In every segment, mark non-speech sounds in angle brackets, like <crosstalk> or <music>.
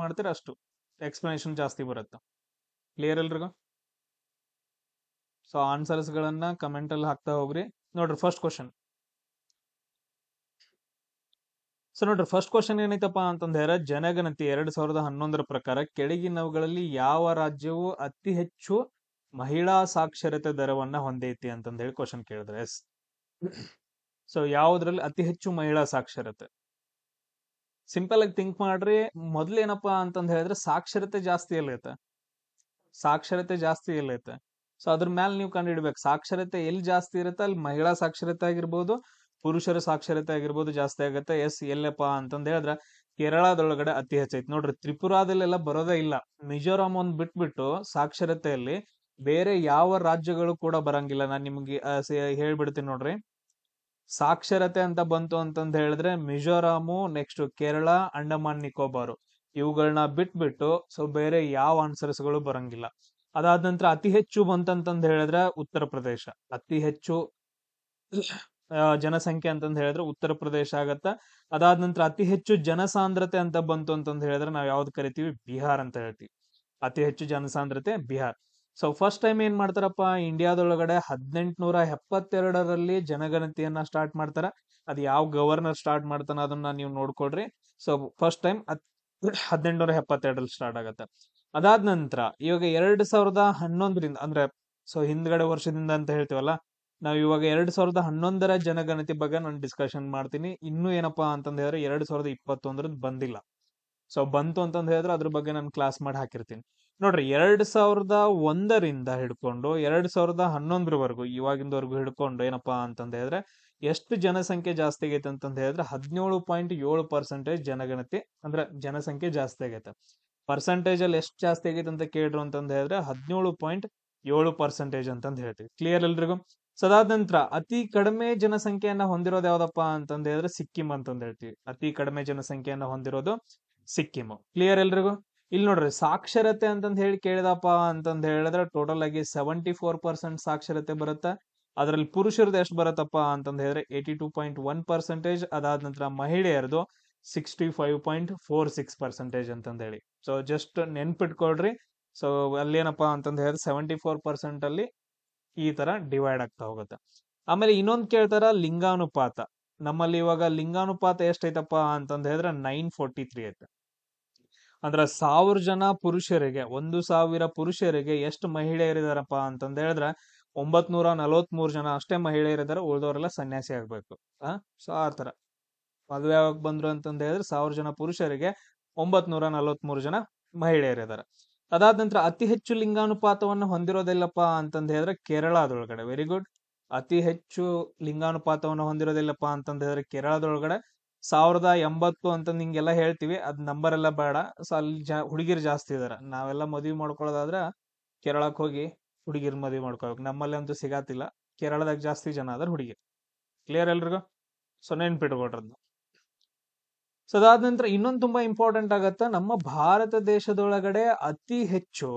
ಮಾಡ್ತೀರ ಅಷ್ಟು ಎಕ್ಸ್ಪ್ಲನೇಷನ್ ಜಾಸ್ತಿ ಬರುತ್ತೆ ಕ್ಲಿಯರ್ ಎಲ್ರಿಗೂ ಸೊ ಆನ್ಸರ್ಸ್ಗಳನ್ನು ಕಮೆಂಟಲ್ಲಿ ಹಾಕ್ತಾ ಹೋಗ್ರಿ ನೋಡ್ರಿ ಫಸ್ಟ್ ಕ್ವಶನ್ ಸೊ ನೋಡ್ರಿ ಫಸ್ಟ್ ಕ್ವಶನ್ ಏನೈತಪ್ಪ ಅಂತಂದ್ರೆ ಜನಗಣತಿ ಎರಡ್ ಸಾವಿರದ ಹನ್ನೊಂದರ ಪ್ರಕಾರ ಕೆಳಗಿನವುಗಳಲ್ಲಿ ಯಾವ ರಾಜ್ಯವು ಅತಿ ಹೆಚ್ಚು ಮಹಿಳಾ ಸಾಕ್ಷರತೆ ದರವನ್ನ ಹೊಂದೈತಿ ಅಂತಂದ ಹೇಳಿ ಕ್ವಶನ್ ಕೇಳಿದ್ರೆ ಎಸ್ ಸೊ ಯಾವುದ್ರಲ್ಲಿ ಅತಿ ಹೆಚ್ಚು ಮಹಿಳಾ ಸಾಕ್ಷರತೆ ಸಿಂಪಲ್ ಆಗಿ ಥಿಂಕ್ ಮಾಡ್ರಿ ಮೊದ್ಲೇನಪ್ಪಾ ಅಂತಂದ್ ಹೇಳಿದ್ರೆ ಸಾಕ್ಷರತೆ ಜಾಸ್ತಿ ಎಲ್ಲೈತೆ ಸಾಕ್ಷರತೆ ಜಾಸ್ತಿ ಎಲ್ಲೈತೆ ಸೊ ಅದ್ರ ಮೇಲೆ ನೀವು ಕಂಡು ಹಿಡ್ಬೇಕು ಸಾಕ್ಷರತೆ ಎಲ್ಲಿ ಜಾಸ್ತಿ ಇರುತ್ತೆ ಅಲ್ಲಿ ಮಹಿಳಾ ಸಾಕ್ಷರತೆ ಆಗಿರ್ಬೋದು ಪುರುಷರ ಸಾಕ್ಷರತೆ ಆಗಿರ್ಬೋದು ಜಾಸ್ತಿ ಆಗುತ್ತೆ ಎಸ್ ಎಲ್ಲಪ್ಪ ಅಂತಂದ ಹೇಳಿದ್ರೆ ಕೇರಳದೊಳಗಡೆ ಅತಿ ಹೆಚ್ಚೈತಿ ನೋಡ್ರಿ ಎಲ್ಲ ಬರೋದೇ ಇಲ್ಲ ಮಿಜೋರಾಂ ಒಂದ್ ಬಿಟ್ಬಿಟ್ಟು ಸಾಕ್ಷರತೆಯಲ್ಲಿ ಬೇರೆ ಯಾವ ರಾಜ್ಯಗಳು ಕೂಡ ಬರಂಗಿಲ್ಲ ನಾನು ನಿಮ್ಗೆ ಹೇಳ್ಬಿಡ್ತೀನಿ ನೋಡ್ರಿ ಸಾಕ್ಷರತೆ ಅಂತ ಬಂತು ಅಂತಂದು ಹೇಳಿದ್ರೆ ಮಿಜೋರಾಮು ನೆಕ್ಸ್ಟ್ ಕೇರಳ ಅಂಡಮಾನ್ ನಿಕೋಬಾರು ಇವುಗಳನ್ನ ಬಿಟ್ಬಿಟ್ಟು ಸೊ ಬೇರೆ ಯಾವ ಆನ್ಸರ್ಸ್ಗಳು ಬರಂಗಿಲ್ಲ ಅದಾದ ನಂತರ ಅತಿ ಹೆಚ್ಚು ಬಂತಂತಂದು ಹೇಳಿದ್ರೆ ಉತ್ತರ ಪ್ರದೇಶ ಅತಿ ಹೆಚ್ಚು ಜನಸಂಖ್ಯೆ ಅಂತಂದು ಹೇಳಿದ್ರೆ ಉತ್ತರ ಪ್ರದೇಶ ಆಗತ್ತ ಅದಾದ ನಂತರ ಅತಿ ಹೆಚ್ಚು ಜನಸಾಂದ್ರತೆ ಅಂತ ಬಂತು ಅಂತಂದು ಹೇಳಿದ್ರೆ ನಾವು ಯಾವ್ದು ಕರಿತೀವಿ ಬಿಹಾರ್ ಅಂತ ಹೇಳ್ತೀವಿ ಅತಿ ಹೆಚ್ಚು ಜನಸಾಂದ್ರತೆ ಬಿಹಾರ್ ಸೊ ಫಸ್ಟ್ ಟೈಮ್ ಏನ್ ಮಾಡ್ತಾರಪ್ಪ ಇಂಡಿಯಾದೊಳಗಡೆ ಹದಿನೆಂಟುನೂರ ಎಪ್ಪತ್ತೆರಡರಲ್ಲಿ ಜನಗಣತಿಯನ್ನ ಸ್ಟಾರ್ಟ್ ಮಾಡ್ತಾರ ಅದ್ ಯಾವ ಗವರ್ನರ್ ಸ್ಟಾರ್ಟ್ ಮಾಡ್ತಾನ ಅದನ್ನ ನೀವು ನೋಡ್ಕೊಳ್ರಿ ಸೊ ಫಸ್ಟ್ ಟೈಮ್ ಹದಿನೆಂಟುನೂರ ಎಪ್ಪತ್ತೆರಡರಲ್ಲಿ ಸ್ಟಾರ್ಟ್ ಆಗತ್ತೆ ಅದಾದ ನಂತರ ಇವಾಗ ಎರಡ್ ಸಾವಿರದ ಹನ್ನೊಂದರಿಂದ ಅಂದ್ರೆ ಸೊ ಹಿಂದ್ಗಡೆ ವರ್ಷದಿಂದ ಅಂತ ಹೇಳ್ತೀವಲ್ಲ ನಾವ್ ಇವಾಗ ಎರಡ್ ಸಾವಿರದ ಹನ್ನೊಂದರ ಜನಗಣತಿ ಬಗ್ಗೆ ನಾನು ಡಿಸ್ಕಷನ್ ಮಾಡ್ತೀನಿ ಇನ್ನೂ ಏನಪ್ಪಾ ಅಂತಂದ್ರೆ ಎರಡ್ ಸಾವಿರದ ಇಪ್ಪತ್ತೊಂದರದ್ದು ಬಂದಿಲ್ಲ ಸೊ ಬಂತು ಅಂತಂದು ಹೇಳಿದ್ರೆ ಅದ್ರ ಬಗ್ಗೆ ನಾನು ಕ್ಲಾಸ್ ಮಾಡಿ ಹಾಕಿರ್ತೀನಿ ನೋಡ್ರಿ ಎರಡ್ ಸಾವಿರದ ಒಂದರಿಂದ ಹಿಡ್ಕೊಂಡು ಎರಡ್ ಸಾವಿರದ ಹನ್ನೊಂದ್ರವರೆಗೂ ಇವಾಗಿಂದವರೆಗೂ ಹಿಡ್ಕೊಂಡು ಏನಪ್ಪಾ ಅಂತಂದು ಹೇಳಿದ್ರೆ ಎಷ್ಟು ಜನಸಂಖ್ಯೆ ಜಾಸ್ತಿ ಆಗೈತೆ ಅಂತಂದು ಹೇಳಿದ್ರೆ ಹದಿನೇಳು ಪಾಯಿಂಟ್ ಏಳು ಪರ್ಸೆಂಟೇಜ್ ಜನಗಣತಿ ಅಂದ್ರೆ ಜನಸಂಖ್ಯೆ ಜಾಸ್ತಿ ಆಗೈತೆ ಪರ್ಸೆಂಟೇಜ್ ಅಲ್ಲಿ ಎಷ್ಟು ಜಾಸ್ತಿ ಆಗೈತೆ ಅಂತ ಕೇಳ್ರು ಅಂತಂದು ಹೇಳಿದ್ರೆ ಹದಿನೇಳು ಪಾಯಿಂಟ್ ಏಳು ಪರ್ಸೆಂಟೇಜ್ ಅಂತಂದು ಹೇಳ್ತೀವಿ ಕ್ಲಿಯರ್ ಎಲ್ರಿಗೂ ಸದಾದ ನಂತರ ಅತಿ ಕಡಿಮೆ ಜನಸಂಖ್ಯೆಯನ್ನ ಹೊಂದಿರೋದು ಯಾವ್ದಪ್ಪ ಅಂತಂದು ಸಿಕ್ಕಿಂ ಅಂತಂದ ಹೇಳ್ತೀವಿ ಅತಿ ಕಡಿಮೆ ಜನಸಂಖ್ಯೆಯನ್ನ ಹೊಂದಿರೋದು ಸಿಕ್ಕಿಮು ಕ್ಲಿಯರ್ ಎಲ್ರಿಗೂ ಇಲ್ಲಿ ನೋಡ್ರಿ ಸಾಕ್ಷರತೆ ಅಂತಂದ ಹೇಳಿ ಕೇಳಿದಪ್ಪ ಅಂತಂದ ಹೇಳಿದ್ರೆ ಟೋಟಲ್ ಆಗಿ ಸೆವೆಂಟಿ ಫೋರ್ ಪರ್ಸೆಂಟ್ ಸಾಕ್ಷರತೆ ಬರುತ್ತೆ ಅದರಲ್ಲಿ ಪುರುಷರದ್ದು ಎಷ್ಟು ಬರುತ್ತಪ್ಪ ಅಂತಂದ ಹೇಳಿದ್ರೆ eighty two point one percentage ಅದಾದ ನಂತರ ಮಹಿಳೆಯರದು sixty five point four six percentage ಅಂತಂದ ಹೇಳಿ ಸೊ ಜಸ್ಟ್ ನೆನ್ಪಿಟ್ಕೊಳ್ರಿ ಸೊ ಅಲ್ಲೇನಪ್ಪ ಅಂತಂದ ಹೇಳಿದ್ರೆ ಸೆವೆಂಟಿ ಫೋರ್ ಪರ್ಸೆಂಟ್ ಅಲ್ಲಿ ಈ ತರ ಡಿವೈಡ್ ಆಗ್ತಾ ಹೋಗುತ್ತೆ ಆಮೇಲೆ ಇನ್ನೊಂದು ಕೇಳ್ತಾರ ಲಿಂಗಾನುಪಾತ ನಮ್ಮಲ್ಲಿ ಇವಾಗ ಲಿಂಗಾನುಪಾತ ಎಷ್ಟೈತಪ್ಪ ಅಂತಂದ ಹೇಳಿದ್ರೆ ನೈನ್ ಫೋರ್ಟಿ ತ್ರೀ ಐತೆ ಅಂದ್ರೆ ಸಾವಿರ ಜನ ಪುರುಷರಿಗೆ ಒಂದು ಸಾವಿರ ಪುರುಷರಿಗೆ ಎಷ್ಟು ಮಹಿಳೆಯರಿದಾರಪ್ಪ ಅಂತಂದ ಹೇಳಿದ್ರೆ ಒಂಬತ್ ನೂರ ಮೂರು ಜನ ಅಷ್ಟೇ ಮಹಿಳೆಯರಿದ್ದಾರೆ ಉಳಿದವರೆಲ್ಲ ಸನ್ಯಾಸಿ ಆಗ್ಬೇಕು ಆ ಸೊ ಆ ತರ ಮದುವೆ ಯಾವಾಗ ಬಂದ್ರು ಅಂತಂದ ಹೇಳಿದ್ರೆ ಸಾವಿರ ಜನ ಪುರುಷರಿಗೆ ಒಂಬತ್ ನೂರ ಮೂರು ಜನ ಮಹಿಳೆಯರಿದ್ದಾರೆ ಅದಾದ ನಂತರ ಅತಿ ಹೆಚ್ಚು ಲಿಂಗಾನುಪಾತವನ್ನು ಹೊಂದಿರೋದಿಲ್ಲಪ್ಪ ಅಂತಂದ ಹೇಳಿದ್ರೆ ಕೇರಳದೊಳಗಡೆ ವೆರಿ ಗುಡ್ ಅತಿ ಹೆಚ್ಚು ಲಿಂಗಾನುಪಾತವನ್ನು ಹೊಂದಿರೋದಿಲ್ಲಪ್ಪ ಅಂತಂದ್ರೆ ಕೇರಳದೊಳಗಡೆ ಸಾವಿರದ ಎಂಬತ್ತು ಅಂತ ನಿಂಗೆಲ್ಲ ಹೇಳ್ತೀವಿ ಅದ್ ನಂಬರ್ ಎಲ್ಲ ಬೇಡ ಸೊ ಅಲ್ಲಿ ಜಾ ಹುಡುಗಿರ್ ಜಾಸ್ತಿ ಇದಾರೆ ನಾವೆಲ್ಲ ಮದ್ವಿ ಮಾಡ್ಕೊಳ್ಳೋದಾದ್ರೆ ಕೇರಳಕ್ಕೆ ಹೋಗಿ ಹುಡುಗಿರ್ ಮದ್ವಿ ಮಾಡ್ಕೊಬೇಕು ನಮ್ಮಲ್ಲಿ ಅಂತೂ ಸಿಗಾತಿಲ್ಲ ಕೇರಳದಾಗ ಜಾಸ್ತಿ ಜನ ಆದ್ರ ಹುಡುಗಿರ್ ಕ್ಲಿಯರ್ ಎಲ್ರಿಗೂ ಸೊ ನೆನ್ಪಿಟ್ಕೊಟ್ರದ್ದು ಸೊ ಅದಾದ ನಂತರ ಇನ್ನೊಂದು ತುಂಬಾ ಇಂಪಾರ್ಟೆಂಟ್ ಆಗತ್ತ ನಮ್ಮ ಭಾರತ ದೇಶದೊಳಗಡೆ ಅತಿ ಹೆಚ್ಚು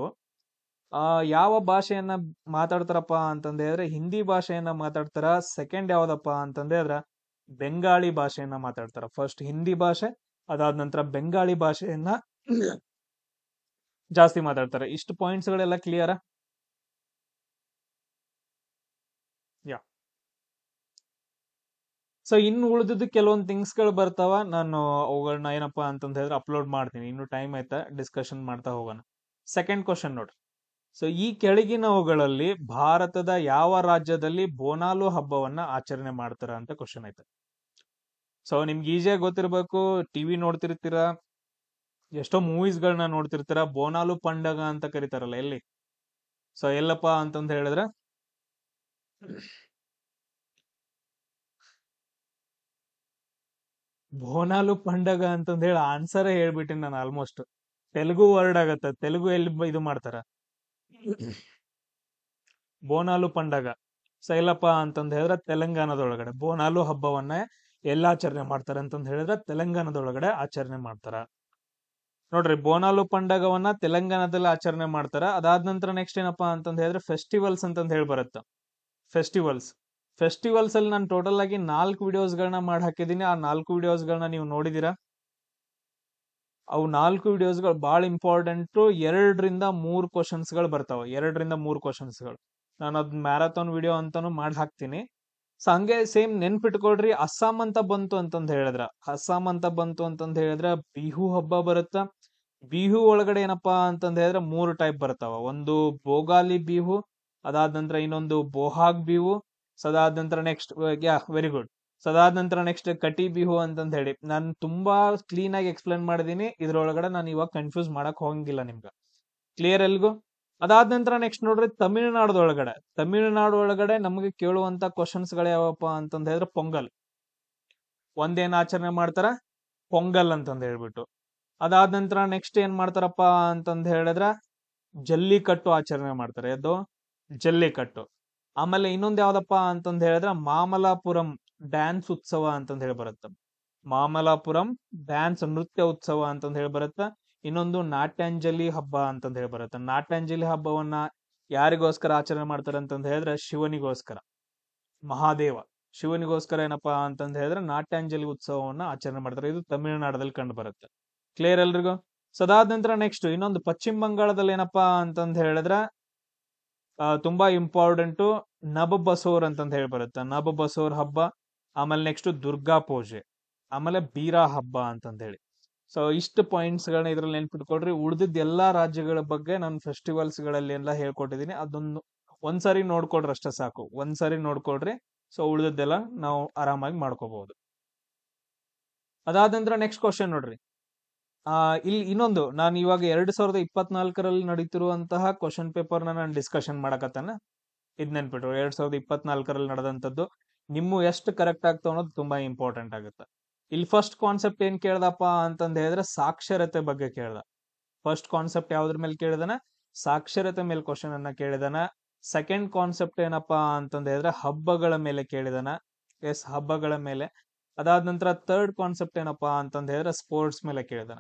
ಆ ಯಾವ ಭಾಷೆಯನ್ನ ಮಾತಾಡ್ತಾರಪ್ಪ ಅಂತಂದ್ರೆ ಹಿಂದಿ ಭಾಷೆಯನ್ನ ಮಾತಾಡ್ತಾರ ಸೆಕೆಂಡ್ ಯಾವ್ದಪ್ಪ ಅಂತಂದ್ರೆ ಬೆಂಗಾಳಿ ಭಾಷೆಯನ್ನ ಮಾತಾಡ್ತಾರೆ ಫಸ್ಟ್ ಹಿಂದಿ ಭಾಷೆ ಅದಾದ ನಂತರ ಬೆಂಗಾಳಿ ಭಾಷೆಯನ್ನ ಜಾಸ್ತಿ ಮಾತಾಡ್ತಾರೆ ಇಷ್ಟು ಪಾಯಿಂಟ್ಸ್ ಗಳೆಲ್ಲ ಯಾ ಸೊ ಇನ್ನು ಉಳಿದಿದ್ದು ಕೆಲವೊಂದು ಗಳು ಬರ್ತಾವ ನಾನು ಅವುಗಳನ್ನ ಏನಪ್ಪಾ ಅಂತ ಹೇಳಿದ್ರೆ ಅಪ್ಲೋಡ್ ಮಾಡ್ತೀನಿ ಇನ್ನು ಟೈಮ್ ಆಯ್ತಾ ಡಿಸ್ಕಷನ್ ಮಾಡ್ತಾ ಹೋಗೋಣ ಸೆಕೆಂಡ್ ಕ್ವಶನ್ ನೋಡ್ರಿ ಸೊ ಈ ಕೆಳಗಿನವುಗಳಲ್ಲಿ ಭಾರತದ ಯಾವ ರಾಜ್ಯದಲ್ಲಿ ಬೋನಾಲು ಹಬ್ಬವನ್ನ ಆಚರಣೆ ಮಾಡ್ತಾರ ಅಂತ ಕ್ವಶನ್ ಐತೆ ಸೊ ನಿಮ್ಗೆ ಈಜಿಯಾಗಿ ಗೊತ್ತಿರಬೇಕು ಟಿವಿ ನೋಡ್ತಿರ್ತೀರ ಎಷ್ಟೋ ಮೂವೀಸ್ಗಳನ್ನ ನೋಡ್ತಿರ್ತೀರ ಬೋನಾಲು ಪಂಡಗ ಅಂತ ಕರಿತಾರಲ್ಲ ಎಲ್ಲಿ ಸೊ ಎಲ್ಲಪ್ಪ ಅಂತಂದ ಹೇಳಿದ್ರೆ ಬೋನಾಲು ಪಂಡಗ ಅಂತಂದ ಹೇಳಿ ಆನ್ಸರ್ ಹೇಳ್ಬಿಟ್ಟಿನಿ ನಾನು ಆಲ್ಮೋಸ್ಟ್ ತೆಲುಗು ವರ್ಡ್ ಆಗತ್ತ ತೆಲುಗು ಎಲ್ಲಿ ಇದು ಮಾಡ್ತಾರ <coughs> ಬೋನಾಲು ಪಂಡಗ ಸೈಲಪ್ಪ ಅಂತಂದು ಹೇಳಿದ್ರೆ ತೆಲಂಗಾಣದೊಳಗಡೆ ಬೋನಾಲು ಹಬ್ಬವನ್ನ ಎಲ್ಲ ಆಚರಣೆ ಮಾಡ್ತಾರೆ ಅಂತಂದು ಹೇಳಿದ್ರೆ ತೆಲಂಗಾಣದೊಳಗಡೆ ಆಚರಣೆ ಮಾಡ್ತಾರ ನೋಡ್ರಿ ಬೋನಾಲು ಪಂಡಗವನ್ನ ತೆಲಂಗಾಣದಲ್ಲಿ ಆಚರಣೆ ಮಾಡ್ತಾರ ಅದಾದ ನಂತರ ನೆಕ್ಸ್ಟ್ ಏನಪ್ಪಾ ಅಂತಂದು ಹೇಳಿದ್ರೆ ಫೆಸ್ಟಿವಲ್ಸ್ ಅಂತಂದು ಹೇಳಿ ಬರುತ್ತೆ ಫೆಸ್ಟಿವಲ್ಸ್ ಫೆಸ್ಟಿವಲ್ಸ್ ಅಲ್ಲಿ ನಾನು ಟೋಟಲ್ ಆಗಿ ನಾಲ್ಕು ವಿಡಿಯೋಸ್ಗಳನ್ನ ಮಾಡಿ ಹಾಕಿದ್ದೀನಿ ಆ ನಾಲ್ಕು ವಿಡಿಯೋಸ್ಗಳನ್ನ ನೀವು ನೋಡಿದೀರಾ ಅವು ನಾಲ್ಕು ವಿಡಿಯೋಸ್ಗಳು ಭಾಳ ಇಂಪಾರ್ಟೆಂಟು ಎರಡರಿಂದ ಮೂರು ಕ್ವಶನ್ಸ್ಗಳು ಬರ್ತಾವೆ ಎರಡರಿಂದ ಮೂರು ಕ್ವಶನ್ಸ್ಗಳು ನಾನು ಅದು ಮ್ಯಾರಥಾನ್ ವಿಡಿಯೋ ಅಂತಾನೂ ಮಾಡಿ ಹಾಕ್ತೀನಿ ಸೊ ಹಂಗೆ ಸೇಮ್ ನೆನ್ಪಿಟ್ಕೊಳ್ರಿ ಅಸ್ಸಾಂ ಅಂತ ಬಂತು ಅಂತಂದು ಹೇಳಿದ್ರ ಅಸ್ಸಾಂ ಅಂತ ಬಂತು ಅಂತಂದು ಹೇಳಿದ್ರೆ ಬಿಹು ಹಬ್ಬ ಬರುತ್ತ ಬಿಹು ಒಳಗಡೆ ಏನಪ್ಪಾ ಅಂತಂದು ಹೇಳಿದ್ರೆ ಮೂರು ಟೈಪ್ ಬರ್ತಾವ ಒಂದು ಬೋಗಾಲಿ ಬಿಹು ಅದಾದ ನಂತರ ಇನ್ನೊಂದು ಬೋಹಾಗ್ ಬಿಹು ಸೊ ಅದಾದ ನಂತರ next yeah very good so ಅದಾದ ನಂತರ ನೆಕ್ಸ್ಟ್ ಕಟಿ ಬಿಹು ಅಂತಂದ ಹೇಳಿ ನಾನು ತುಂಬಾ ಕ್ಲೀನ್ ಆಗಿ ಎಕ್ಸ್ಪ್ಲೇನ್ ಮಾಡಿದೀನಿ ಇದ್ರೊಳಗಡೆ ನಾನು ಇವಾಗ ಕನ್ಫ್ಯೂಸ್ ಮಾಡಕ್ ಹೋಗಂಗಿಲ್ಲ ನಿಮ್ಗೆ ಕ್ಲಿಯರ್ ಎಲ್ಗೂ ಅದಾದ ನಂತರ ನೆಕ್ಸ್ಟ್ ನೋಡ್ರಿ ತಮಿಳುನಾಡದೊಳಗಡೆ ತಮಿಳುನಾಡು ಒಳಗಡೆ ನಮಗೆ ಕೇಳುವಂತ ಕ್ವಶನ್ಸ್ ಗಳು ಯಾವಪ್ಪ ಅಂತಂದ ಹೇಳಿದ್ರೆ ಪೊಂಗಲ್ ಒಂದೇನ್ ಆಚರಣೆ ಮಾಡ್ತಾರ ಪೊಂಗಲ್ ಅಂತಂದ ಹೇಳ್ಬಿಟ್ಟು ಅದಾದ ನಂತರ ನೆಕ್ಸ್ಟ್ ಏನ್ ಮಾಡ್ತಾರಪ್ಪ ಅಂತಂದ ಹೇಳಿದ್ರೆ ಜಲ್ಲಿಕಟ್ಟು ಆಚರಣೆ ಮಾಡ್ತಾರೆ ಅದು ಜಲ್ಲಿಕಟ್ಟು ಆಮೇಲೆ ಇನ್ನೊಂದ್ ಯಾವ್ದಪ್ಪ ಅಂತಂದ ಹೇಳಿದ್ರೆ ಮಾಮಲಾಪುರಂ ಡ್ಯಾನ್ಸ್ ಉತ್ಸವ ಅಂತಂದ್ ಹೇಳಿ ಬರುತ್ತೆ ಮಾಮಲಾಪುರಂ ಡ್ಯಾನ್ಸ್ ನೃತ್ಯ ಉತ್ಸವ ಅಂತಂದ್ ಹೇಳಿ ಬರುತ್ತೆ ಇನ್ನೊಂದು ನಾಟ್ಯಾಂಜಲಿ ಹಬ್ಬ ಅಂತಂದ್ ಹೇಳಿ ಬರುತ್ತೆ ನಾಟ್ಯಾಂಜಲಿ ಹಬ್ಬವನ್ನ ಯಾರಿಗೋಸ್ಕರ ಆಚರಣೆ ಮಾಡ್ತಾರೆ ಅಂತಂದ್ ಹೇಳಿದ್ರೆ ಶಿವನಿಗೋಸ್ಕರ ಮಹಾದೇವ ಶಿವನಿಗೋಸ್ಕರ ಏನಪ್ಪಾ ಅಂತಂದ್ ಹೇಳಿದ್ರೆ ನಾಟ್ಯಾಂಜಲಿ ಉತ್ಸವವನ್ನ ಆಚರಣೆ ಮಾಡ್ತಾರೆ ಇದು ತಮಿಳುನಾಡದಲ್ಲಿ ಕಂಡು ಬರುತ್ತೆ ಕ್ಲಿಯರ್ ಎಲ್ರಿಗೂ ಸದಾದ ನಂತರ ನೆಕ್ಸ್ಟ್ ಇನ್ನೊಂದು ಪಶ್ಚಿಮ ಬಂಗಾಳದಲ್ಲಿ ಏನಪ್ಪಾ ಅಂತಂದ್ ಹೇಳಿದ್ರೆ ತುಂಬಾ ಇಂಪಾರ್ಟೆಂಟು ನಬ ಬಸೋರ್ ಅಂತಂದ್ ಹೇಳಿ ಬರುತ್ತೆ ನಬ ಬಸೋರ್ ಹಬ್ಬ ಆಮೇಲೆ ನೆಕ್ಸ್ಟ್ ದುರ್ಗಾ ಪೂಜೆ ಆಮೇಲೆ ಬೀರಾ ಹಬ್ಬ ಅಂತಂದೇಳಿ ಸೊ ಇಷ್ಟು ಪಾಯಿಂಟ್ಸ್ಗಳನ್ನ ಇದ್ರಲ್ಲಿ ನೆನ್ಪಿಟ್ಕೊಳ್ರಿ ಉಳಿದಿದ್ದ ಎಲ್ಲಾ ರಾಜ್ಯಗಳ ಬಗ್ಗೆ ನಾನು ಫೆಸ್ಟಿವಲ್ಸ್ಗಳಲ್ಲಿ ಎಲ್ಲ ಹೇಳ್ಕೊಟ್ಟಿದ್ದೀನಿ ಅದೊಂದು ಒಂದ್ಸರಿ ನೋಡ್ಕೊಡ್ರಿ ಅಷ್ಟೇ ಸಾಕು ಒಂದ್ಸರಿ ನೋಡ್ಕೊಳ್ರಿ ಸೊ ಉಳಿದಿದ್ದೆಲ್ಲ ನಾವು ಆರಾಮಾಗಿ ಮಾಡ್ಕೋಬಹುದು ಅದಾದ ನಂತರ ನೆಕ್ಸ್ಟ್ ಕ್ವಶನ್ ನೋಡ್ರಿ ಆ ಇಲ್ಲಿ ಇನ್ನೊಂದು ನಾನು ಇವಾಗ ಎರಡ್ ಸಾವಿರದ ಇಪ್ಪತ್ನಾಲ್ಕರಲ್ಲಿ ನಡೀತಿರುವಂತಹ ಕ್ವಶನ್ ಪೇಪರ್ನ ನಾನು ಡಿಸ್ಕಷನ್ ಮಾಡಕತ್ತಾನ ಇದ್ ನೆನ್ಪಿಟ್ರು ಎರಡ್ ಸಾವಿರದ ಇಪ್ಪತ್ನಾಲ್ಕರಲ್ಲಿ ನಡೆದಂತದ್ದು ನಿಮ್ಮ ಎಷ್ಟು ಕರೆಕ್ಟ್ ಆಗ್ತಾವ ಅನ್ನೋದು ತುಂಬಾ ಇಂಪಾರ್ಟೆಂಟ್ ಆಗುತ್ತೆ ಇಲ್ಲಿ ಫಸ್ಟ್ ಕಾನ್ಸೆಪ್ಟ್ ಏನ್ ಕೇಳ್ದಪ್ಪ ಅಂತಂದ ಹೇಳಿದ್ರೆ ಸಾಕ್ಷರತೆ ಬಗ್ಗೆ ಕೇಳ್ದ ಫಸ್ಟ್ ಕಾನ್ಸೆಪ್ಟ್ ಯಾವ್ದ್ರ ಮೇಲೆ ಕೇಳಿದನ ಸಾಕ್ಷರತೆ ಮೇಲೆ ಕ್ವಶನ್ ಅನ್ನ ಕೇಳಿದನ ಸೆಕೆಂಡ್ ಕಾನ್ಸೆಪ್ಟ್ ಏನಪ್ಪಾ ಅಂತಂದ ಹೇಳಿದ್ರೆ ಹಬ್ಬಗಳ ಮೇಲೆ ಕೇಳಿದನ ಎಸ್ ಹಬ್ಬಗಳ ಮೇಲೆ ಅದಾದ ನಂತರ ಥರ್ಡ್ ಕಾನ್ಸೆಪ್ಟ್ ಏನಪ್ಪಾ ಅಂತಂದ ಹೇಳಿದ್ರೆ ಸ್ಪೋರ್ಟ್ಸ್ ಮೇಲೆ ಕೇಳಿದನ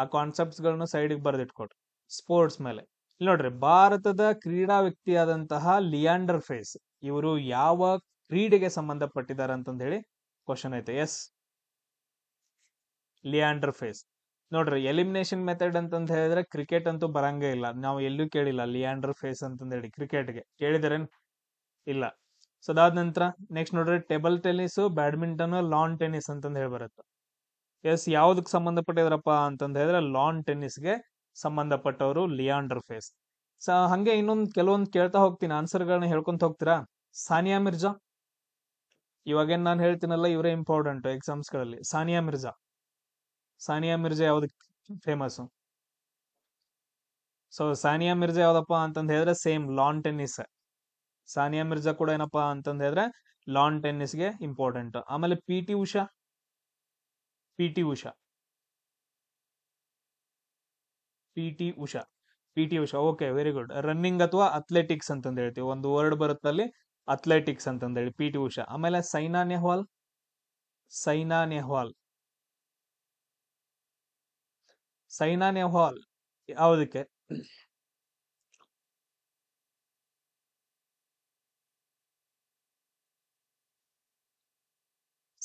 ಆ ಕಾನ್ಸೆಪ್ಟ್ಸ್ ಗಳನ್ನ ಸೈಡ್ಗೆ ಬರೆದಿಟ್ಕೊಟ್ರು ಸ್ಪೋರ್ಟ್ಸ್ ಮೇಲೆ ನೋಡ್ರಿ ಭಾರತದ ಕ್ರೀಡಾ ವ್ಯಕ್ತಿಯಾದಂತಹ ಲಿಯಾಂಡರ್ ಫೇಸ್ ಇವರು ಯಾವ ಕ್ರೀಡೆಗೆ ಸಂಬಂಧಪಟ್ಟಿದ್ದಾರೆ ಅಂತಂದು ಹೇಳಿ ಕ್ವಶನ್ ಐತೆ ಎಸ್ ಲಿಯಾಂಡರ್ ಫೇಸ್ ನೋಡ್ರಿ ಎಲಿಮಿನೇಷನ್ ಮೆಥಡ್ ಅಂತಂದು ಹೇಳಿದ್ರೆ ಕ್ರಿಕೆಟ್ ಅಂತೂ ಬರಂಗೇ ಇಲ್ಲ ನಾವು ಎಲ್ಲೂ ಕೇಳಿಲ್ಲ ಲಿಯಾಂಡರ್ ಫೇಸ್ ಅಂತಂದು ಹೇಳಿ ಕ್ರಿಕೆಟ್ಗೆ ಕೇಳಿದರೇನ್ ಇಲ್ಲ ಸೊ ಅದಾದ ನಂತರ ನೆಕ್ಸ್ಟ್ ನೋಡ್ರಿ table tennis badminton lawn tennis ಅಂತಂದು ಹೇಳಿ ಬರುತ್ತೆ ಎಸ್ ಯಾವ್ದಕ್ಕೆ ಸಂಬಂಧಪಟ್ಟಿದ್ರಪ್ಪ ಅಂತಂದು ಹೇಳಿದ್ರೆ ಲಾನ್ ಟೆನಿಸ್ಗೆ ಸಂಬಂಧಪಟ್ಟವರು ಲಿಯಾಂಡರ್ ಫೇಸ್ ಸೊ ಹಂಗೆ ಇನ್ನೊಂದು ಕೆಲವೊಂದು ಕೇಳ್ತಾ ಹೋಗ್ತೀನಿ ಆನ್ಸರ್ಗಳನ್ನ ಹೇಳ್ಕೊಂತ ಹೋಗ್ತೀರಾ ಸಾನಿಯಾ ಮಿರ್ಜಾ ಇವಾಗೇನು ನಾನು ಹೇಳ್ತೀನಲ್ಲ ಇವರೇ ಎಕ್ಸಾಮ್ಸ್ ಗಳಲ್ಲಿ ಸಾನಿಯಾ ಮಿರ್ಜಾ ಸಾನಿಯಾ ಮಿರ್ಜಾ ಯಾವ್ದು ಫೇಮಸ್ ಸೊ ಸಾನಿಯಾ ಮಿರ್ಜಾ ಯಾವ್ದಪ್ಪ ಅಂತಂದ ಹೇಳಿದ್ರೆ same lawn tennis Sania Mirza ಕೂಡ ಏನಪ್ಪಾ ಅಂತಂದ ಹೇಳಿದ್ರೆ ಲಾನ್ ಗೆ ಇಂಪಾರ್ಟೆಂಟ್ ಆಮೇಲೆ P T Usha P T Usha P T Usha P T Usha okay very good running ಅಥವಾ ಅಥ್ಲೆಟಿಕ್ಸ್ ಅಂತಂದ ಹೇಳ್ತೀವಿ ಒಂದು ವರ್ಡ್ ಬರುತ್ತಲ್ಲಿ एथलेटिक्स ಅಂತ ಅಂದ್ರೆ ಪಿ ಟುಷಾ ಆಮೇಲೆ ಸೈನಾನೆಹವಾಲ್ ಸೈನಾನೆಹವಾಲ್ ಸೈನಾನೆಹವಾಲ್ ಈ ಅವಧಕ್ಕೆ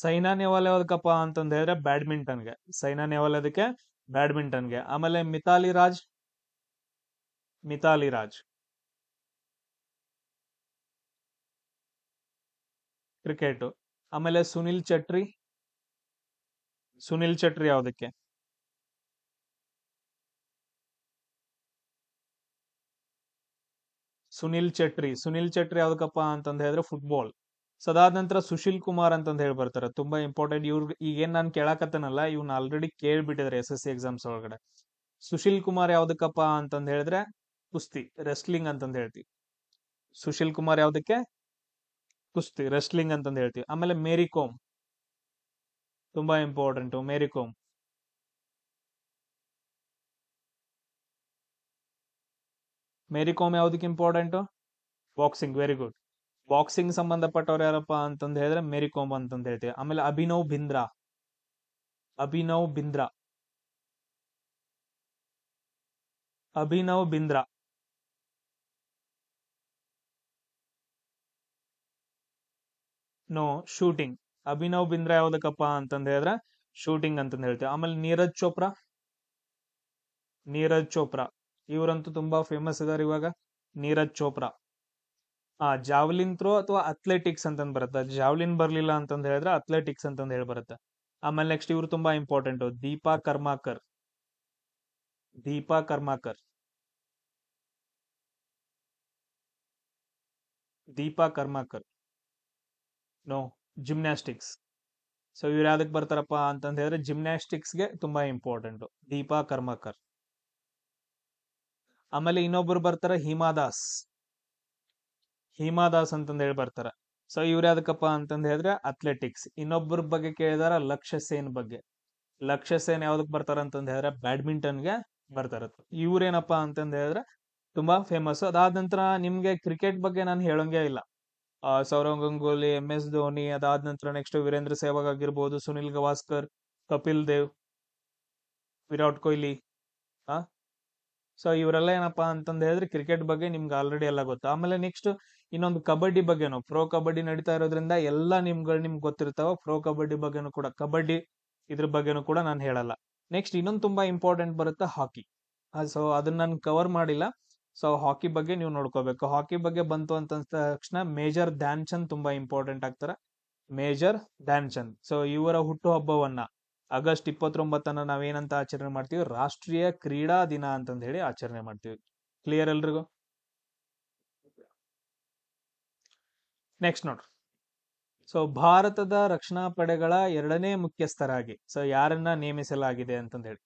ಸೈನಾನೆವಾಲ ಅದಕಪ್ಪ ಅಂತಂದ್ರೆ ಬ್ಯಾಡ್ಮಿಂಟನ್ ಗೆ ಸೈನಾನೆವಾಲ ಅದಕ್ಕೆ ಬ್ಯಾಡ್ಮಿಂಟನ್ ಗೆ ಆಮೇಲೆ मिताली ราช मिताली ราช ಕ್ರಿಕೆಟು ಆಮೇಲೆ ಸುನಿಲ್ ಚಟ್ರಿ ಸುನಿಲ್ ಚಟ್ರಿ ಯಾವುದಕ್ಕೆ ಸುನಿಲ್ ಚಟ್ರಿ ಸುನಿಲ್ ಚಟ್ರಿ ಯಾವ್ದಕ್ಕಪ್ಪ ಅಂತಂದ ಹೇಳಿದ್ರೆ ಫುಟ್ಬಾಲ್ ಸದಾದ ನಂತರ ಸುಶೀಲ್ ಕುಮಾರ್ ಅಂತಂದು ಹೇಳಿ ಬರ್ತಾರೆ ತುಂಬಾ ಇಂಪಾರ್ಟೆಂಟ್ ಇವ್ರ ಈಗೇನ್ ನಾನು ಕೇಳಕತ್ತನಲ್ಲ ಇವ್ನ ಆಲ್ರೆಡಿ ಕೇಳ್ಬಿಟ್ಟಿದ್ರೆ ಎಸ್ ಎಸ್ ಸಿ ಎಕ್ಸಾಮ್ಸ್ ಒಳಗಡೆ ಸುಶೀಲ್ ಕುಮಾರ್ ಯಾವ್ದಕ್ಕಪ್ಪ ಅಂತಂದ್ರೆ ಹೇಳಿದ್ರೆ ಕುಸ್ತಿ ರೆಸ್ಲಿಂಗ್ ಅಂತಂದ ಹೇಳ್ತೀವಿ ಸುಶೀಲ್ ಕುಮಾರ್ ಯಾವ್ದಕ್ಕೆ ಉಸ್ತೆ ರೆಸ್ಲಿಂಗ್ ಅಂತಂದ ಹೇಳ್ತೀವಿ ಆಮೇಲೆ ಮೇರಿಕಾಮ್ ತುಂಬಾ ಇಂಪಾರ್ಟೆಂಟ್ ಮೇರಿಕಾಮ್ ಮೇರಿಕಾಮ್ ಯಾವುದು ಕಿ important boxing very good boxing ಸಂಬಂಧಪಟ್ಟವರ ಯರಪ್ಪ ಅಂತಂದ ಹೇಳ್ತರೆ ಮೇರಿಕಾಮ್ ಅಂತಂದ ಹೇಳ್ತೀವಿ ಆಮೇಲೆ अभिनವ ಬಿಂದ್ರಾ अभिनವ ಬಿಂದ್ರಾ अभिनವ ಬಿಂದ್ರಾ ನೋ ಶೂಟಿಂಗ್ ಅಭಿನವ್ ಬಿಂದ್ರಾ ಯಾವ್ದಕ್ಕಪ್ಪ ಅಂತಂದ್ರೆ ಹೇಳಿದ್ರೆ ಶೂಟಿಂಗ್ ಅಂತಂದ ಹೇಳ್ತೇವೆ ಆಮೇಲೆ ನೀರಜ್ ಚೋಪ್ರಾ ನೀರಜ್ ಚೋಪ್ರಾ ಇವರಂತೂ ತುಂಬಾ ಫೇಮಸ್ ಇದಾರೆ ಇವಾಗ ನೀರಜ್ ಚೋಪ್ರಾ ಆ ಜಾವ್ಲಿನ್ ಥ್ರೋ ಅಥವಾ ಅಥ್ಲೆಟಿಕ್ಸ್ ಅಂತಂದ್ ಬರುತ್ತೆ ಜಾವ್ಲಿನ್ ಬರ್ಲಿಲ್ಲ ಅಂತಂದ್ರೆ ಹೇಳಿದ್ರೆ ಅಥ್ಲೆಟಿಕ್ಸ್ ಅಂತ ಹೇಳಿ ಬರುತ್ತೆ ಆಮೇಲೆ ನೆಕ್ಸ್ಟ್ ಇವರು ತುಂಬಾ important Deepa Karmakar Deepa Karmakar Deepa Karmakar no gymnastics so ಇವ್ರು ಯಾವ್ದಕ್ಕೆ ಬರ್ತಾರಪ್ಪ ಅಂತಂದು ಹೇಳಿದ್ರೆ ಜಿಮ್ನಾಸ್ಟಿಕ್ಸ್ಗೆ ತುಂಬ ಇಂಪಾರ್ಟೆಂಟು ದೀಪಾ ಕರ್ಮಕರ್ ಆಮೇಲೆ ಇನ್ನೊಬ್ರು ಬರ್ತಾರೆ ಹಿಮಾದಾಸ್ ಹಿಮಾದಾಸ್ ಅಂತಂದು ಹೇಳಿ ಬರ್ತಾರೆ ಸೊ ಇವ್ರು ಯಾವ್ದಕ್ಕಪ್ಪ ಅಂತಂದು ಹೇಳಿದ್ರೆ ಅಥ್ಲೆಟಿಕ್ಸ್ ಇನ್ನೊಬ್ಬರ ಬಗ್ಗೆ ಕೇಳಿದಾರ ಲಕ್ಷ್ಯ ಸೇನ್ ಬಗ್ಗೆ ಲಕ್ಷ್ಯ ಸೇನ್ ಯಾವ್ದಕ್ಕೆ ಬರ್ತಾರ ಅಂತಂದು ಹೇಳಿದ್ರೆ ಬ್ಯಾಡ್ಮಿಂಟನ್ಗೆ ಬರ್ತಾರ ಇವ್ರೇನಪ್ಪ ಅಂತಂದು ಹೇಳಿದ್ರೆ ತುಂಬಾ ಫೇಮಸ್ ಅದಾದ ನಂತರ ನಿಮ್ಗೆ ಕ್ರಿಕೆಟ್ ಬಗ್ಗೆ ನಾನು ಹೇಳೋಂಗೇ ಇಲ್ಲ ಸೌರವ್ ಗಂಗೂಲಿ ಎಂ ಎಸ್ ಧೋನಿ ಅದಾದ ನಂತರ ನೆಕ್ಸ್ಟ್ ವೀರೇಂದ್ರ ಸೆಹ್ವಾಗ್ ಆಗಿರ್ಬೋದು ಸುನಿಲ್ ಗವಾಸ್ಕರ್ ಕಪಿಲ್ ದೇವ್ ವಿರಾಟ್ ಕೊಹ್ಲಿ ಆ ಸೊ ಇವರೆಲ್ಲ ಏನಪ್ಪಾ ಅಂತಂದ್ರೆ ಹೇಳಿದ್ರೆ ಕ್ರಿಕೆಟ್ ಬಗ್ಗೆ ನಿಮ್ಗೆ ಆಲ್ರೆಡಿ ಎಲ್ಲ ಗೊತ್ತು ಆಮೇಲೆ ನೆಕ್ಸ್ಟ್ ಇನ್ನೊಂದು ಕಬಡ್ಡಿ ಬಗ್ಗೆನು ಪ್ರೋ ಕಬಡ್ಡಿ ನಡೀತಾ ಇರೋದ್ರಿಂದ ಎಲ್ಲ ನಿಮ್ಗಳು ನಿಮ್ಗೆ ಗೊತ್ತಿರ್ತಾವ ಪ್ರೋ ಕಬಡ್ಡಿ ಬಗ್ಗೆನು ಕೂಡ ಕಬಡ್ಡಿ ಇದ್ರ ಬಗ್ಗೆನು ಕೂಡ ನಾನು ಹೇಳಲ್ಲ ನೆಕ್ಸ್ಟ್ ಇನ್ನೊಂದು ತುಂಬಾ ಇಂಪಾರ್ಟೆಂಟ್ ಬರುತ್ತೆ ಹಾಕಿ ಸೊ ಅದನ್ನ ನಾನು ಕವರ್ ಮಾಡಿಲ್ಲ ಸೊ ಹಾಕಿ ಬಗ್ಗೆ ನೀವು ನೋಡ್ಕೋಬೇಕು ಹಾಕಿ ಬಗ್ಗೆ ಬಂತು ಅಂತ ತಕ್ಷಣ ಮೇಜರ್ ಧ್ಯಾನ್ ಚಂದ್ ತುಂಬಾ ಇಂಪಾರ್ಟೆಂಟ್ ಆಗ್ತಾರೆ ಮೇಜರ್ ಧ್ಯಾನ್ ಚಂದ್ ಸೊ ಇವರ ಹುಟ್ಟುಹಬ್ಬವನ್ನ ಆಗಸ್ಟ್ ಇಪ್ಪತ್ತೊಂಬತ್ತನ್ನ ನಾವೇನಂತ ಆಚರಣೆ ಮಾಡ್ತೀವಿ ರಾಷ್ಟ್ರೀಯ ಕ್ರೀಡಾ ದಿನ ಅಂತಂದ ಹೇಳಿ ಆಚರಣೆ ಮಾಡ್ತೀವಿ ಕ್ಲಿಯರ್ ಎಲ್ರಿಗೂ ನೆಕ್ಸ್ಟ್ ನೋಡ್ರಿ ಸೊ ಭಾರತದ ರಕ್ಷಣಾ ಪಡೆಗಳ ಎರಡನೇ ಮುಖ್ಯಸ್ಥರಾಗಿ ಸೊ ಯಾರನ್ನ ನೇಮಿಸಲಾಗಿದೆ ಅಂತಂದ ಹೇಳಿ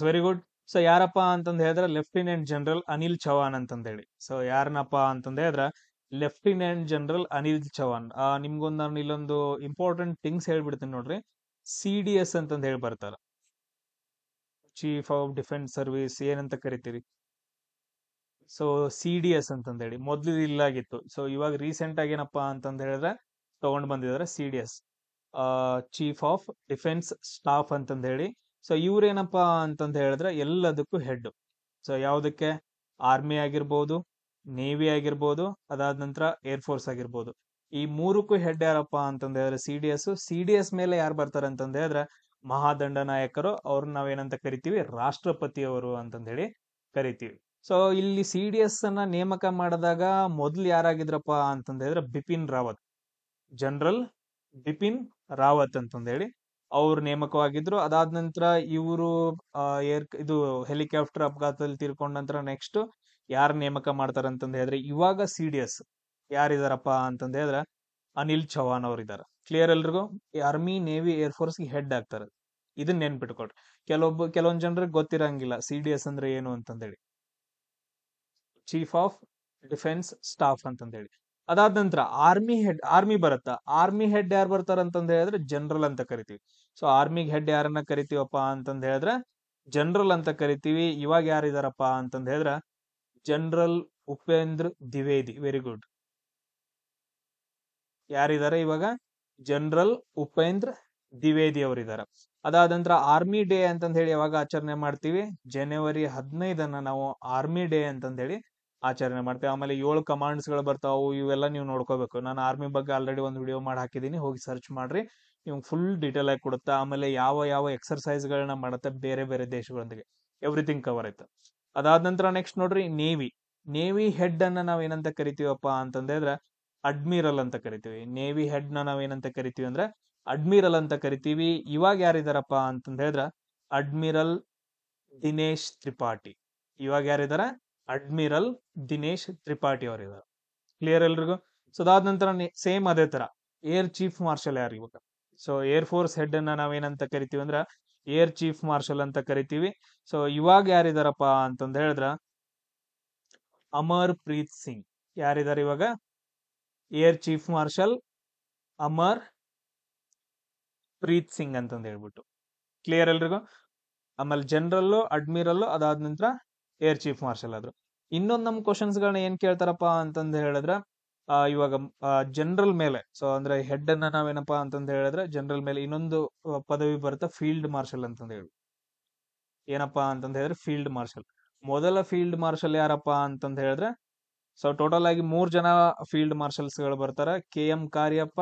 ಇಟ್ಸ್ ವೆರಿ ಗುಡ್ ಸೊ ಯಾರಪ್ಪ ಅಂತಂದ ಹೇಳಿದ್ರೆ ಲೆಫ್ಟಿನೆಂಟ್ ಜನರಲ್ ಅನಿಲ್ ಚೌಹಾಣ್ ಅಂತಂದ ಹೇಳಿ ಸೊ ಯಾರನಪ್ಪ ಅಂತಂದ ಹೇಳಿದ್ರೆ ಲೆಫ್ಟಿನೆಂಟ್ ಜನರಲ್ ಅನಿಲ್ ಚೌಹಾಣ್ ನಿಮ್ಗೊಂದು ನಾನು ಇಲ್ಲೊಂದು ಇಂಪಾರ್ಟೆಂಟ್ ಥಿಂಗ್ಸ್ ಹೇಳ್ಬಿಡ್ತೀನಿ ನೋಡ್ರಿ ಸಿ ಡಿ ಎಸ್ ಅಂತಂದು ಹೇಳಿ ಬರ್ತಾರ ಚೀಫ್ ಆಫ್ ಡಿಫೆನ್ಸ್ ಸರ್ವಿಸ್ ಏನಂತ ಕರಿತೀರಿ ಸೊ ಸಿ ಡಿ ಎಸ್ ಅಂತಂದೇಳಿ ಹೇಳಿ ಮೊದ್ಲು ಇಲ್ಲಾಗಿತ್ತು ಸೊ ಇವಾಗ ರೀಸೆಂಟ್ ಆಗಿ ಏನಪ್ಪ ಅಂತಂದ ಹೇಳಿದ್ರೆ ತಗೊಂಡ್ ಬಂದಿದ್ದಾರೆ C D S chief of defence staff ಅಂತಂದೇಳಿ ಹೇಳಿ ಸೊ ಇವ್ರೇನಪ್ಪ ಅಂತಂದ ಹೇಳಿದ್ರೆ ಎಲ್ಲದಕ್ಕೂ ಹೆಡ್ ಸೊ ಯಾವುದಕ್ಕೆ ಆರ್ಮಿ ಆಗಿರ್ಬೋದು ನೇವಿ ಆಗಿರ್ಬೋದು ಅದಾದ ನಂತರ ಏರ್ಫೋರ್ಸ್ ಆಗಿರ್ಬೋದು ಈ ಮೂರಕ್ಕೂ ಹೆಡ್ ಯಾರಪ್ಪ ಅಂತಂದ ಹೇಳಿದ್ರೆ C D S C D S ಮೇಲೆ ಯಾರು ಬರ್ತಾರೆ ಅಂತಂದ ಹೇಳಿದ್ರೆ ಮಹಾದಂಡ ನಾಯಕರು ಅವ್ರನ್ನ ನಾವೇನಂತ ಕರಿತೀವಿ ರಾಷ್ಟ್ರಪತಿಯವರು ಅಂತಂದೇಳಿ ಕರಿತೀವಿ ಸೊ ಇಲ್ಲಿ ಸಿ ಡಿ ಎಸ್ ಅನ್ನ ನೇಮಕ ಮಾಡಿದಾಗ ಮೊದಲು ಯಾರಾಗಿದ್ರಪ್ಪ ಅಂತಂದ್ರೆ ಬಿಪಿನ್ ರಾವತ್ ಜನರಲ್ ಬಿಪಿನ್ ರಾವತ್ ಅಂತಂದೇಳಿ ಅವ್ರು ನೇಮಕವಾಗಿದ್ರು ಅದಾದ ನಂತರ ಇವರು ಏರ್ ಇದು ಹೆಲಿಕಾಪ್ಟರ್ ಅಪಘಾತದಲ್ಲಿ ತೀರ್ಕೊಂಡ ನಂತರ ನೆಕ್ಸ್ಟ್ ಯಾರು ನೇಮಕ ಮಾಡ್ತಾರೆ ಹೇಳಿದ್ರೆ ಇವಾಗ ಸಿ ಡಿ ಎಸ್ ಯಾರಿದಾರಪ್ಪ ಅಂತಂದು ಹೇಳಿದ್ರೆ ಅನಿಲ್ ಚೌಹಾಣ್ ಅವ್ರು ಇದ್ದಾರೆ ಕ್ಲಿಯರ್ ಎಲ್ರಿಗೂ ಆರ್ಮಿ ನೇವಿ ಗೆ ಹೆಡ್ ಆಗ್ತಾರೆ ಇದನ್ನ ನೆನ್ಪಿಟ್ಕೊಟ್ ಕೆಲವೊಬ್ಬ ಕೆಲವೊಂದು ಜನರಿಗೆ ಗೊತ್ತಿರಂಗಿಲ್ಲ ಸಿ ಡಿ ಎಸ್ ಅಂದ್ರೆ ಏನು ಅಂತಂದೇಳಿ ಚೀಫ್ ಆಫ್ ಡಿಫೆನ್ಸ್ ಸ್ಟಾಫ್ ಅಂತಂದೇಳಿ ಅದಾದ ನಂತರ ಆರ್ಮಿ ಹೆಡ್ ಆರ್ಮಿ ಬರುತ್ತಾ ಆರ್ಮಿ ಹೆಡ್ ಯಾರು ಬರ್ತಾರ ಅಂತಂದ ಹೇಳಿದ್ರೆ ಜನರಲ್ ಅಂತ ಕರಿತೀವಿ ಸೊ ಆರ್ಮಿಗ್ ಹೆಡ್ ಯಾರನ್ನ ಕರಿತೀವಪ್ಪ ಅಂತಂದ ಹೇಳಿದ್ರೆ ಜನರಲ್ ಅಂತ ಕರಿತೀವಿ ಇವಾಗ ಯಾರಿದಾರಪ್ಪ ಅಂತಂದ ಹೇಳಿದ್ರೆ general Upendra Dwivedi very good ಯಾರಿದ್ದಾರೆ ಇವಾಗ ಜನರಲ್ ಉಪೇಂದ್ರ ದ್ವಿವೇದಿ ಅವರಿದ್ದಾರೆ ಅದಾದ ನಂತರ ಆರ್ಮಿ ಡೇ ಅಂತಂದ ಹೇಳಿ ಯಾವಾಗ ಆಚರಣೆ ಮಾಡ್ತೀವಿ ಜನವರಿ ಹದಿನೈದನ್ನ ನಾವು ಆರ್ಮಿ ಡೇ ಅಂತಂದ ಹೇಳಿ ಆಚರಣೆ ಮಾಡ್ತೀವಿ ಆಮೇಲೆ ಏಳು ಗಳು ಬರ್ತಾವು ಇವೆಲ್ಲ ನೀವು ನೋಡ್ಕೋಬೇಕು ನಾನು ಆರ್ಮಿ ಬಗ್ಗೆ ಆಲ್ರೆಡಿ ಒಂದು ವಿಡಿಯೋ ಮಾಡಿ ಹಾಕಿದ್ದೀನಿ ಹೋಗಿ ಸರ್ಚ್ ಮಾಡ್ರಿ ಇವಾಗ ಫುಲ್ ಡೀಟೇಲ್ ಆಗಿ ಕೊಡುತ್ತಾ ಆಮೇಲೆ ಯಾವ ಯಾವ ಎಕ್ಸರ್ಸೈಸ್ಗಳನ್ನ ಮಾಡುತ್ತೆ ಬೇರೆ ಬೇರೆ ದೇಶಗಳೊಂದಿಗೆ ಎವ್ರಿಥಿಂಗ್ ಕವರ್ ಆಯ್ತು ಅದಾದ ನಂತರ ನೆಕ್ಸ್ಟ್ ನೋಡ್ರಿ ನೇವಿ ನೇವಿ ಹೆಡ್ ಅನ್ನ ನಾವ್ ಏನಂತ ಕರಿತೀವಪ್ಪ ಅಂತಂದ್ರೆ ಅಡ್ಮಿರಲ್ ಅಂತ ಕರಿತೀವಿ ನೇವಿ ಹೆಡ್ ನ ನಾವ್ ಏನಂತ ಕರಿತೀವಿ ಅಂದ್ರೆ ಅಡ್ಮಿರಲ್ ಅಂತ ಕರಿತೀವಿ ಇವಾಗ ಯಾರಿದಾರಪ್ಪ ಅಂತಂದ ಹೇಳಿದ್ರ ಅಡ್ಮಿರಲ್ ದಿನೇಶ್ ತ್ರಿಪಾಠಿ ಇವಾಗ ಯಾರಿದಾರ ಅಡ್ಮಿರಲ್ ದಿನೇಶ್ ತ್ರಿಪಾಠಿ ಅವರಿದ್ದಾರೆ ಕ್ಲಿಯರ್ ಎಲ್ರಿಗೂ ಸೊ ಅದಾದ ನಂತರ ಸೇಮ್ ಅದೇ ತರ ಏರ್ ಚೀಫ್ ಮಾರ್ಷಲ್ ಯಾರು ಇವಾಗ ಸೊ ಏರ್ ಫೋರ್ಸ್ ಹೆಡ್ ಅನ್ನ ನಾವೇನಂತ ಕರಿತೀವಿ ಅಂದ್ರ ಏರ್ ಚೀಫ್ ಮಾರ್ಷಲ್ ಅಂತ ಕರಿತೀವಿ ಸೊ ಇವಾಗ ಯಾರಿದಾರಪ್ಪ ಅಂತಂದ ಹೇಳಿದ್ರ ಅಮರ್ ಪ್ರೀತ್ ಸಿಂಗ್ ಯಾರಿದ್ದಾರೆ ಇವಾಗ air chief marshal Amar Preet Singh ಅಂತಂದು ಹೇಳ್ಬಿಟ್ಟು ಕ್ಲಿಯರ್ ಎಲ್ರಿಗೂ ಆಮೇಲೆ ಜನರಲ್ ಅಡ್ಮಿರಲ್ ಅದಾದ ನಂತರ ಏರ್ ಚೀಫ್ ಮಾರ್ಷಲ್ ಆದ್ರು ಇನ್ನೊಂದು ನಮ್ಮ ಕ್ವಶನ್ಸ್ಗಳನ್ನ ಏನ್ ಕೇಳ್ತಾರಪ್ಪ ಅಂತಂದು ಹೇಳಿದ್ರ ಇವಾಗ ಜನರಲ್ ಮೇಲೆ ಸೊ ಅಂದ್ರೆ ಹೆಡ್ ಅನ್ನ ನಾವೇನಪ್ಪ ಅಂತಂದ ಹೇಳಿದ್ರೆ ಜನರಲ್ ಮೇಲೆ ಇನ್ನೊಂದು ಪದವಿ ಬರುತ್ತೆ ಫೀಲ್ಡ್ ಮಾರ್ಷಲ್ ಅಂತಂದ ಹೇಳಿ ಏನಪ್ಪಾ ಅಂತಂದ ಹೇಳಿದ್ರೆ ಫೀಲ್ಡ್ ಮಾರ್ಷಲ್ ಮೊದಲ ಫೀಲ್ಡ್ ಮಾರ್ಷಲ್ ಯಾರಪ್ಪ ಅಂತಂದ ಹೇಳಿದ್ರೆ ಸೊ ಟೋಟಲ್ ಆಗಿ ಮೂರ್ ಜನ ಫೀಲ್ಡ್ ಮಾರ್ಷಲ್ಸ್ ಗಳು ಬರ್ತಾರೆ ಕೆ ಎಂ ಕಾರ್ಯಪ್ಪ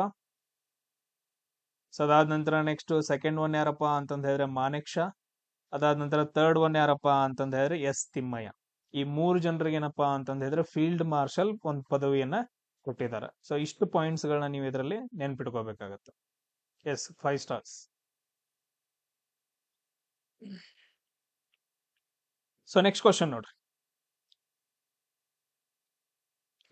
ಸೊ ಅದಾದ ನಂತರ ನೆಕ್ಸ್ಟ್ ಸೆಕೆಂಡ್ ಒನ್ ಯಾರಪ್ಪ ಅಂತಂದ ಹೇಳಿದ್ರೆ ಮಾನೆಕ್ ಅದಾದ ನಂತರ ತರ್ಡ್ ಒನ್ ಯಾರಪ್ಪ ಅಂತಂದ ಹೇಳಿದ್ರೆ ಎಸ್ ತಿಮ್ಮಯ್ಯ ಈ ಮೂರು ಜನರಿಗೆ ಏನಪ್ಪಾ ಅಂತಂದ ಹೇಳಿದ್ರೆ ಫೀಲ್ಡ್ ಮಾರ್ಷಲ್ ಒಂದು ಪದವಿಯನ್ನ ಕೊಟ್ಟಿದ್ದಾರೆ ಸೊ ಇಷ್ಟು ಪಾಯಿಂಟ್ಸ್ ಗಳನ್ನ ನೀವು ಇದರಲ್ಲಿ ನೆನ್ಪಿಟ್ಕೋಬೇಕಾಗತ್ತೆ yes five stars so next question ನೋಡ್ರಿ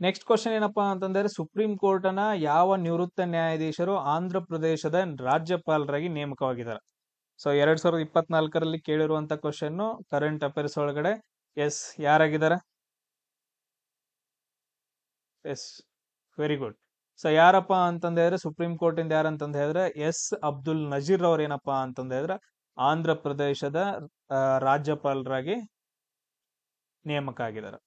ನೆಕ್ಸ್ಟ್ ಕ್ವಶನ್ ಏನಪ್ಪಾ ಅಂತಂದ್ರೆ ಸುಪ್ರೀಂ ಕೋರ್ಟ್ನ ಯಾವ ನಿವೃತ್ತ ನ್ಯಾಯಾಧೀಶರು ಆಂಧ್ರ ಪ್ರದೇಶದ ರಾಜ್ಯಪಾಲರಾಗಿ ನೇಮಕವಾಗಿದ್ದಾರೆ ಸೊ ಎರಡ್ ಸಾವಿರದ ಇಪ್ಪತ್ನಾಲ್ಕರಲ್ಲಿ ಕೇಳಿರುವಂತ ಕ್ವಶನ್ ಕರೆಂಟ್ ಅಫೇರ್ಸ್ ಒಳಗಡೆ ಎಸ್ ಯಾರಾಗಿದ್ದಾರೆ ಎಸ್ ವೆರಿ ಗುಡ್ ಸೊ ಯಾರಪ್ಪ ಅಂತಂದ ಹೇಳಿದ್ರೆ ಸುಪ್ರೀಂ ಕೋರ್ಟ್ ಇಂದ ಯಾರಂತಂದ ಹೇಳಿದ್ರೆ ಎಸ್ ಅಬ್ದುಲ್ ನಜೀರ್ ಅವ್ರ ಏನಪ್ಪಾ ಅಂತಂದ ಹೇಳಿದ್ರೆ ಆಂಧ್ರ ಪ್ರದೇಶದ ರಾಜ್ಯಪಾಲರಾಗಿ ನೇಮಕ ಆಗಿದ್ದಾರೆ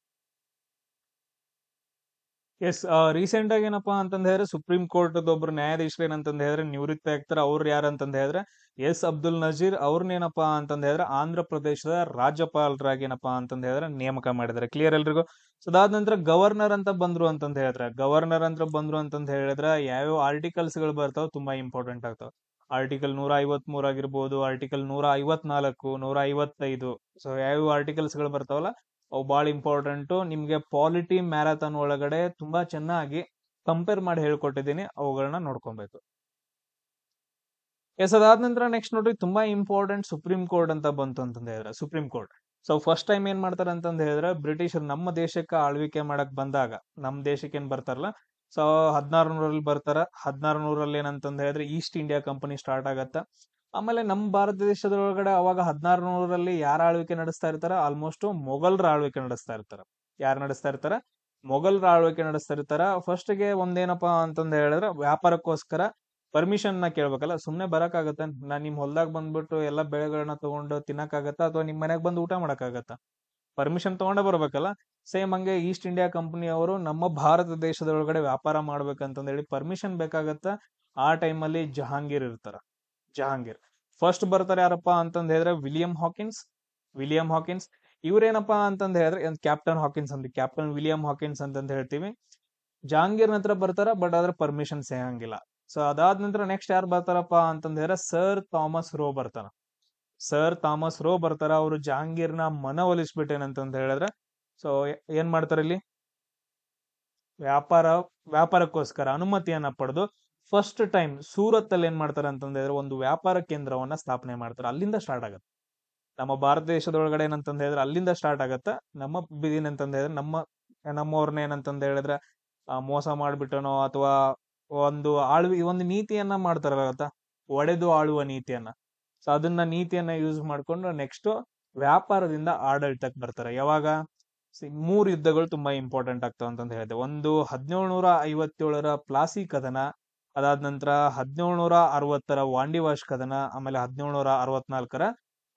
ಎಸ್ ರೀಸೆಂಟ್ ಆಗಿ ಏನಪ್ಪಾ ಅಂತಂದ ಹೇಳಿದ್ರೆ ಸುಪ್ರೀಂ ಕೋರ್ಟ್ ಒಬ್ರು ನ್ಯಾಯಾಧೀಶರು ಏನಂತಂದ ಹೇಳಿದ್ರೆ ನಿವೃತ್ತಿ ಆಗ್ತಾರೆ ಅವ್ರು ಅಂತಂದ ಹೇಳಿದ್ರೆ ಎಸ್ ಅಬ್ದುಲ್ ನಜೀರ್ ಅವ್ರನ್ನೇನಪ್ಪಾ ಅಂತಂದ ಹೇಳಿದ್ರೆ ಆಂಧ್ರ ಪ್ರದೇಶದ ರಾಜ್ಯಪಾಲರಾಗಿ ಏನಪ್ಪಾ ಅಂತಂದ ಹೇಳಿದ್ರೆ ನೇಮಕ ಮಾಡಿದ್ರೆ ಕ್ಲಿಯರ್ ಎಲ್ರಿಗೂ ಸೊ ಅದಾದ ನಂತರ ಗವರ್ನರ್ ಅಂತ ಬಂದ್ರು ಅಂತಂದ ಹೇಳಿದ್ರೆ ಗವರ್ನರ್ ಅಂತ ಬಂದ್ರು ಅಂತಂದ ಹೇಳಿದ್ರೆ ಯಾವ್ಯಾವ ಆರ್ಟಿಕಲ್ಸ್ ಗಳು ಬರ್ತಾವ ತುಂಬಾ ಇಂಪಾರ್ಟೆಂಟ್ ಆಗ್ತಾವ ಆರ್ಟಿಕಲ್ ನೂರ ಐವತ್ ಮೂರ್ ಆಗಿರ್ಬೋದು ಆರ್ಟಿಕಲ್ ನೂರ ಐವತ್ನಾಲ್ಕು ನೂರ ಐವತ್ತೈದು ಸೊ ಯಾವ್ಯಾವ ಆರ್ಟಿಕಲ್ಸ್ ಗಳು ಬರ್ತಾವಲ್ಲ ಅವು ಭಾಳ ಇಂಪಾರ್ಟೆಂಟು ನಿಮಗೆ ಪಾಲಿಟಿ ಮ್ಯಾರಥಾನ್ ಒಳಗಡೆ ತುಂಬಾ ಚೆನ್ನಾಗಿ ಕಂಪೇರ್ ಮಾಡಿ ಹೇಳ್ಕೊಟ್ಟಿದ್ದೀನಿ ಅವುಗಳನ್ನ ನೋಡ್ಕೊಬೇಕು ಎಸ್ ಅದಾದ ನಂತರ ನೆಕ್ಸ್ಟ್ ನೋಡ್ರಿ ತುಂಬಾ ಇಂಪಾರ್ಟೆಂಟ್ ಸುಪ್ರೀಂ ಕೋರ್ಟ್ ಅಂತ ಬಂತು ಅಂತಂದ ಹೇಳಿದ್ರೆ supreme court so first time ಏನ್ ಮಾಡ್ತಾರೆ ಅಂತಂದ ಹೇಳಿದ್ರೆ ಬ್ರಿಟಿಷರು ನಮ್ಮ ದೇಶಕ್ಕೆ ಆಳ್ವಿಕೆ ಮಾಡಕ್ ಬಂದಾಗ ನಮ್ಮ ದೇಶಕ್ಕೆ ಏನ್ ಬರ್ತಾರಲ್ಲ ಸೊ ಹದಿನಾರು ನೂರಲ್ಲಿ ಬರ್ತಾರ ಹದಿನಾರು ನೂರಲ್ಲಿ ಏನಂತಂದ ಹೇಳಿದ್ರೆ ಈಸ್ಟ್ ಇಂಡಿಯಾ ಕಂಪನಿ ಸ್ಟಾರ್ಟ್ ಆಗತ್ತ ಆಮೇಲೆ ನಮ್ಮ ಭಾರತ ದೇಶದೊಳಗಡೆ ಅವಾಗ ಹದಿನಾರು ನೂರಲ್ಲಿ ಯಾರ ಆಳ್ವಿಕೆ ನಡೆಸ್ತಾ ಇರ್ತಾರ ಆಲ್ಮೋಸ್ಟ್ ಮೊಘಲ್ರ ಆಳ್ವಿಕೆ ನಡೆಸ್ತಾ ಇರ್ತಾರ ಯಾರು ನಡೆಸ್ತಾ ಇರ್ತಾರ ಮೊಘಲ್ರ ಆಳ್ವಿಕೆ ನಡೆಸ್ತಾ ಇರ್ತಾರ ಫಸ್ಟ್ ಗೆ ಒಂದೇನಪ್ಪಾ ಅಂತಂದ ಹೇಳಿದ್ರೆ ವ್ಯಾಪಾರಕ್ಕೋಸ್ಕರ ಪರ್ಮಿಷನ್ ನ ಕೇಳ್ಬೇಕಲ್ಲ ಸುಮ್ನೆ ಆಗತ್ತ ನಾ ನಿಮ್ ಹೊಲ್ದಾಗ ಬಂದ್ಬಿಟ್ಟು ಎಲ್ಲಾ ಬೆಳೆಗಳನ್ನ ತಗೊಂಡು ತಿನ್ನಕ್ಕಾಗತ್ತಾ ಅಥವಾ ನಿಮ್ ಮನ್ಯಾಗ ಬಂದು ಊಟ ಮಾಡಕ್ಕಾಗತ್ತಾ ಪರ್ಮಿಷನ್ ತಗೊಂಡೇ ಬರ್ಬೇಕಲ್ಲ ಸೇಮ್ ಹಂಗೆ ಈಸ್ಟ್ ಇಂಡಿಯಾ ಕಂಪನಿ ಅವರು ನಮ್ಮ ಭಾರತ ದೇಶದೊಳಗಡೆ ವ್ಯಾಪಾರ ಮಾಡ್ಬೇಕಂತಂದೇಳಿ ಹೇಳಿ ಪರ್ಮಿಷನ್ ಬೇಕಾಗತ್ತ ಆ ಟೈಮಲ್ಲಿ ಜಹಾಂಗೀರ್ ಇರ್ತಾರ ಜಹಾಂಗೀರ್ ಫಸ್ಟ್ ಬರ್ತಾರೆ ಯಾರಪ್ಪ ಅಂತಂದ ಹೇಳಿದ್ರೆ ವಿಲಿಯಂ ಹಾಕಿನ್ಸ್ ವಿಲಿಯಂ ಹಾಕಿನ್ಸ್ ಇವ್ರೇನಪ್ಪ ಅಂತಂದ ಹೇಳಿದ್ರೆ ಕ್ಯಾಪ್ಟನ್ ಹಾಕಿನ್ಸ್ ಅಂತ ಕ್ಯಾಪ್ಟನ್ ವಿಲಿಯಂ ಹಾಕಿನ್ಸ್ ಅಂತ ಹೇಳ್ತೀವಿ ಜಹಾಂಗೀರ್ ನಂತರ ಬರ್ತಾರ ಬಟ್ ಅದ್ರ ಪರ್ಮಿಷನ್ ಸಿಗಂಗಿಲ್ಲ ಸೊ ಅದಾದ ನಂತರ ನೆಕ್ಸ್ಟ್ ಯಾರು ಬರ್ತಾರಪ್ಪ ಅಂತಂದ ಹೇಳಿದ್ರೆ ಸರ್ ಥಾಮಸ್ ರೋ ಬರ್ತಾರ ಸರ್ ಥಾಮಸ್ ರೋ ಬರ್ತಾರ ಅವರು ನ ಮನ ಒಲಿಸ್ಬಿಟ್ಟೇನಂತಂತ ಹೇಳಿದ್ರೆ ಸೊ ಏನ್ ಮಾಡ್ತಾರ ಇಲ್ಲಿ ವ್ಯಾಪಾರ ವ್ಯಾಪಾರಕ್ಕೋಸ್ಕರ ಅನುಮತಿಯನ್ನ ಪಡೆದು ಫಸ್ಟ್ ಟೈಮ್ ಸೂರತ್ ಅಲ್ಲಿ ಏನ್ ಮಾಡ್ತಾರೆ ಅಂತಂದ್ರೆ ಒಂದು ವ್ಯಾಪಾರ ಕೇಂದ್ರವನ್ನ ಸ್ಥಾಪನೆ ಮಾಡ್ತಾರೆ ಅಲ್ಲಿಂದ ಸ್ಟಾರ್ಟ್ ಆಗುತ್ತೆ ನಮ್ಮ ಭಾರತ ದೇಶದೊಳಗಡೆ ಏನಂತಂದ ಹೇಳಿದ್ರೆ ಅಲ್ಲಿಂದ ಸ್ಟಾರ್ಟ್ ಆಗತ್ತ ನಮ್ಮ ಅಂತಂದ ಹೇಳಿದ್ರೆ ನಮ್ಮ ನಮ್ಮವ್ರನ್ನ ಏನಂತಂದ ಹೇಳಿದ್ರೆ ಮೋಸ ಮಾಡ್ಬಿಟ್ಟನೋ ಅಥವಾ ಒಂದು ಆಳ್ವಿ ಒಂದು ನೀತಿಯನ್ನ ಮಾಡ್ತಾರಾಗತ್ತ ಒಡೆದು ಆಳುವ ನೀತಿಯನ್ನ ಸೊ ಅದನ್ನ ನೀತಿಯನ್ನ ಯೂಸ್ ಮಾಡ್ಕೊಂಡು ನೆಕ್ಸ್ಟ್ ವ್ಯಾಪಾರದಿಂದ ಆಡಳಿತಕ್ಕೆ ಬರ್ತಾರೆ ಯಾವಾಗ ಮೂರು ಯುದ್ಧಗಳು ತುಂಬಾ ಇಂಪಾರ್ಟೆಂಟ್ ಆಗ್ತಾವ ಅಂತಂದ ಹೇಳಿದೆ ಒಂದು ಹದಿನೇಳು ನೂರ ಐವತ್ತೇಳರ ಪ್ಲಾಸಿ ಕದನ ಅದಾದ ನಂತರ ಹದಿನೇಳ್ನೂರ ಅರವತ್ತರ ವಾಂಡಿವಾಶ್ ಕದನ ಆಮೇಲೆ ಹದಿನೇಳ್ನೂರ ಅರವತ್ನಾಲ್ಕರ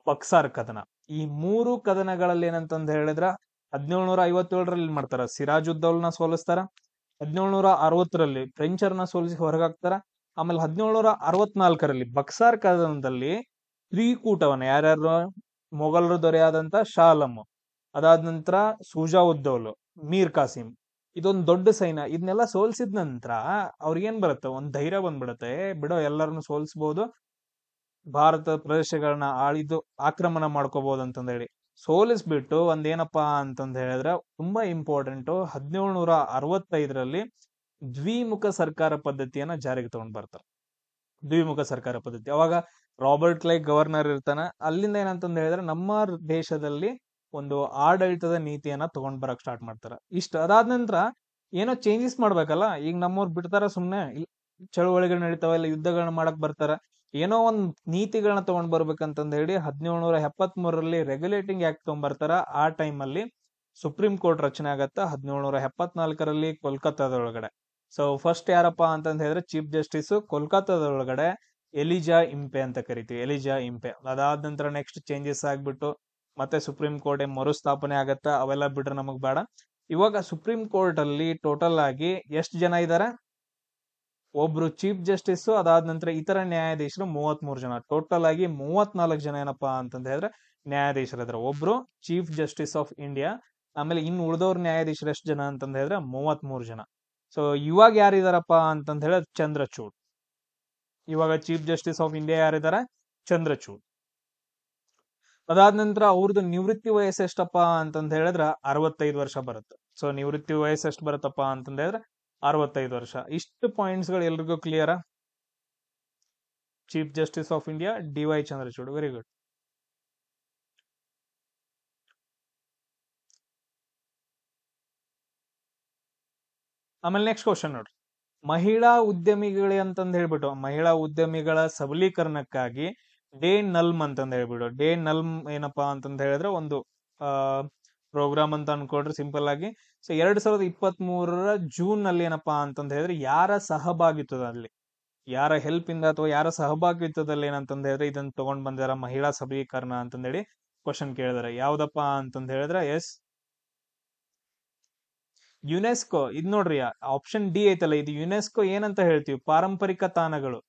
ಬಕ್ಸಾರ್ ಕದನ ಈ ಮೂರು ಕದನಗಳಲ್ಲಿ ಏನಂತಂದು ಹೇಳಿದ್ರ ಹದಿನೇಳ್ನೂರ ಐವತ್ತೇಳರಲ್ಲಿ ಏನ್ ಮಾಡ್ತಾರ ಸಿರಾಜುದ್ದೌಲ್ನ ಸೋಲಿಸ್ತಾರ ಹದಿನೇಳ್ನೂರ ಅರವತ್ತರಲ್ಲಿ ಫ್ರೆಂಚರ್ನ ಸೋಲಿಸಿ ಹೊರಗಾಕ್ತಾರ ಆಮೇಲೆ ಹದಿನೇಳ್ನೂರ ಅರವತ್ನಾಲ್ಕರಲ್ಲಿ ಬಕ್ಸಾರ್ ಕದನದಲ್ಲಿ ತ್ರಿಕೂಟವನ್ನ ಯಾರ್ಯಾರು ಮೊಘಲರು ದೊರೆಯಾದಂತ ಶಾಲಮ್ ಅದಾದ ನಂತರ ಸೂಜಾ ಉದ್ದೌಲ್ ಮೀರ್ ಕಾಸಿಂ ಇದೊಂದು ದೊಡ್ಡ ಸೈನ ಇದನ್ನೆಲ್ಲ ಸೋಲ್ಸಿದ ನಂತರ ಅವ್ರಿಗೇನ್ ಬರುತ್ತೆ ಒಂದ್ ಧೈರ್ಯ ಬಂದ್ಬಿಡತ್ತೆ ಬಿಡೋ ಎಲ್ಲರನ್ನು ಸೋಲ್ಸ್ಬೋದು ಭಾರತ ಪ್ರದೇಶಗಳನ್ನ ಆಳಿದು ಆಕ್ರಮಣ ಮಾಡ್ಕೋಬಹುದು ಅಂತಂದ ಹೇಳಿ ಸೋಲಿಸ್ಬಿಟ್ಟು ಒಂದೇನಪ್ಪಾ ಅಂತಂದ ಹೇಳಿದ್ರೆ ತುಂಬಾ ಇಂಪಾರ್ಟೆಂಟ್ ಹದಿನೇಳು ನೂರ ಅರವತ್ತೈದರಲ್ಲಿ ದ್ವಿಮುಖ ಸರ್ಕಾರ ಪದ್ಧತಿಯನ್ನ ಜಾರಿಗೆ ತಗೊಂಡ್ ಬರ್ತಾರೆ ದ್ವಿಮುಖ ಸರ್ಕಾರ ಪದ್ಧತಿ ಅವಾಗ ರಾಬರ್ಟ್ ಕ್ಲೈ ಗವರ್ನರ್ ಇರ್ತಾನೆ ಅಲ್ಲಿಂದ ಏನಂತಂದು ಹೇಳಿದ್ರೆ ನಮ್ಮ ದೇಶದಲ್ಲಿ ಒಂದು ಆಡಳಿತದ ನೀತಿಯನ್ನ ತಗೊಂಡ್ ಬರಕ್ ಸ್ಟಾರ್ಟ್ ಮಾಡ್ತಾರ ಇಷ್ಟ ಅದಾದ ನಂತರ ಏನೋ ಚೇಂಜಸ್ ಮಾಡ್ಬೇಕಲ್ಲ ಈಗ ನಮ್ಮವ್ರು ಬಿಡ್ತಾರ ಸುಮ್ನೆ ಚಳುವಳಿಗಳು ನಡೀತಾವ ಇಲ್ಲ ಯುದ್ಧಗಳನ್ನ ಮಾಡಕ್ ಬರ್ತಾರ ಏನೋ ಒಂದ್ ನೀತಿಗಳನ್ನ ತಗೊಂಡ್ ಬರ್ಬೇಕಂತಂದ ಹೇಳಿ ಹದಿನೇಳ್ನೂರ ಎಪ್ಪತ್ ಮೂರರಲ್ಲಿ ರೆಗ್ಯುಲೇಟಿಂಗ್ ಆಕ್ಟ್ ತಗೊಂಡ್ಬರ್ತಾರ ಆ ಟೈಮ್ ಅಲ್ಲಿ ಸುಪ್ರೀಂ ಕೋರ್ಟ್ ರಚನೆ ಆಗತ್ತ ಹದಿನೇಳ್ನೂರ ಎಪ್ಪತ್ನಾಲ್ಕರಲ್ಲಿ ಕೋಲ್ಕತ್ತಾದೊಳಗಡೆ ಸೊ ಫಸ್ಟ್ ಯಾರಪ್ಪ ಅಂತಂದ ಹೇಳಿದ್ರೆ ಚೀಫ್ ಜಸ್ಟಿಸ್ ಕೋಲ್ಕತ್ತಾದೊಳಗಡೆ ಎಲಿಜಾ ಇಂಪೆ ಅಂತ ಕರಿತೀವಿ ಎಲಿಜಾ ಇಂಪೆ ಅದಾದ ನಂತರ ನೆಕ್ಸ್ಟ್ ಚೇಂಜಸ್ ಆಗ್ಬಿಟ್ಟು ಮತ್ತೆ ಸುಪ್ರೀಂ ಕೋರ್ಟ್ ಏನ್ ಮರುಸ್ಥಾಪನೆ ಆಗತ್ತ ಅವೆಲ್ಲ ಬಿಡ್ರೆ ನಮಗ್ ಬೇಡ ಇವಾಗ ಸುಪ್ರೀಂ ಕೋರ್ಟ್ ಅಲ್ಲಿ ಟೋಟಲ್ ಆಗಿ ಎಷ್ಟು ಜನ ಇದಾರೆ ಒಬ್ರು ಚೀಫ್ ಜಸ್ಟಿಸ್ ಅದಾದ ನಂತರ ಇತರ ನ್ಯಾಯಾಧೀಶರು ಮೂವತ್ ಮೂರು ಜನ ಟೋಟಲ್ ಆಗಿ ಮೂವತ್ನಾಲ್ಕು ಜನ ಏನಪ್ಪಾ ಅಂತಂದ ಹೇಳಿದ್ರೆ ಇದ್ರೆ ಒಬ್ರು ಚೀಫ್ ಜಸ್ಟಿಸ್ ಆಫ್ ಇಂಡಿಯಾ ಆಮೇಲೆ ಇನ್ನು ಉಳಿದವ್ರ ನ್ಯಾಯಾಧೀಶರು ಎಷ್ಟು ಜನ ಅಂತಂದ ಹೇಳಿದ್ರೆ ಮೂವತ್ ಮೂರು ಜನ ಸೊ ಇವಾಗ ಯಾರಿದಾರಪ್ಪ ಅಂತಂದ ಹೇಳಿದ್ರೆ ಚಂದ್ರಚೂಡ್ ಇವಾಗ ಚೀಫ್ ಜಸ್ಟಿಸ್ ಆಫ್ ಇಂಡಿಯಾ ಯಾರಿದ್ದಾರೆ ಚಂದ್ರಚೂಡ್ ಅದಾದ ನಂತರ ಅವ್ರದ್ದು ನಿವೃತ್ತಿ ವಯಸ್ಸು ಎಷ್ಟಪ್ಪ ಅಂತಂದ ಹೇಳಿದ್ರ ಅರವತ್ತೈದು ವರ್ಷ ಬರುತ್ತೆ ಸೊ ನಿವೃತ್ತಿ ವಯಸ್ಸು ಎಷ್ಟು ಬರುತ್ತಪ್ಪ ಅಂತಂದ ಹೇಳಿದ್ರೆ ಅರವತ್ತೈದು ವರ್ಷ ಇಷ್ಟು ಪಾಯಿಂಟ್ಸ್ ಗಳು ಎಲ್ರಿಗೂ clear chief justice of India D Y Chandrachud very good ಆಮೇಲೆ ನೆಕ್ಸ್ಟ್ ಕ್ವಶನ್ ನೋಡ್ರಿ ಮಹಿಳಾ ಉದ್ಯಮಿಗಳೇ ಅಂತಂದು ಹೇಳ್ಬಿಟ್ಟು ಮಹಿಳಾ ಉದ್ಯಮಿಗಳ ಸಬಲೀಕರಣಕ್ಕಾಗಿ ಡೇ ನಲ್ಮ್ ಅಂತಂದ ಹೇಳ್ಬಿಡು ಡೇ ನಲ್ಮ್ ಏನಪ್ಪಾ ಅಂತಂದ ಹೇಳಿದ್ರೆ ಒಂದು ಆ ಪ್ರೋಗ್ರಾಮ್ ಅಂತ ಅನ್ಕೊಡ್ರಿ ಸಿಂಪಲ್ ಆಗಿ ಸೊ ಎರಡ್ ಸಾವಿರದ ಇಪ್ಪತ್ತ್ ಮೂರರ ಜೂನ್ ನಲ್ಲಿ ಏನಪ್ಪಾ ಅಂತಂದ ಹೇಳಿದ್ರೆ ಯಾರ ಅಲ್ಲಿ ಯಾರ ಹೆಲ್ಪ್ ಇಂದ ಅಥವಾ ಯಾರ ಸಹಭಾಗಿತ್ವದಲ್ಲಿ ಏನಂತಂದ ಹೇಳಿದ್ರೆ ಇದನ್ನ ತಗೊಂಡ್ ಬಂದಾರ ಮಹಿಳಾ ಸಬಲೀಕರಣ ಅಂತಂದೇಳಿ ಕ್ವಶನ್ ಕೇಳಿದಾರೆ ಯಾವ್ದಪ್ಪ ಅಂತಂದ ಹೇಳಿದ್ರೆ ಎಸ್ ಯುನೆಸ್ಕೋ ಇದ್ ನೋಡ್ರಿ ಆಪ್ಷನ್ ಡಿ ಐತಲ್ಲ ಇದು ಯುನೆಸ್ಕೋ ಏನಂತ ಹೇಳ್ತೀವಿ ಪಾರಂಪರಿಕ ತಾಣಗಳು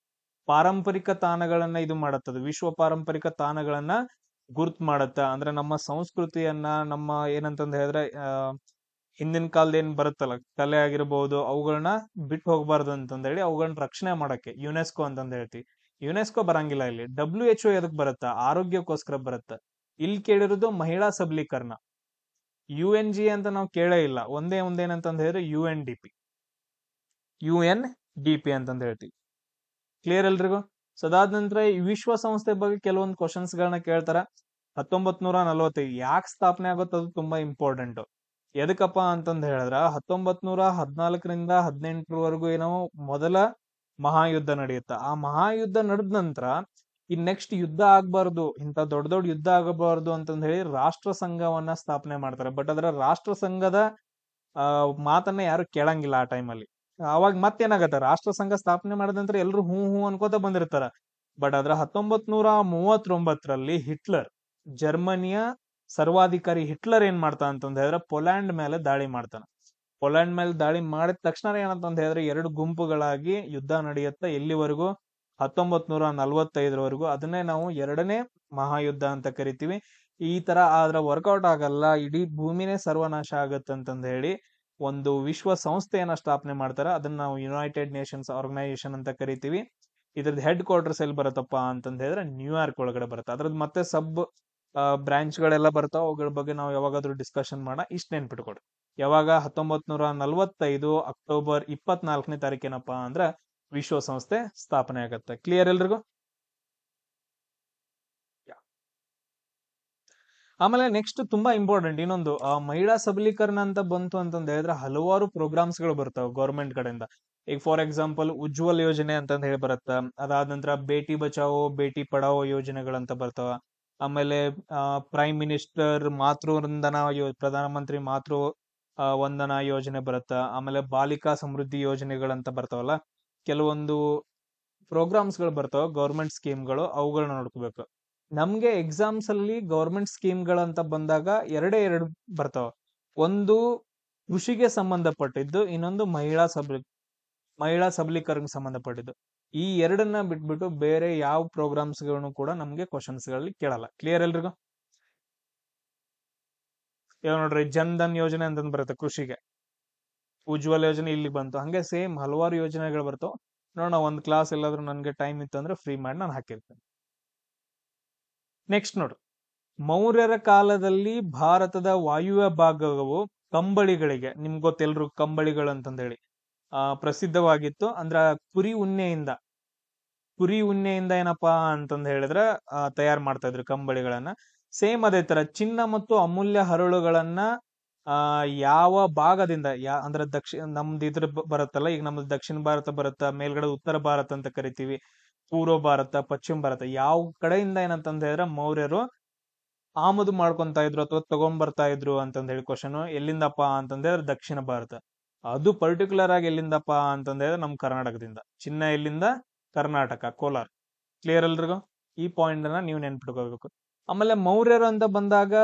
ಪಾರಂಪರಿಕ ತಾಣಗಳನ್ನ ಇದು ಮಾಡತ್ತದ ವಿಶ್ವ ಪಾರಂಪರಿಕ ತಾಣಗಳನ್ನ ಗುರ್ತ್ ಮಾಡತ್ತ ಅಂದ್ರೆ ನಮ್ಮ ಸಂಸ್ಕೃತಿಯನ್ನ ನಮ್ಮ ಏನಂತಂದ್ ಹೇಳಿದ್ರೆ ಹಿಂದಿನ ಕಾಲದ ಏನ್ ಬರುತ್ತಲ್ಲ ಕಲೆ ಆಗಿರ್ಬಹುದು ಅವುಗಳನ್ನ ಬಿಟ್ಟು ಹೋಗ್ಬಾರ್ದು ಹೇಳಿ ಅವುಗಳನ್ನ ರಕ್ಷಣೆ ಮಾಡಕ್ಕೆ ಯುನೆಸ್ಕೋ ಅಂತಂದ ಹೇಳ್ತೀವಿ ಯುನೆಸ್ಕೋ ಬರಂಗಿಲ್ಲ ಇಲ್ಲಿ ಡಬ್ಲ್ಯೂ ಎಚ್ ಒ ಎದಕ್ ಬರುತ್ತಾ ಆರೋಗ್ಯಕ್ಕೋಸ್ಕರ ಬರುತ್ತ ಇಲ್ಲಿ ಕೇಳಿರೋದು ಮಹಿಳಾ ಸಬಲೀಕರಣ ಯು ಎನ್ ಜಿ ಅಂತ ನಾವು ಕೇಳೇ ಇಲ್ಲ ಒಂದೇ ಒಂದೇನಂತ ಹೇಳಿದ್ರೆ U N D P U N D P ಅಂತಂದ ಕ್ಲಿಯರ್ ಎಲ್ರಿಗೂ ಸೊ ಅದಾದ ನಂತರ ಈ ವಿಶ್ವಸಂಸ್ಥೆ ಬಗ್ಗೆ ಕೆಲವೊಂದು ಕ್ವಶನ್ಸ್ ಗಳನ್ನ ಕೇಳ್ತಾರ ಹತ್ತೊಂಬತ್ ನೂರ ನಲವತ್ತೈದು ಯಾಕೆ ಸ್ಥಾಪನೆ ಆಗುತ್ತೆ ಅದು ತುಂಬಾ ಇಂಪಾರ್ಟೆಂಟ್ ಎದಕ್ಕಪ್ಪ ಅಂತಂದ್ ಹೇಳಿದ್ರ ಹತ್ತೊಂಬತ್ ನೂರ ಹದಿನಾಲ್ಕರಿಂದ ಹದಿನೆಂಟರವರೆಗೂ ಏನೋ ಮೊದಲ ಮಹಾಯುದ್ಧ ನಡೆಯುತ್ತ ಆ ಮಹಾಯುದ್ಧ ನಡೆದ ನಂತರ ಈ ನೆಕ್ಸ್ಟ್ ಯುದ್ಧ ಆಗ್ಬಾರ್ದು ಇಂಥ ದೊಡ್ಡ ದೊಡ್ಡ ಯುದ್ಧ ಆಗಬಾರ್ದು ಅಂತಂದ ಹೇಳಿ ರಾಷ್ಟ್ರ ಸಂಘವನ್ನ ಸ್ಥಾಪನೆ ಮಾಡ್ತಾರೆ ಬಟ್ ಅದರ ರಾಷ್ಟ್ರ ಸಂಘದ ಮಾತನ್ನ ಯಾರು ಕೇಳಂಗಿಲ್ಲ ಆ ಟೈಮಲ್ಲಿ ಅವಾಗ ಮತ್ತೇನಾಗತ್ತ ರಾಷ್ಟ್ರ ಸಂಘ ಸ್ಥಾಪನೆ ಮಾಡದಂತ್ರ ಎಲ್ರು ಹೂ ಹೂ ಅನ್ಕೋತ ಬಂದಿರ್ತಾರ ಬಟ್ ಅದ್ರ ಹತ್ತೊಂಬತ್ ನೂರ ಮೂವತ್ತೊಂಬತ್ತರಲ್ಲಿ ಹಿಟ್ಲರ್ ಜರ್ಮನಿಯ ಸರ್ವಾಧಿಕಾರಿ ಹಿಟ್ಲರ್ ಏನ್ ಮಾಡ್ತಾನ ಅಂತಂದ್ ಹೇಳಿದ್ರೆ ಪೊಲ್ಯಾಂಡ್ ಮೇಲೆ ದಾಳಿ ಮಾಡ್ತಾನ ಪೊಲ್ಯಾಂಡ್ ಮೇಲೆ ದಾಳಿ ಮಾಡಿದ ತಕ್ಷಣ ಏನಂತ ಹೇಳಿದ್ರೆ ಎರಡು ಗುಂಪುಗಳಾಗಿ ಯುದ್ಧ ನಡೆಯುತ್ತ ಎಲ್ಲಿವರೆಗೂ ಹತ್ತೊಂಬತ್ ನೂರ ನಲ್ವತ್ತೈದರವರೆಗೂ ಅದನ್ನೇ ನಾವು ಎರಡನೇ ಮಹಾಯುದ್ಧ ಅಂತ ಕರಿತೀವಿ ಈ ತರ ಆದ್ರ ವರ್ಕೌಟ್ ಆಗಲ್ಲ ಇಡೀ ಭೂಮಿನೇ ಸರ್ವನಾಶ ಆಗತ್ತಂತಂದ ಹೇಳಿ ಒಂದು ವಿಶ್ವ ಸಂಸ್ಥೆಯನ್ನ ಸ್ಥಾಪನೆ ಮಾಡ್ತಾರೆ ಅದನ್ನ ನಾವು ಯುನೈಟೆಡ್ ನೇಷನ್ಸ್ ಆರ್ಗನೈಸೇಷನ್ ಅಂತ ಕರಿತೀವಿ ಇದ್ರದ್ದು ಹೆಡ್ ಕ್ವಾರ್ಟರ್ಸ್ ಎಲ್ಲಿ ಬರುತ್ತಪ್ಪ ಅಂತಂದ ಹೇಳಿದ್ರೆ ನ್ಯೂಯಾರ್ಕ್ ಒಳಗಡೆ ಬರುತ್ತೆ ಅದ್ರದ್ದು ಮತ್ತೆ ಸಬ್ ಬ್ರಾಂಚ್ ಗಳೆಲ್ಲ ಬರ್ತಾವ ಅವುಗಳ ಬಗ್ಗೆ ನಾವು ಯಾವಾಗಾದ್ರೂ ಡಿಸ್ಕಷನ್ ಮಾಡ ಇಷ್ಟ ನೆನ್ಪಿಟ್ಕೊಡಿ ಯಾವಾಗ ಹತ್ತೊಂಬತ್ ನೂರ ನಲ್ವತ್ತೈದು ಅಕ್ಟೋಬರ್ ಇಪ್ಪತ್ನಾಲ್ಕನೇ ತಾರೀಕೇನಪ್ಪ ಅಂದ್ರೆ ವಿಶ್ವಸಂಸ್ಥೆ ಸ್ಥಾಪನೆ ಆಗತ್ತೆ ಕ್ಲಿಯರ್ ಎಲ್ರಿಗೂ ಆಮೇಲೆ ನೆಕ್ಸ್ಟ್ ತುಂಬಾ ಇಂಪಾರ್ಟೆಂಟ್ ಇನ್ನೊಂದು ಮಹಿಳಾ ಸಬಲೀಕರಣ ಅಂತ ಬಂತು ಅಂತಂದ ಹೇಳಿದ್ರೆ ಹಲವಾರು ಪ್ರೋಗ್ರಾಮ್ಸ್ ಗಳು ಬರ್ತಾವ ಗೌರ್ಮೆಂಟ್ ಕಡೆಯಿಂದ ಈಗ ಫಾರ್ ಎಕ್ಸಾಂಪಲ್ ಉಜ್ವಲ್ ಯೋಜನೆ ಅಂತಂದ ಹೇಳಿ ಬರುತ್ತಾ ಅದಾದ ನಂತರ ಬೇಟಿ ಬಚಾವೋ ಬೇಟಿ ಪಡಾವೋ ಯೋಜನೆಗಳಂತ ಬರ್ತಾವ ಆಮೇಲೆ ಪ್ರೈಮ್ ಮಿನಿಸ್ಟರ್ ಮಾತೃ ವಂದನಾ ಯೋ ಪ್ರಧಾನಮಂತ್ರಿ ಮಾತೃ ವಂದನಾ ಯೋಜನೆ ಬರುತ್ತಾ ಆಮೇಲೆ ಬಾಲಿಕಾ ಸಮೃದ್ಧಿ ಯೋಜನೆಗಳಂತ ಬರ್ತಾವಲ್ಲ ಕೆಲವೊಂದು ಪ್ರೋಗ್ರಾಮ್ಸ್ ಗಳು ಬರ್ತಾವ ಗೌರ್ಮೆಂಟ್ ಸ್ಕೀಮ್ಗಳು ಅವುಗಳನ್ನ ನೋಡ್ಕೋಬೇಕು ನಮ್ಗೆ ಎಕ್ಸಾಮ್ಸ್ ಅಲ್ಲಿ ಗೌರ್ಮೆಂಟ್ ಗಳಂತ ಬಂದಾಗ ಎರಡೇ ಎರಡು ಬರ್ತಾವ ಒಂದು ಕೃಷಿಗೆ ಸಂಬಂಧಪಟ್ಟಿದ್ದು ಇನ್ನೊಂದು ಮಹಿಳಾ ಸಬಲಿ ಮಹಿಳಾ ಸಬಲೀಕರಣಕ್ಕೆ ಸಂಬಂಧಪಟ್ಟಿದ್ದು ಈ ಎರಡನ್ನ ಬಿಟ್ಬಿಟ್ಟು ಬೇರೆ ಯಾವ ಪ್ರೋಗ್ರಾಮ್ಸ್ಗಳನ್ನು ಕೂಡ ನಮಗೆ ಗಳಲ್ಲಿ ಕೇಳಲ್ಲ ಕ್ಲಿಯರ್ ಎಲ್ರಿಗೂ ಇವಾಗ ನೋಡ್ರಿ ಜನ್ ಧನ್ ಯೋಜನೆ ಅಂತಂದ್ ಬರುತ್ತೆ ಕೃಷಿಗೆ ಉಜ್ವಲ್ ಯೋಜನೆ ಇಲ್ಲಿ ಬಂತು ಹಂಗೆ ಸೇಮ್ ಹಲವಾರು ಯೋಜನೆಗಳು ಬರ್ತಾವ ನೋಡೋಣ ಒಂದು ಕ್ಲಾಸ್ ಎಲ್ಲಾದ್ರೂ ನನಗೆ ಟೈಮ್ ಇತ್ತು ಅಂದ್ರೆ ಫ್ರೀ ಮಾಡಿ ನಾನು ಹಾಕಿರ್ತೇನೆ ನೆಕ್ಸ್ಟ್ ನೋಡು ಮೌರ್ಯರ ಕಾಲದಲ್ಲಿ ಭಾರತದ ವಾಯುವ್ಯ ಭಾಗವು ಕಂಬಳಿಗಳಿಗೆ ನಿಮ್ಗೆ ಗೊತ್ತೆಲ್ರು ಕಂಬಳಿಗಳು ಅಂತಂದೇಳಿ ಪ್ರಸಿದ್ಧವಾಗಿತ್ತು ಅಂದ್ರ ಕುರಿ ಉಣ್ಣೆಯಿಂದ ಕುರಿ ಉಣ್ಣೆಯಿಂದ ಏನಪ್ಪಾ ಅಂತಂದ ಹೇಳಿದ್ರೆ ತಯಾರು ಮಾಡ್ತಾ ಇದ್ರು ಕಂಬಳಿಗಳನ್ನ ಸೇಮ್ ಅದೇ ತರ ಚಿನ್ನ ಮತ್ತು ಅಮೂಲ್ಯ ಹರಳುಗಳನ್ನ ಆ ಯಾವ ಭಾಗದಿಂದ ಯಾ ಅಂದ್ರೆ ದಕ್ಷಿಣ ನಮ್ದು ಇದ್ರ ಬರುತ್ತಲ್ಲ ಈಗ ನಮ್ದು ದಕ್ಷಿಣ ಭಾರತ ಬರುತ್ತಾ ಮೇಲ್ಗಡೆ ಉತ್ತರ ಭಾರತ ಅಂತ ಕರಿತೀವಿ ಪೂರ್ವ ಭಾರತ ಪಶ್ಚಿಮ ಭಾರತ ಯಾವ ಕಡೆಯಿಂದ ಏನಂತಂದ ಹೇಳಿದ್ರೆ ಮೌರ್ಯರು ಆಮದು ಮಾಡ್ಕೊಂತ ಇದ್ರು ಅಥವಾ ತಗೊಂಡ್ಬರ್ತಾ ಇದ್ರು ಅಂತಂದ ಹೇಳಿ ಕ್ವಶನ್ ಎಲ್ಲಿಂದಪ್ಪ ಅಂತಂದ್ರೆ ದಕ್ಷಿಣ ಭಾರತ ಅದು ಪರ್ಟಿಕ್ಯುಲರ್ ಆಗಿ ಎಲ್ಲಿಂದಪ್ಪ ಅಂತಂದ್ರೆ ನಮ್ ಕರ್ನಾಟಕದಿಂದ ಚಿನ್ನ ಎಲ್ಲಿಂದ ಕರ್ನಾಟಕ ಕೋಲಾರ ಕ್ಲಿಯರ್ ಎಲ್ರಿಗೂ ಈ ಪಾಯಿಂಟ್ ಅನ್ನ ನೀವು ನೆನ್ಪಿಟ್ಕೋಬೇಕು ಆಮೇಲೆ ಮೌರ್ಯರು ಅಂತ ಬಂದಾಗ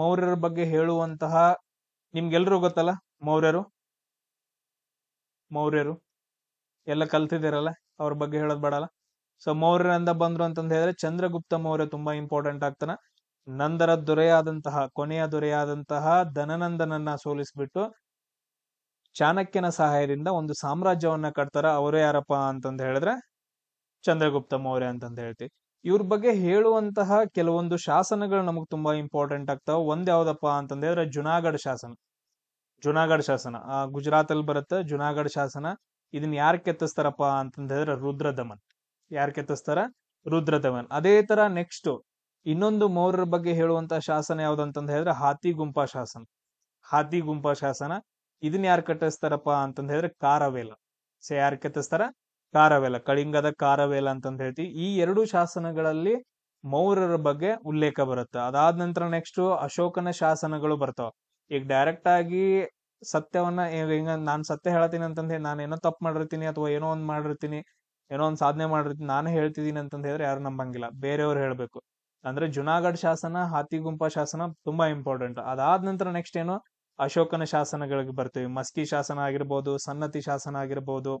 ಮೌರ್ಯರ ಬಗ್ಗೆ ಹೇಳುವಂತಹ ನಿಮ್ಗೆಲ್ರು ಗೊತ್ತಲ್ಲ ಮೌರ್ಯರು ಮೌರ್ಯರು ಎಲ್ಲ ಕಲ್ತಿದ್ದೀರಲ್ಲ ಅವ್ರ ಬಗ್ಗೆ ಹೇಳೋದ್ ಬೇಡಲ್ಲ ಸೊ ಮೌರ್ಯರಿಂದ ಬಂದ್ರು ಅಂತಂದ ಹೇಳಿದ್ರೆ ಚಂದ್ರಗುಪ್ತ ಮೌರ್ಯ ತುಂಬಾ ಇಂಪಾರ್ಟೆಂಟ್ ಆಗ್ತಾನ ನಂದರ ದೊರೆಯಾದಂತಹ ಕೊನೆಯ ದೊರೆಯಾದಂತಹ ಧನನಂದನನ್ನ ಸೋಲಿಸ್ಬಿಟ್ಟು ಚಾಣಕ್ಯನ ಸಹಾಯದಿಂದ ಒಂದು ಸಾಮ್ರಾಜ್ಯವನ್ನ ಕಟ್ತಾರ ಅವರು ಯಾರಪ್ಪ ಅಂತಂದ ಹೇಳಿದ್ರೆ ಚಂದ್ರಗುಪ್ತ ಮೌರ್ಯ ಅಂತಂದ ಹೇಳ್ತೀವಿ ಇವ್ರ ಬಗ್ಗೆ ಹೇಳುವಂತಹ ಕೆಲವೊಂದು ಶಾಸನಗಳು ನಮಗ್ ತುಂಬಾ ಇಂಪಾರ್ಟೆಂಟ್ ಆಗ್ತಾವ ಒಂದ್ ಯಾವ್ದಪ್ಪ ಅಂತಂದ್ರೆ ಜುನಾಗಢ ಶಾಸನ ಜುನಾಗಢ ಶಾಸನ ಆ ಗುಜರಾತ್ ಅಲ್ಲಿ ಬರುತ್ತೆ ಜುನಾಗಢ ಶಾಸನ ಇದನ್ನ ಯಾರು ಕೆತ್ತಿಸ್ತಾರಪ್ಪ ಅಂತಂದ ಹೇಳಿದ್ರೆ ರುದ್ರದಮನ್ ಯಾರು ಕೆತ್ತಿಸ್ತಾರ ರುದ್ರದಮನ್ ಅದೇ ತರ ನೆಕ್ಸ್ಟ್ ಇನ್ನೊಂದು ಮೌರ್ಯರ ಬಗ್ಗೆ ಹೇಳುವಂತ ಶಾಸನ ಯಾವ್ದಂತಂದ ಹೇಳಿದ್ರೆ ಹಾತಿ ಗುಂಪಾ ಶಾಸನ ಹಾತಿ ಗುಂಪಾ ಶಾಸನ ಇದನ್ನ ಯಾರು ಕಟ್ಟಿಸ್ತಾರಪ್ಪ ಅಂತಂದ ಹೇಳಿದ್ರೆ ಕಾರವೇಲ ಸೊ ಯಾರು ಕೆತ್ತಿಸ್ತಾರ ಕಾರವೇಲ ಕಳಿಂಗದ ಕಾರವೇಲ ಅಂತಂದ ಹೇಳ್ತಿ ಈ ಎರಡು ಶಾಸನಗಳಲ್ಲಿ ಮೌರ್ಯರ ಬಗ್ಗೆ ಉಲ್ಲೇಖ ಬರುತ್ತೆ ಅದಾದ ನಂತರ ನೆಕ್ಸ್ಟ್ ಅಶೋಕನ ಶಾಸನಗಳು ಬರ್ತಾವ ಈಗ ಡೈರೆಕ್ಟ್ ಆಗಿ ಸತ್ಯವನ್ನ ಹಿಂಗ ನಾನ್ ಸತ್ಯ ಹೇಳತೀನಿ ಅಂತಂದ್ರೆ ನಾನು ಏನೋ ತಪ್ಪು ಮಾಡಿರ್ತೀನಿ ಅಥವಾ ಏನೋ ಒಂದ್ ಮಾಡಿರ್ತೀನಿ ಏನೋ ಒಂದ್ ಸಾಧನೆ ಮಾಡಿರ್ತೀನಿ ನಾನು ಹೇಳ್ತಿದ್ದೀನಿ ಅಂತಂದ್ ಹೇಳಿದ್ರೆ ಯಾರು ನಂಬಂಗಿಲ್ಲ ಬೇರೆಯವ್ರು ಹೇಳ್ಬೇಕು ಅಂದ್ರೆ ಜುನಾಗಢ ಶಾಸನ ಹಾತಿಗುಂಪ ಶಾಸನ ತುಂಬಾ ಇಂಪಾರ್ಟೆಂಟ್ ಅದಾದ ನಂತರ ನೆಕ್ಸ್ಟ್ ಏನು ಅಶೋಕನ ಶಾಸನಗಳಿಗೆ ಬರ್ತೀವಿ ಮಸ್ಕಿ ಶಾಸನ ಆಗಿರ್ಬೋದು ಸನ್ನತಿ ಶಾಸನ ಆಗಿರ್ಬೋದು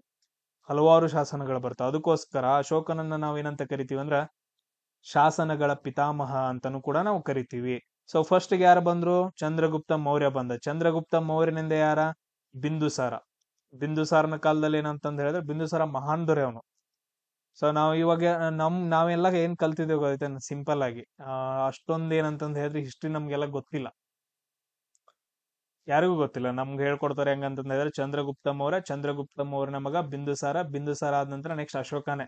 ಹಲವಾರು ಶಾಸನಗಳು ಬರ್ತವೆ ಅದಕ್ಕೋಸ್ಕರ ಅಶೋಕನನ್ನ ನಾವೇನಂತ ಕರಿತೀವಿ ಅಂದ್ರ ಶಾಸನಗಳ ಪಿತಾಮಹ ಅಂತಾನು ಕೂಡ ನಾವು ಕರಿತೀವಿ ಸೊ ಫಸ್ಟ್ ಯಾರ ಬಂದ್ರು ಚಂದ್ರಗುಪ್ತ ಮೌರ್ಯ ಬಂದ ಚಂದ್ರಗುಪ್ತ ಮೌರ್ಯನಿಂದ ಯಾರ ಬಿಂದುಸಾರ ಬಿಂದುಸಾರನ ಕಾಲದಲ್ಲಿ ಏನಂತಂದು ಹೇಳಿದ್ರೆ ಬಿಂದುಸಾರ ಮಹಾನ್ ದೊರೆ ಅವನು ಸೊ ನಾವು ಇವಾಗ ನಮ್ ನಾವೆಲ್ಲ ಏನ್ ಕಲ್ತಿದ್ದೇವೆ ಗೊತ್ತೈತೆ ಸಿಂಪಲ್ ಆಗಿ ಅಷ್ಟೊಂದ್ ಏನಂತಂದು ಹೇಳಿದ್ರೆ ಹಿಸ್ಟ್ರಿ ನಮ್ಗೆಲ್ಲ ಗೊತ್ತಿಲ್ಲ ಯಾರಿಗೂ ಗೊತ್ತಿಲ್ಲ ನಮ್ಗೆ ಹೇಳ್ಕೊಡ್ತಾರೆ ಹೆಂಗಂತಂದ್ರೆ ಹೇಳಿದ್ರೆ ಚಂದ್ರಗುಪ್ತ ಮೌರ್ಯ ಚಂದ್ರಗುಪ್ತ ಮೌರ್ಯ ಮಗ ಬಿಂದುಸಾರ ಬಿಂದುಸಾರ ಆದ ನಂತರ ನೆಕ್ಸ್ಟ್ ಅಶೋಕನೇ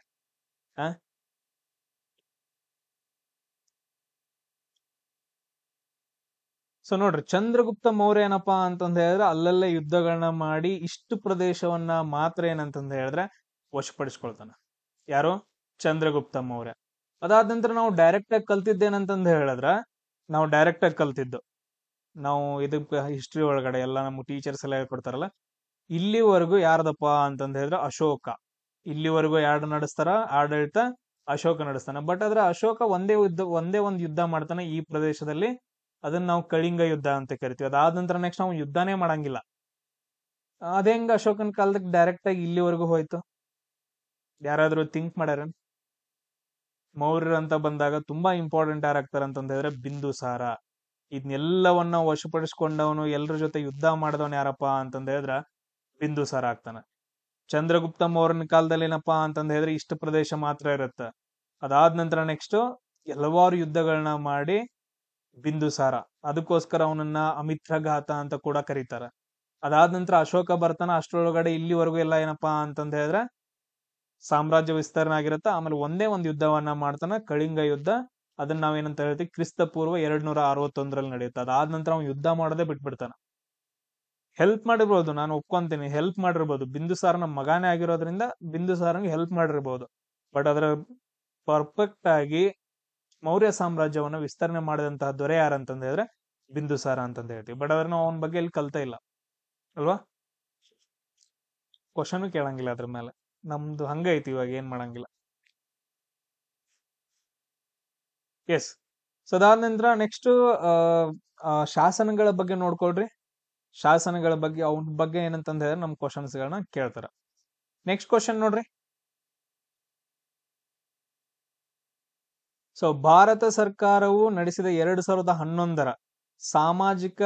ಸೊ ನೋಡ್ರಿ ಚಂದ್ರಗುಪ್ತ ಮೌರ್ಯ ಏನಪ್ಪಾ ಅಂತಂದ ಹೇಳಿದ್ರೆ ಅಲ್ಲಲ್ಲೇ ಯುದ್ಧಗಳನ್ನ ಮಾಡಿ ಇಷ್ಟು ಪ್ರದೇಶವನ್ನ ಮಾತ್ರ ಏನಂತಂದ ಹೇಳಿದ್ರೆ ವಶಪಡಿಸ್ಕೊಳ್ತಾನ ಯಾರು ಚಂದ್ರಗುಪ್ತ ಮೌರ್ಯ ಅದಾದ ನಂತರ ನಾವು ಡೈರೆಕ್ಟ್ ಆಗಿ ಕಲ್ತಿದ್ದೇನಂತಂದು ಹೇಳಿದ್ರ ನಾವು ಡೈರೆಕ್ಟ್ ಆಗಿ ಕಲ್ತಿದ್ದು ನಾವು ಇದಕ್ಕೆ ಹಿಸ್ಟ್ರಿ ಒಳಗಡೆ ಎಲ್ಲ ನಮ್ಮ ಟೀಚರ್ಸ್ ಎಲ್ಲ ಹೇಳ್ಕೊಡ್ತಾರಲ್ಲ ಇಲ್ಲಿವರೆಗೂ ಯಾರದಪ್ಪ ಅಂತಂದ ಹೇಳಿದ್ರೆ ಅಶೋಕ ಇಲ್ಲಿವರೆಗೂ ಯಾರು ನಡೆಸ್ತಾರ ಆಡಳಿತ ಅಶೋಕ ನಡೆಸ್ತಾನ ಬಟ್ ಆದ್ರೆ ಅಶೋಕ ಒಂದೇ ಯುದ್ಧ ಒಂದೇ ಒಂದು ಯುದ್ಧ ಮಾಡ್ತಾನೆ ಈ ಪ್ರದೇಶದಲ್ಲಿ ಅದನ್ನ ನಾವು ಕಳಿಂಗ ಯುದ್ಧ ಅಂತ ಕರಿತೀವಿ ಅದಾದ ನಂತರ ನೆಕ್ಸ್ಟ್ ನಾವು ಯುದ್ಧನೇ ಮಾಡಂಗಿಲ್ಲ ಹೆಂಗ ಅಶೋಕನ ಕಾಲದಾಗ ಡೈರೆಕ್ಟ್ ಆಗಿ ಇಲ್ಲಿವರೆಗೂ ಹೋಯ್ತು ಯಾರಾದ್ರೂ ಥಿಂಕ್ ಮಾಡ್ಯಾರ ಮೌರ್ಯರು ಅಂತ ಬಂದಾಗ ತುಂಬಾ ಇಂಪಾರ್ಟೆಂಟ್ ಯಾರು ಆಗ್ತಾರ ಅಂತ ಹೇಳಿದ್ರೆ ಬಿಂದುಸಾರ ಇದನ್ನೆಲ್ಲವನ್ನ ವಶಪಡಿಸ್ಕೊಂಡವನು ಎಲ್ಲರ ಜೊತೆ ಯುದ್ಧ ಮಾಡಿದವನು ಯಾರಪ್ಪ ಅಂತಂದ ಬಿಂದು ಸಾರ ಆಗ್ತಾನೆ ಚಂದ್ರಗುಪ್ತ ಮೌರ್ಯನ ಕಾಲದಲ್ಲಿ ಏನಪ್ಪಾ ಅಂತಂದ ಹೇಳಿದ್ರೆ ಇಷ್ಟ ಪ್ರದೇಶ ಮಾತ್ರ ಇರುತ್ತೆ ಅದಾದ ನಂತರ ನೆಕ್ಸ್ಟ್ ಹಲವಾರು ಯುದ್ಧಗಳನ್ನ ಮಾಡಿ ಬಿಂದುಸಾರ ಅದಕ್ಕೋಸ್ಕರ ಅವನನ್ನ ಅಮಿತ್ರಘಾತ ಅಂತ ಕೂಡ ಕರೀತಾರೆ ಅದಾದ ನಂತರ ಅಶೋಕ ಬರ್ತಾನ ಅಷ್ಟರೊಳಗಡೆ ಇಲ್ಲಿವರೆಗೂ ಎಲ್ಲ ಏನಪ್ಪಾ ಅಂತಂದ ಹೇಳಿದ್ರೆ ಸಾಮ್ರಾಜ್ಯ ವಿಸ್ತರಣೆ ಆಗಿರುತ್ತೆ ಆಮೇಲೆ ಒಂದೇ ಒಂದು ಯುದ್ಧವನ್ನ ಮಾಡ್ತಾನ ಕಳಿಂಗ ಯುದ್ಧ ಅದನ್ನ ನಾವೇನಂತ ಹೇಳ್ತೀವಿ ಕ್ರಿಸ್ತ ಪೂರ್ವ ಎರಡ್ ನೂರ ಅರವತ್ತೊಂದರಲ್ಲಿ ನಡೆಯುತ್ತೆ ಅದಾದ ನಂತರ ಅವ್ನು ಯುದ್ಧ ಮಾಡೋದೇ ಬಿಟ್ಬಿಡ್ತಾನೆ ಹೆಲ್ಪ್ ಮಾಡಿರ್ಬೋದು ನಾನು ಒಪ್ಕೊಂತೀನಿ ಹೆಲ್ಪ್ ಮಾಡಿರ್ಬೋದು ಸಾರನ ಮಗಾನೇ ಆಗಿರೋದ್ರಿಂದ ಬಿಂದುಸಾರಂಗೆ ಹೆಲ್ಪ್ ಮಾಡಿರ್ಬೋದು ಬಟ್ ಅದರ ಪರ್ಫೆಕ್ಟ್ ಆಗಿ ಮೌರ್ಯ ಸಾಮ್ರಾಜ್ಯವನ್ನು ವಿಸ್ತರಣೆ ಮಾಡಿದಂತಹ ದೊರೆ ಅಂತ ಹೇಳಿದ್ರೆ ಬಿಂದುಸಾರ ಅಂತ ಹೇಳ್ತೀವಿ ಬಟ್ ಅದನ್ನ ಅವನ ಬಗ್ಗೆ ಇಲ್ಲಿ ಕಲ್ತಾ ಇಲ್ಲ ಅಲ್ವಾ ಕ್ವಶನ್ ಕೇಳಂಗಿಲ್ಲ ಅದ್ರ ಮೇಲೆ ನಮ್ದು ಹಂಗೈತಿ ಇವಾಗ ಏನ್ ಮಾಡಂಗಿಲ್ಲ ಎಸ್ ಸೊ ಅದಾದ ನಂತರ ನೆಕ್ಸ್ಟ್ ಶಾಸನಗಳ ಬಗ್ಗೆ ನೋಡ್ಕೊಳ್ರಿ ಶಾಸನಗಳ ಬಗ್ಗೆ ಅವನ ಬಗ್ಗೆ ಏನಂತಂದ್ರೆ ನಮ್ ಕ್ವಶನ್ಸ್ಗಳನ್ನ ಕೇಳ್ತಾರ ನೆಕ್ಸ್ಟ್ ಕ್ವಶನ್ ನೋಡ್ರಿ ಸೊ ಭಾರತ ಸರ್ಕಾರವು ನಡೆಸಿದ ಎರಡು ಸಾವಿರದ ಹನ್ನೊಂದರ ಸಾಮಾಜಿಕ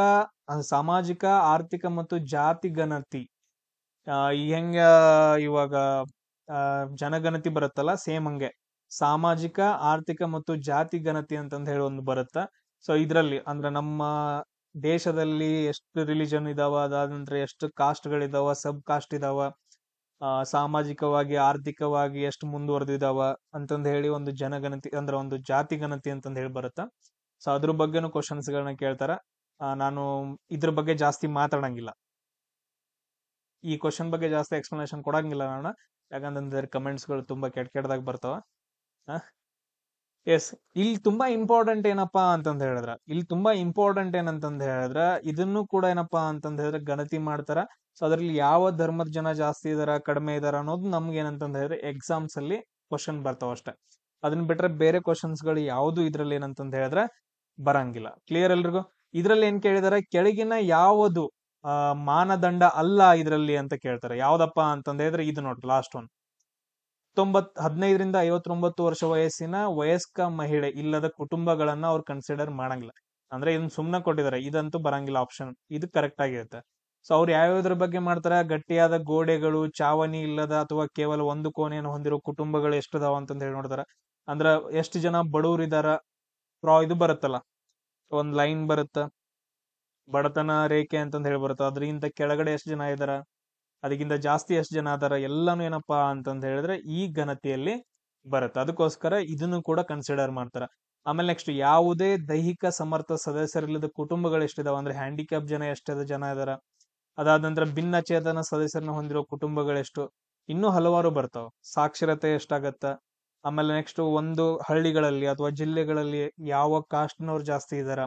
ಸಾಮಾಜಿಕ ಆರ್ಥಿಕ ಮತ್ತು ಜಾತಿ ಗಣತಿ ಹೆಂಗ ಇವಾಗ uh, ಜನಗಣತಿ ಬರುತ್ತಲ್ಲ ಸೇಮ್ ಹಂಗೆ ಸಾಮಾಜಿಕ ಆರ್ಥಿಕ ಮತ್ತು ಜಾತಿ ಗಣತಿ ಅಂತಂದ ಹೇಳಿ ಒಂದು ಬರುತ್ತ ಸೊ ಇದರಲ್ಲಿ ಅಂದ್ರೆ ನಮ್ಮ ದೇಶದಲ್ಲಿ ಎಷ್ಟು ರಿಲಿಜನ್ ಇದಾವ ಅದಾದ ನಂತರ ಎಷ್ಟು ಗಳಿದಾವ ಸಬ್ ಕಾಸ್ಟ್ ಇದಾವ ಆ ಸಾಮಾಜಿಕವಾಗಿ ಆರ್ಥಿಕವಾಗಿ ಎಷ್ಟು ಮುಂದುವರೆದಿದಾವ ಅಂತಂದ ಹೇಳಿ ಒಂದು ಜನಗಣತಿ ಅಂದ್ರೆ ಒಂದು ಜಾತಿ ಗಣತಿ ಅಂತಂದ ಹೇಳಿ ಬರುತ್ತಾ ಸೊ ಅದ್ರ ಕ್ವಶನ್ಸ್ ಗಳನ್ನ ಕೇಳ್ತಾರ ನಾನು ಇದ್ರ ಬಗ್ಗೆ ಜಾಸ್ತಿ ಮಾತಾಡಂಗಿಲ್ಲ ಈ ಕ್ವಶನ್ ಬಗ್ಗೆ ಜಾಸ್ತಿ ಎಕ್ಸ್ಪ್ಲನೇಷನ್ ಕೊಡಂಗಿಲ್ಲ ನಾನು ಯಾಕಂತಂದ್ರೆ ಕಮೆಂಟ್ಸ್ಗಳು ತುಂಬಾ ಕೆಟ್ಟ ಕೆಟ್ಟದಾಗ ಬರ್ತಾವ ಎಸ್ ಇಲ್ಲಿ ತುಂಬಾ ಇಂಪಾರ್ಟೆಂಟ್ ಏನಪ್ಪಾ ಅಂತಂದ್ ಹೇಳಿದ್ರ ಇಲ್ಲಿ ತುಂಬಾ ಇಂಪಾರ್ಟೆಂಟ್ ಏನಂತಂದ್ ಹೇಳಿದ್ರ ಇದನ್ನು ಕೂಡ ಏನಪ್ಪಾ ಅಂತಂದ್ ಹೇಳಿದ್ರೆ ಗಣತಿ ಮಾಡ್ತಾರ ಸೊ ಅದ್ರಲ್ಲಿ ಯಾವ ಧರ್ಮದ ಜನ ಜಾಸ್ತಿ ಇದಾರ ಕಡಿಮೆ ಇದಾರ ಅನ್ನೋದು ನಮ್ಗೆ ಏನಂತಂದ ಹೇಳಿದ್ರೆ ಎಕ್ಸಾಮ್ಸ್ ಅಲ್ಲಿ ಕ್ವಶನ್ ಬರ್ತಾವ ಅಷ್ಟೆ ಅದನ್ನ ಬಿಟ್ರೆ ಬೇರೆ ಕ್ವಶನ್ಸ್ ಗಳು ಯಾವುದು ಇದ್ರಲ್ಲಿ ಏನಂತಂದ ಹೇಳಿದ್ರೆ ಬರಂಗಿಲ್ಲ ಕ್ಲಿಯರ್ ಎಲ್ರಿಗೂ ಇದ್ರಲ್ಲಿ ಏನ್ ಕೇಳಿದಾರೆ ಕೆಳಗಿನ ಯಾವುದು ಮಾನದಂಡ ಅಲ್ಲ ಇದ್ರಲ್ಲಿ ಅಂತ ಕೇಳ್ತಾರೆ ಯಾವ್ದಪ್ಪ ಅಂತಂದ್ರೆ ಹೇಳಿದ್ರೆ ಇದು ನೋಡ್ರಿ ಲಾಸ್ಟ್ ಒನ್ ಹತ್ತೊಂಬತ್ ಹದಿನೈದರಿಂದ ಐವತ್ತೊಂಬತ್ತು ವರ್ಷ ವಯಸ್ಸಿನ ವಯಸ್ಕ ಮಹಿಳೆ ಇಲ್ಲದ ಕುಟುಂಬಗಳನ್ನ ಅವ್ರು ಕನ್ಸಿಡರ್ ಮಾಡಂಗಿಲ್ಲ ಅಂದ್ರೆ ಇದನ್ನ ಸುಮ್ನೆ ಕೊಟ್ಟಿದ್ದಾರೆ ಇದಂತೂ ಬರಂಗಿಲ್ಲ ಆಪ್ಷನ್ ಇದು ಕರೆಕ್ಟ್ ಆಗಿರುತ್ತೆ ಸೊ ಅವ್ರು ಯಾವ್ಯಾವ್ದ್ರ ಬಗ್ಗೆ ಮಾಡ್ತಾರ ಗಟ್ಟಿಯಾದ ಗೋಡೆಗಳು ಚಾವಣಿ ಇಲ್ಲದ ಅಥವಾ ಕೇವಲ ಒಂದು ಕೋಣೆಯನ್ನು ಹೊಂದಿರೋ ಕುಟುಂಬಗಳು ಎಷ್ಟು ಅಂತ ಹೇಳಿ ನೋಡ್ತಾರ ಅಂದ್ರ ಎಷ್ಟು ಜನ ಬಡವರಿದಾರ ಪ್ರಾ ಇದು ಬರುತ್ತಲ್ಲ ಒಂದ್ ಲೈನ್ ಬರುತ್ತ ಬಡತನ ರೇಖೆ ಅಂತಂದು ಹೇಳಿ ಬರುತ್ತ ಅದ್ರಿಂದ ಕೆಳಗಡೆ ಎಷ್ಟು ಜನ ಇದಾರ ಅದಕ್ಕಿಂತ ಜಾಸ್ತಿ ಎಷ್ಟು ಜನ ಅದಾರ ಎಲ್ಲಾನು ಏನಪ್ಪಾ ಅಂತಂದ್ ಹೇಳಿದ್ರೆ ಈ ಘನತೆಯಲ್ಲಿ ಬರುತ್ತೆ ಅದಕ್ಕೋಸ್ಕರ ಇದನ್ನು ಕೂಡ ಕನ್ಸಿಡರ್ ಮಾಡ್ತಾರ ಆಮೇಲೆ ನೆಕ್ಸ್ಟ್ ಯಾವುದೇ ದೈಹಿಕ ಸಮರ್ಥ ಸದಸ್ಯರಿಲ್ಲದ ಕುಟುಂಬಗಳು ಎಷ್ಟಿದಾವ ಅಂದ್ರೆ ಹ್ಯಾಂಡಿಕ್ಯಾಪ್ ಜನ ಎಷ್ಟದ ಜನ ಇದಾರ ಅದಾದ ನಂತರ ಭಿನ್ನಚೇತನ ಸದಸ್ಯರನ್ನ ಹೊಂದಿರೋ ಎಷ್ಟು ಇನ್ನೂ ಹಲವಾರು ಬರ್ತಾವ ಸಾಕ್ಷರತೆ ಎಷ್ಟಾಗತ್ತ ಆಮೇಲೆ ನೆಕ್ಸ್ಟ್ ಒಂದು ಹಳ್ಳಿಗಳಲ್ಲಿ ಅಥವಾ ಜಿಲ್ಲೆಗಳಲ್ಲಿ ಯಾವ ಕಾಸ್ಟ್ನವ್ರು ಜಾಸ್ತಿ ಇದಾರ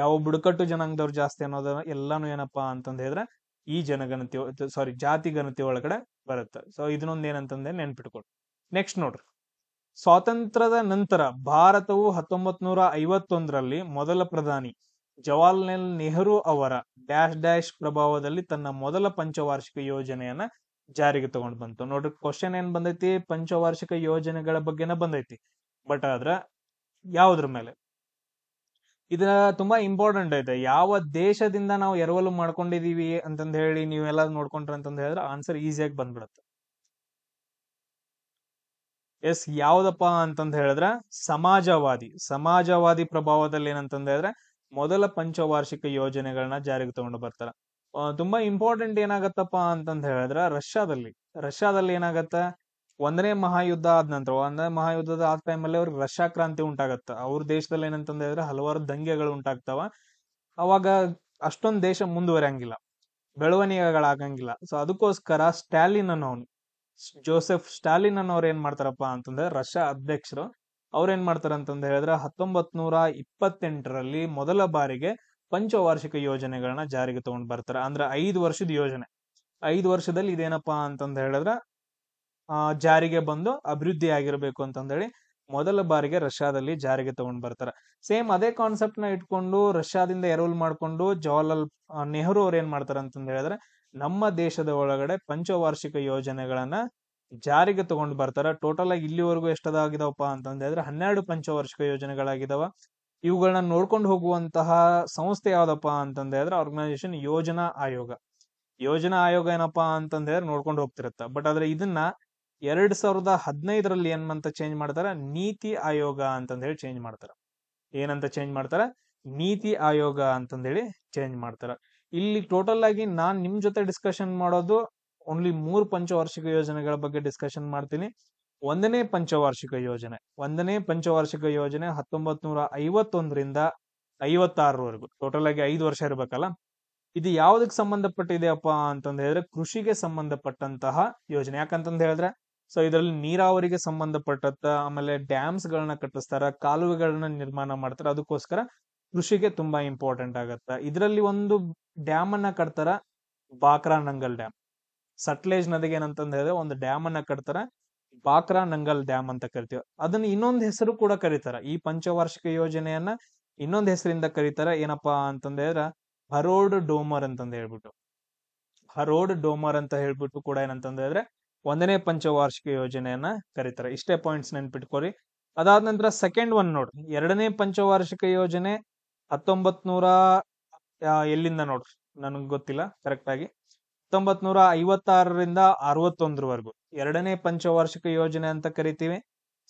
ಯಾವ ಬುಡಕಟ್ಟು ಜನಾಂಗದವ್ರು ಜಾಸ್ತಿ ಅನ್ನೋದನ್ನ ಎಲ್ಲಾನು ಏನಪ್ಪಾ ಅಂತಂದ ಹೇಳಿದ್ರೆ ಈ ಜನಗಣತಿ ಸಾರಿ ಜಾತಿ ಗಣತಿ ಒಳಗಡೆ ಬರುತ್ತೆ ಸೊ ಇದನ್ನೊಂದು ಏನಂತಂದ್ರೆ ನೆನ್ಪಿಟ್ಕೊಡಿ ನೆಕ್ಸ್ಟ್ ನೋಡ್ರಿ ಸ್ವಾತಂತ್ರ್ಯದ ನಂತರ ಭಾರತವು ಹತ್ತೊಂಬತ್ ನೂರ ಐವತ್ತೊಂದರಲ್ಲಿ ಮೊದಲ ಪ್ರಧಾನಿ ಜವಾಹರ್ಲಾಲ್ ನೆಹರು ಅವರ ಡ್ಯಾಶ್ ಡ್ಯಾಶ್ ಪ್ರಭಾವದಲ್ಲಿ ತನ್ನ ಮೊದಲ ಪಂಚವಾರ್ಷಿಕ ಯೋಜನೆಯನ್ನ ಜಾರಿಗೆ ತಗೊಂಡ್ ಬಂತು ನೋಡ್ರಿ ಕ್ವಶನ್ ಏನ್ ಬಂದೈತಿ ಪಂಚವಾರ್ಷಿಕ ಯೋಜನೆಗಳ ಬಗ್ಗೆನ ಬಂದೈತಿ ಬಟ್ ಆದ್ರ ಯಾವ್ದ್ರ ಮೇಲೆ ಇದ ತುಂಬಾ ಇಂಪಾರ್ಟೆಂಟ್ ಐತೆ ಯಾವ ದೇಶದಿಂದ ನಾವು ಎರವಲು ಮಾಡ್ಕೊಂಡಿದೀವಿ ಅಂತಂದ ಹೇಳಿ ನೀವೆಲ್ಲ ನೋಡ್ಕೊಂಡ್ರೆ ಅಂತಂದ ಹೇಳಿದ್ರೆ ಆನ್ಸರ್ ಈಸಿಯಾಗಿ ಬಂದ್ಬಿಡುತ್ತೆ ಎಸ್ ಯಾವ್ದಪ್ಪ ಅಂತಂದ ಹೇಳಿದ್ರೆ ಸಮಾಜವಾದಿ ಸಮಾಜವಾದಿ ಪ್ರಭಾವದಲ್ಲಿ ಏನಂತಂದ ಹೇಳಿದ್ರೆ ಮೊದಲ ಪಂಚವಾರ್ಷಿಕ ಯೋಜನೆಗಳನ್ನ ಜಾರಿಗೆ ತಗೊಂಡು ಬರ್ತಾರೆ ತುಂಬಾ ಇಂಪಾರ್ಟೆಂಟ್ ಏನಾಗತ್ತಪ್ಪ ಅಂತಂದ ಹೇಳಿದ್ರೆ ರಷ್ಯಾದಲ್ಲಿ ರಷ್ಯಾದಲ್ಲಿ ಏನಾಗತ್ತೆ ಒಂದನೇ ಮಹಾಯುದ್ಧ ಆದ ನಂತರ ಒಂದನೇ ಮಹಾಯುದ್ಧದ ಆ ಟೈಮಲ್ಲಿ ಅವ್ರಿಗೆ ರಷ್ಯಾ ಕ್ರಾಂತಿ ಉಂಟಾಗತ್ತ ಅವ್ರ ದೇಶದಲ್ಲಿ ಏನಂತಂದ್ರೆ ಹಲವಾರು ದಂಗೆಗಳು ಉಂಟಾಗ್ತಾವ ಅವಾಗ ಅಷ್ಟೊಂದು ದೇಶ ಮುಂದುವರಿಯಂಗಿಲ್ಲ ಬೆಳವಣಿಗೆಗಳಾಗಂಗಿಲ್ಲ ಸೊ ಅದಕ್ಕೋಸ್ಕರ ಸ್ಟಾಲಿನ್ ಅನ್ನೋನು ಜೋಸೆಫ್ ಸ್ಟಾಲಿನ್ ಅನ್ನೋರು ಏನ್ ಮಾಡ್ತಾರಪ್ಪ ಅಂತಂದ್ರೆ ರಷ್ಯಾ ಅಧ್ಯಕ್ಷರು ಅವ್ರೇನ್ ಮಾಡ್ತಾರ ಅಂತಂದ್ರೆ ಹೇಳಿದ್ರೆ ಹತ್ತೊಂಬತ್ ನೂರ ಇಪ್ಪತ್ತೆಂಟರಲ್ಲಿ ಮೊದಲ ಬಾರಿಗೆ ಪಂಚವಾರ್ಷಿಕ ಯೋಜನೆಗಳನ್ನ ಜಾರಿಗೆ ತಗೊಂಡ್ ಬರ್ತಾರ ಅಂದ್ರೆ ಐದು ವರ್ಷದ ಯೋಜನೆ ಐದು ವರ್ಷದಲ್ಲಿ ಇದೇನಪ್ಪಾ ಅಂತಂದ ಹೇಳಿದ್ರೆ ಜಾರಿಗೆ ಬಂದು ಅಭಿವೃದ್ಧಿ ಆಗಿರಬೇಕು ಅಂತಂದೇಳಿ ಮೊದಲ ಬಾರಿಗೆ ರಷ್ಯಾದಲ್ಲಿ ಜಾರಿಗೆ ತಗೊಂಡ್ ಬರ್ತಾರೆ ಸೇಮ್ ಅದೇ ಕಾನ್ಸೆಪ್ಟ್ ನ ಇಟ್ಕೊಂಡು ರಷ್ಯಾದಿಂದ ಎರವಲ್ ಮಾಡ್ಕೊಂಡು ಜವಾಹರ್ಲಾಲ್ ನೆಹರು ಅವ್ರ ಏನ್ ಮಾಡ್ತಾರೆ ಅಂತಂದೇಳಿದ್ರೆ ಹೇಳಿದ್ರೆ ನಮ್ಮ ದೇಶದ ಒಳಗಡೆ ಪಂಚವಾರ್ಷಿಕ ಯೋಜನೆಗಳನ್ನ ಜಾರಿಗೆ ತಗೊಂಡ್ ಬರ್ತಾರೆ ಟೋಟಲ್ ಆಗಿ ಇಲ್ಲಿವರೆಗೂ ಎಷ್ಟದಾಗಿದಾವಪ್ಪ ಅಂತಂದ ಹೇಳಿದ್ರೆ ಹನ್ನೆರಡು ಪಂಚವಾರ್ಷಿಕ ಯೋಜನೆಗಳಾಗಿದಾವ ಇವುಗಳನ್ನ ನೋಡ್ಕೊಂಡು ಹೋಗುವಂತಹ ಸಂಸ್ಥೆ ಯಾವ್ದಪ್ಪ ಅಂತಂದ ಹೇಳಿದ್ರೆ ಆರ್ಗನೈಸೇಷನ್ ಯೋಜನಾ ಆಯೋಗ ಯೋಜನಾ ಆಯೋಗ ಏನಪ್ಪಾ ಅಂತಂದ್ರೆ ನೋಡ್ಕೊಂಡು ಹೋಗ್ತಿರತ್ತ ಬಟ್ ಆದ್ರೆ ಇದನ್ನ ಎರಡ್ ಸಾವಿರದ ಹದಿನೈದರಲ್ಲಿ ಏನಂತ ಚೇಂಜ್ ಮಾಡ್ತಾರ ನೀತಿ ಆಯೋಗ ಅಂತಂದ ಹೇಳಿ ಚೇಂಜ್ ಮಾಡ್ತಾರ ಏನಂತ ಚೇಂಜ್ ಮಾಡ್ತಾರ ನೀತಿ ಆಯೋಗ ಅಂತಂದೇಳಿ ಚೇಂಜ್ ಮಾಡ್ತಾರ ಇಲ್ಲಿ ಟೋಟಲ್ ಆಗಿ ನಾನ್ ನಿಮ್ ಜೊತೆ ಡಿಸ್ಕಷನ್ ಮಾಡೋದು ಓನ್ಲಿ ಮೂರು ಪಂಚವಾರ್ಷಿಕ ಯೋಜನೆಗಳ ಬಗ್ಗೆ ಡಿಸ್ಕಷನ್ ಮಾಡ್ತೀನಿ ಒಂದನೇ ಪಂಚವಾರ್ಷಿಕ ಯೋಜನೆ ಒಂದನೇ ಪಂಚವಾರ್ಷಿಕ ಯೋಜನೆ ಹತ್ತೊಂಬತ್ ನೂರ ಐವತ್ತೊಂದರಿಂದ ಐವತ್ತಾರವರೆಗೂ ಟೋಟಲ್ ಆಗಿ ಐದು ವರ್ಷ ಇರ್ಬೇಕಲ್ಲ ಇದು ಯಾವ್ದಕ್ ಸಂಬಂಧಪಟ್ಟಿದೆಯಪ್ಪ ಅಂತಂದ್ರೆ ಹೇಳಿದ್ರೆ ಕೃಷಿಗೆ ಸಂಬಂಧಪಟ್ಟಂತಹ ಯೋಜನೆ ಯಾಕಂತಂದ ಹೇಳಿದ್ರೆ ಸೊ ಇದರಲ್ಲಿ ನೀರಾವರಿಗೆ ಸಂಬಂಧಪಟ್ಟಂತ ಆಮೇಲೆ ಡ್ಯಾಮ್ಸ್ ಗಳನ್ನ ಕಟ್ಟಿಸ್ತಾರ ಕಾಲುವೆಗಳನ್ನ ನಿರ್ಮಾಣ ಮಾಡ್ತಾರ ಅದಕ್ಕೋಸ್ಕರ ಕೃಷಿಗೆ ತುಂಬಾ ಇಂಪಾರ್ಟೆಂಟ್ ಆಗತ್ತ ಇದರಲ್ಲಿ ಒಂದು ಡ್ಯಾಮ್ ಅನ್ನ ಕಟ್ತಾರ ಬಾಕ್ರಾ ನಂಗಲ್ ಡ್ಯಾಮ್ ಸಟ್ಲೇಜ್ ನದಿಗೆ ಏನಂತಂದ ಹೇಳಿದ್ರೆ ಒಂದು ಡ್ಯಾಮ್ ಅನ್ನ ಕಟ್ತಾರ ಬಾಕ್ರಾ ನಂಗಲ್ ಡ್ಯಾಮ್ ಅಂತ ಕರಿತೀವಿ ಅದನ್ನ ಇನ್ನೊಂದು ಹೆಸರು ಕೂಡ ಕರೀತಾರ ಈ ಪಂಚವಾರ್ಷಿಕ ಯೋಜನೆಯನ್ನ ಇನ್ನೊಂದು ಹೆಸರಿಂದ ಕರೀತಾರ ಏನಪ್ಪಾ ಅಂತಂದ ಹೇಳಿದ್ರ ಹರೋಡ್ ಡೋಮರ್ ಅಂತಂದ ಹೇಳ್ಬಿಟ್ಟು ಹರೋಡ್ ಡೋಮರ್ ಅಂತ ಹೇಳ್ಬಿಟ್ಟು ಕೂಡ ಏನಂತಂದ್ರೆ ಒಂದನೇ ಪಂಚವಾರ್ಷಿಕ ಯೋಜನೆಯನ್ನ ಕರೀತಾರೆ ಇಷ್ಟೇ ಪಾಯಿಂಟ್ಸ್ ನೆನ್ಪಿಟ್ಕೋರಿ ಅದಾದ ನಂತರ ಸೆಕೆಂಡ್ ಒನ್ ನೋಡ್ರಿ ಎರಡನೇ ಪಂಚವಾರ್ಷಿಕ ಯೋಜನೆ ಹತ್ತೊಂಬತ್ ನೂರ ಎಲ್ಲಿಂದ ನೋಡ್ರಿ ನನಗೆ ಗೊತ್ತಿಲ್ಲ ಕರೆಕ್ಟ್ ಆಗಿ ಹತ್ತೊಂಬತ್ ನೂರ ಐವತ್ತಾರರಿಂದ ಅರವತ್ತೊಂದರವರೆಗೂ ಎರಡನೇ ಪಂಚವಾರ್ಷಿಕ ಯೋಜನೆ ಅಂತ ಕರಿತೀವಿ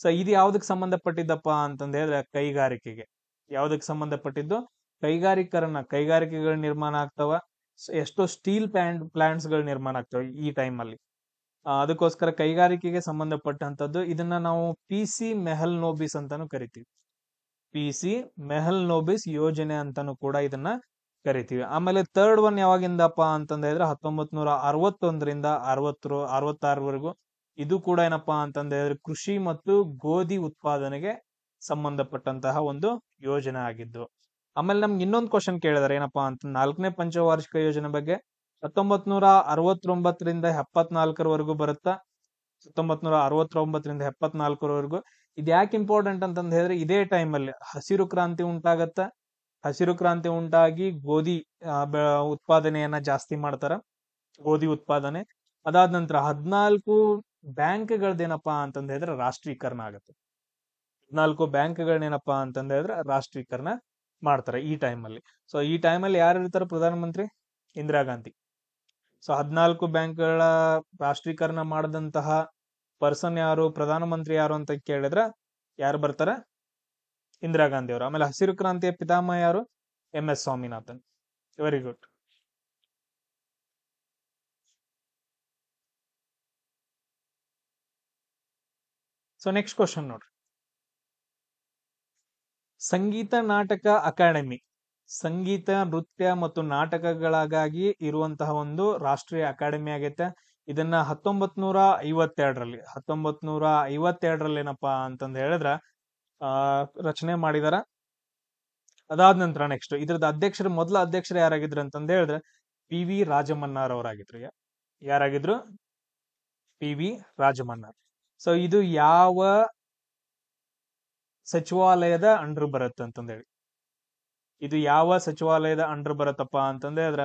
ಸೊ ಇದು ಯಾವ್ದಕ್ ಸಂಬಂಧಪಟ್ಟಿದ್ದಪ್ಪ ಅಂತಂದ ಹೇಳಿದ್ರೆ ಕೈಗಾರಿಕೆಗೆ ಸಂಬಂಧ ಸಂಬಂಧಪಟ್ಟಿದ್ದು ಕೈಗಾರಿಕರನ್ನ ಕೈಗಾರಿಕೆಗಳು ನಿರ್ಮಾಣ ಆಗ್ತಾವ ಎಷ್ಟೋ ಸ್ಟೀಲ್ ಪ್ಲಾಂಟ್ ಪ್ಲಾಂಟ್ಸ್ ಗಳು ನಿರ್ಮಾಣ ಆಗ್ತಾವ ಈ ಟೈಮ್ ಅಲ್ಲಿ ಅದಕ್ಕೋಸ್ಕರ ಕೈಗಾರಿಕೆಗೆ ಸಂಬಂಧಪಟ್ಟಂತದ್ದು ಇದನ್ನ ನಾವು ಪಿ ಸಿ ಮೆಹಲ್ ನೋಬಿಸ್ ಅಂತಾನು ಕರಿತೀವಿ ಪಿ ಸಿ ಮೆಹಲ್ ನೋಬಿಸ್ ಯೋಜನೆ ಅಂತಾನು ಕೂಡ ಇದನ್ನ ಕರಿತೀವಿ ಆಮೇಲೆ ತರ್ಡ್ ಒನ್ ಯಾವಾಗಿಂದಪ್ಪ ಅಂತಂದ ಹೇಳಿದ್ರೆ ಹತ್ತೊಂಬತ್ ನೂರ ಅರವತ್ತೊಂದರಿಂದ ಅರವತ್ತು ಅರವತ್ತಾರವರೆಗೂ ಇದು ಕೂಡ ಏನಪ್ಪಾ ಅಂತಂದ ಹೇಳಿದ್ರೆ ಕೃಷಿ ಮತ್ತು ಗೋಧಿ ಉತ್ಪಾದನೆಗೆ ಸಂಬಂಧಪಟ್ಟಂತಹ ಒಂದು ಯೋಜನೆ ಆಗಿದ್ದು ಆಮೇಲೆ ನಮ್ಗೆ ಇನ್ನೊಂದು ಕ್ವಶನ್ ಕೇಳಿದಾರೆ ಏನಪ್ಪಾ ಅಂತ ನಾಲ್ಕನೇ ಪಂಚವಾರ್ಷಿಕ ಯೋಜನೆ ಬಗ್ಗೆ ಹತ್ತೊಂಬತ್ ನೂರ ಅರವತ್ತೊಂಬತ್ತರಿಂದ ಎಪ್ಪತ್ನಾಲ್ಕರವರೆಗೂ ಬರುತ್ತಾ ಹತ್ತೊಂಬತ್ ನೂರ ಅರವತ್ತೊಂಬತ್ತರಿಂದ ಎಪ್ಪತ್ನಾಲ್ಕರವರೆಗೂ ಇದು ಯಾಕೆ ಇಂಪಾರ್ಟೆಂಟ್ ಅಂತಂದ ಹೇಳಿದ್ರೆ ಇದೇ ಟೈಮಲ್ಲಿ ಹಸಿರು ಕ್ರಾಂತಿ ಉಂಟಾಗತ್ತ ಹಸಿರು ಕ್ರಾಂತಿ ಉಂಟಾಗಿ ಗೋಧಿ ಉತ್ಪಾದನೆಯನ್ನ ಜಾಸ್ತಿ ಮಾಡ್ತಾರ ಗೋಧಿ ಉತ್ಪಾದನೆ ಅದಾದ ನಂತರ ಹದಿನಾಲ್ಕು ಬ್ಯಾಂಕ್ಗಳದೇನಪ್ಪಾ ಅಂತಂದ ಹೇಳಿದ್ರೆ ರಾಷ್ಟ್ರೀಕರಣ ಆಗುತ್ತೆ ಹದಿನಾಲ್ಕು ಬ್ಯಾಂಕ್ಗಳನ್ನೇನಪ್ಪಾ ಅಂತಂದ ಹೇಳಿದ್ರೆ ರಾಷ್ಟ್ರೀಕರಣ ಮಾಡ್ತಾರೆ ಈ ಟೈಮಲ್ಲಿ ಸೊ ಈ ಟೈಮಲ್ಲಿ ಯಾರು ಇರ್ತಾರೆ ಪ್ರಧಾನಮಂತ್ರಿ ಇಂದಿರಾ ಗಾಂಧಿ ಸೊ ಹದಿನಾಲ್ಕು ಬ್ಯಾಂಕ್ಗಳ ರಾಷ್ಟ್ರೀಕರಣ ಮಾಡಿದಂತಹ ಪರ್ಸನ್ ಯಾರು ಪ್ರಧಾನಮಂತ್ರಿ ಯಾರು ಅಂತ ಕೇಳಿದ್ರೆ ಯಾರು ಬರ್ತಾರೆ ಇಂದಿರಾ ಗಾಂಧಿ ಅವರು ಆಮೇಲೆ ಹಸಿರು ಕ್ರಾಂತಿಯ ಪಿತಾಮಹ ಯಾರು M S Swaminathan very good so next question ನೋಡ್ರಿ ಸಂಗೀತ ನಾಟಕ ಅಕಾಡೆಮಿ ಸಂಗೀತ ನೃತ್ಯ ಮತ್ತು ನಾಟಕಗಳಿಗಾಗಿ ಇರುವಂತಹ ಒಂದು ರಾಷ್ಟ್ರೀಯ ಅಕಾಡೆಮಿ ಆಗೈತೆ ಇದನ್ನ ಹತ್ತೊಂಬತ್ ನೂರ ಐವತ್ತೆರಡರಲ್ಲಿ ಹತ್ತೊಂಬತ್ ನೂರ ಐವತ್ತೆರಡರಲ್ಲಿ ಏನಪ್ಪಾ ಅಂತಂದು ಹೇಳಿದ್ರ ಆ ರಚನೆ ಮಾಡಿದಾರ ಅದಾದ ನಂತರ ನೆಕ್ಸ್ಟ್ ಇದ್ರದ ಅಧ್ಯಕ್ಷರು ಮೊದಲ ಅಧ್ಯಕ್ಷರು ಯಾರಾಗಿದ್ರು ಅಂತಂದು ಹೇಳಿದ್ರೆ ಪಿ ವಿ ರಾಜಮನ್ನಾರ್ ಅವರಾಗಿದ್ರು ಯಾರಾಗಿದ್ರು ಪಿ ವಿ ರಾಜಮನ್ನಾರ್ ಸೊ ಇದು ಯಾವ ಸಚಿವಾಲಯದ ಅಂಡರ್ ಬರುತ್ತೆ ಅಂತಂದೇಳಿ ಇದು ಯಾವ ಸಚಿವಾಲಯದ ಅಂಡರ್ ಬರುತ್ತಪ್ಪ ಅಂತಂದ್ರೆ ಅದರ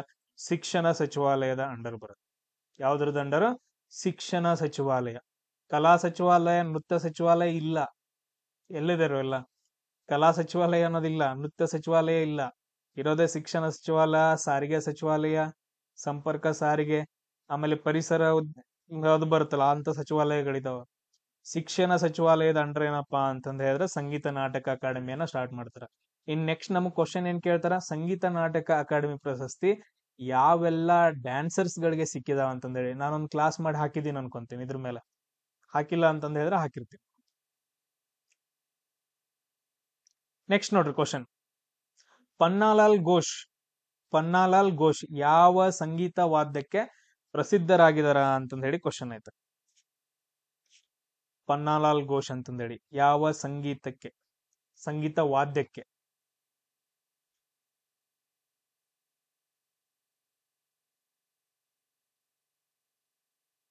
ಶಿಕ್ಷಣ ಸಚಿವಾಲಯದ ಅಂಡರ್ ಬರುತ್ತೆ ಯಾವ್ದ್ರದ ಅಂಡರ್ ಶಿಕ್ಷಣ ಸಚಿವಾಲಯ ಕಲಾ ಸಚಿವಾಲಯ ನೃತ್ಯ ಸಚಿವಾಲಯ ಇಲ್ಲ ಎಲ್ಲಿದ್ದಾರೋ ಎಲ್ಲ ಕಲಾ ಸಚಿವಾಲಯ ಅನ್ನೋದಿಲ್ಲ ನೃತ್ಯ ಸಚಿವಾಲಯ ಇಲ್ಲ ಇರೋದೇ ಶಿಕ್ಷಣ ಸಚಿವಾಲಯ ಸಾರಿಗೆ ಸಚಿವಾಲಯ ಸಂಪರ್ಕ ಸಾರಿಗೆ ಆಮೇಲೆ ಪರಿಸರ ಅದು ಬರುತ್ತಲ್ಲ ಅಂತ ಸಚಿವಾಲಯಗಳಿದಾವ ಶಿಕ್ಷಣ ಸಚಿವಾಲಯದ ಅಂಡರ್ ಏನಪ್ಪಾ ಅಂತಂದ ಸಂಗೀತ ನಾಟಕ ಅಕಾಡೆಮಿಯನ್ನ ಸ್ಟಾರ್ಟ್ ಮಾಡ್ತಾರ ಇನ್ ನೆಕ್ಸ್ಟ್ ನಮ್ ಕ್ವಶನ್ ಏನ್ ಕೇಳ್ತಾರ ಸಂಗೀತ ನಾಟಕ ಅಕಾಡೆಮಿ ಪ್ರಶಸ್ತಿ ಯಾವೆಲ್ಲ ಡ್ಯಾನ್ಸರ್ಸ್ ಗಳಿಗೆ ಸಿಕ್ಕಿದಾವ ಅಂತಂದೇಳಿ ನಾನೊಂದು ಕ್ಲಾಸ್ ಮಾಡಿ ಹಾಕಿದ್ದೀನಿ ಅನ್ಕೊಂತೀನಿ ಇದ್ರ ಮೇಲೆ ಹಾಕಿಲ್ಲ ಅಂತಂದ ಹೇಳಿದ್ರೆ ಹಾಕಿರ್ತೀನಿ ನೆಕ್ಸ್ಟ್ ನೋಡ್ರಿ ಕ್ವಶನ್ ಪನ್ನಾಲಾಲ್ ಘೋಷ್ ಪನ್ನಾಲಾಲ್ ಘೋಷ್ ಯಾವ ಸಂಗೀತ ವಾದ್ಯಕ್ಕೆ ಪ್ರಸಿದ್ಧರಾಗಿದಾರ ಅಂತಂದ ಹೇಳಿ ಕ್ವಶನ್ ಐತೆ ಪನ್ನಾಲಾಲ್ ಘೋಷ್ ಅಂತಂದೇಳಿ ಯಾವ ಸಂಗೀತಕ್ಕೆ ಸಂಗೀತ ವಾದ್ಯಕ್ಕೆ